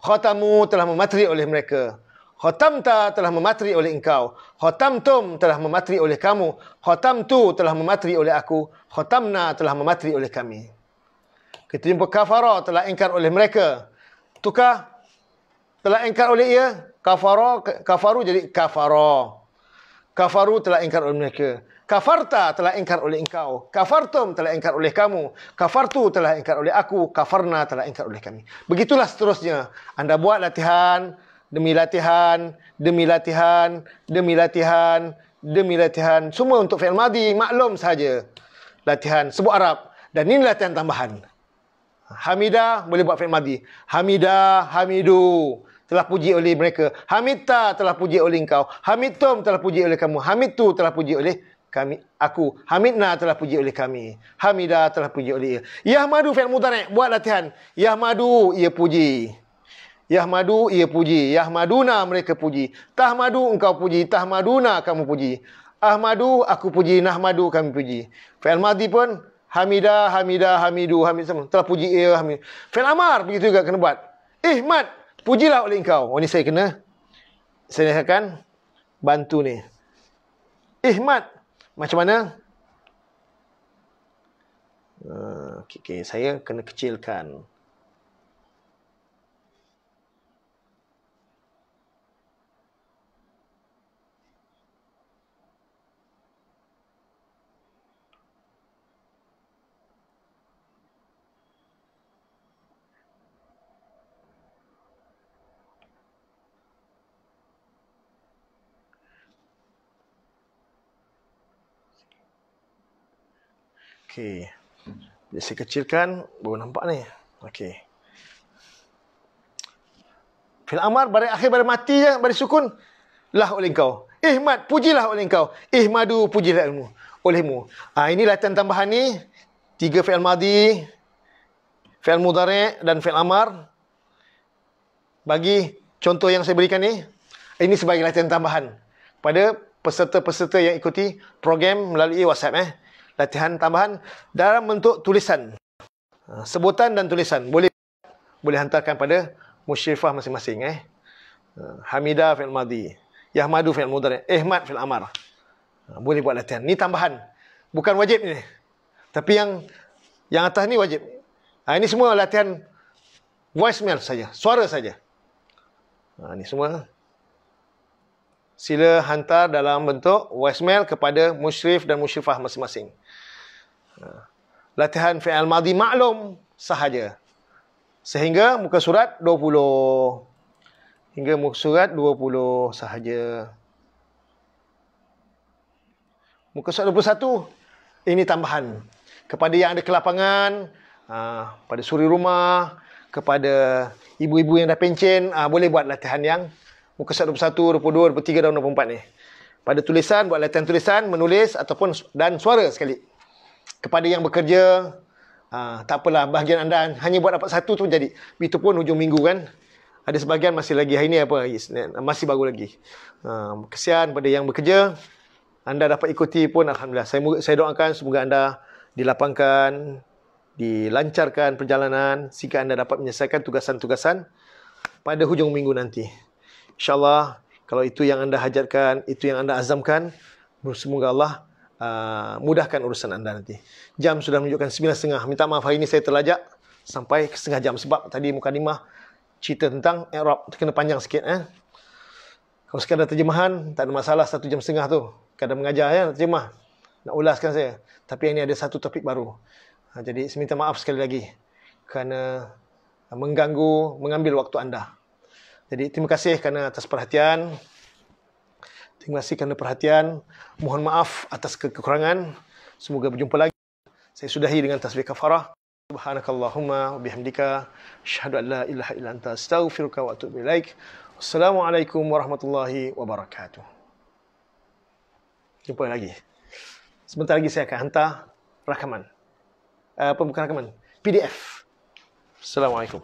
Khotamu telah mematri oleh mereka. Khotamta telah mematri oleh engkau. Khotamtum telah mematri oleh kamu. Khotamtu telah mematri oleh aku. Khotamna telah mematri oleh kami. Kita jumpa kafara telah engkar oleh mereka. Tukar telah engkar oleh ia kafara kafaru jadi kafara kafaru telah ingkar oleh mereka kafarta telah ingkar oleh engkau kafartum telah ingkar oleh kamu kafartu telah ingkar oleh aku kafarna telah ingkar oleh kami begitulah seterusnya anda buat latihan demi latihan demi latihan demi latihan demi latihan semua untuk fi'il madi maklum saja latihan sebut arab dan ini latihan tambahan Hamida boleh buat fi'il madi Hamida hamidu telah puji oleh mereka. Hamita telah puji oleh engkau. Hamitum telah puji oleh kamu. Hamitu telah puji oleh kami aku hamidna telah puji oleh kami hamida telah puji oleh ia yahmadu fi'il mudhari buat latihan yahmadu ia puji yahmadu ia puji yahmaduna mereka puji tahmadu engkau puji tahmaduna kamu puji ahmadu aku puji nahmadu kami puji fi'il madhi pun hamida hamida hamidu hamid semua telah puji ia hamid fi'il amar begitu juga kena buat ihmad eh, Pujilah oleh engkau. Oh ni saya kena. Saya akan Bantu ni. Ihmat. Eh, macam mana? Uh, eh, okay, okay. Saya kena kecilkan. Okey. Dia saya kecilkan baru nampak ni. Okey. Fil amar bari akhir bari mati je bari sukun lah oleh kau. Ihmad eh, pujilah oleh kau. Ihmadu eh, pujilah ilmu olehmu. Ah ha, ini latihan tambahan ni tiga fi'il madi, fi'il mudhari dan fi'il amar. Bagi contoh yang saya berikan ni, ini sebagai latihan tambahan pada peserta-peserta yang ikuti program melalui WhatsApp eh latihan tambahan dalam bentuk tulisan. Ha, sebutan dan tulisan boleh boleh hantarkan pada musyrifah masing-masing eh. Ha, Hamida fi madi Yahmadu fi al-mudari, Ahmad fi amar ha, Boleh buat latihan. Ni tambahan. Bukan wajib ni. Tapi yang yang atas ni wajib. Ha, ini semua latihan voicemail saja, suara saja. Ha, ini semua sila hantar dalam bentuk voicemail kepada musyrif dan musyrifah masing-masing. Latihan fi'al madhi maklum sahaja. Sehingga muka surat 20. Hingga muka surat 20 sahaja. Muka surat 21. Ini tambahan. Kepada yang ada kelapangan. Ah, Pada suri rumah. Kepada ibu-ibu yang dah pencin. Ah, boleh buat latihan yang muka surat 21, 22, 23 dan 24 ni. Pada tulisan, buat latihan tulisan, menulis ataupun dan suara sekali kepada yang bekerja uh, tak apalah bahagian anda hanya buat dapat satu tu jadi itu pun hujung minggu kan ada sebahagian masih lagi hari ni apa masih baru lagi uh, kesian pada yang bekerja anda dapat ikuti pun alhamdulillah saya saya doakan semoga anda dilapangkan dilancarkan perjalanan sehingga anda dapat menyelesaikan tugasan-tugasan pada hujung minggu nanti insyaallah kalau itu yang anda hajatkan itu yang anda azamkan semoga Allah Ah, mudahkan urusan anda nanti. Jam sudah menunjukkan 9.30. Minta maaf hari ini saya terlajak sampai ke setengah jam. Sebab tadi muka mukadimah cerita tentang Arab. Kena panjang sikit. Eh? Kalau ada terjemahan, tak ada masalah satu jam setengah tu. Kadang mengajar ya, terjemah. Nak ulaskan saya. Tapi ini ada satu topik baru. Ha, jadi saya minta maaf sekali lagi. Kerana mengganggu, mengambil waktu anda. Jadi terima kasih kerana atas perhatian. Terima kasih kerana perhatian. Mohon maaf atas kekurangan. Semoga berjumpa lagi. Saya sudahi dengan tasbih kafarah. Subhanakallahumma bihamdika syahadu an la ilaha illa anta astaghfiruka wa atubu ilaik. Assalamualaikum warahmatullahi wabarakatuh. Jumpa lagi. Sebentar lagi saya akan hantar rakaman. Eh, apa uh, bukan rakaman? PDF. Assalamualaikum.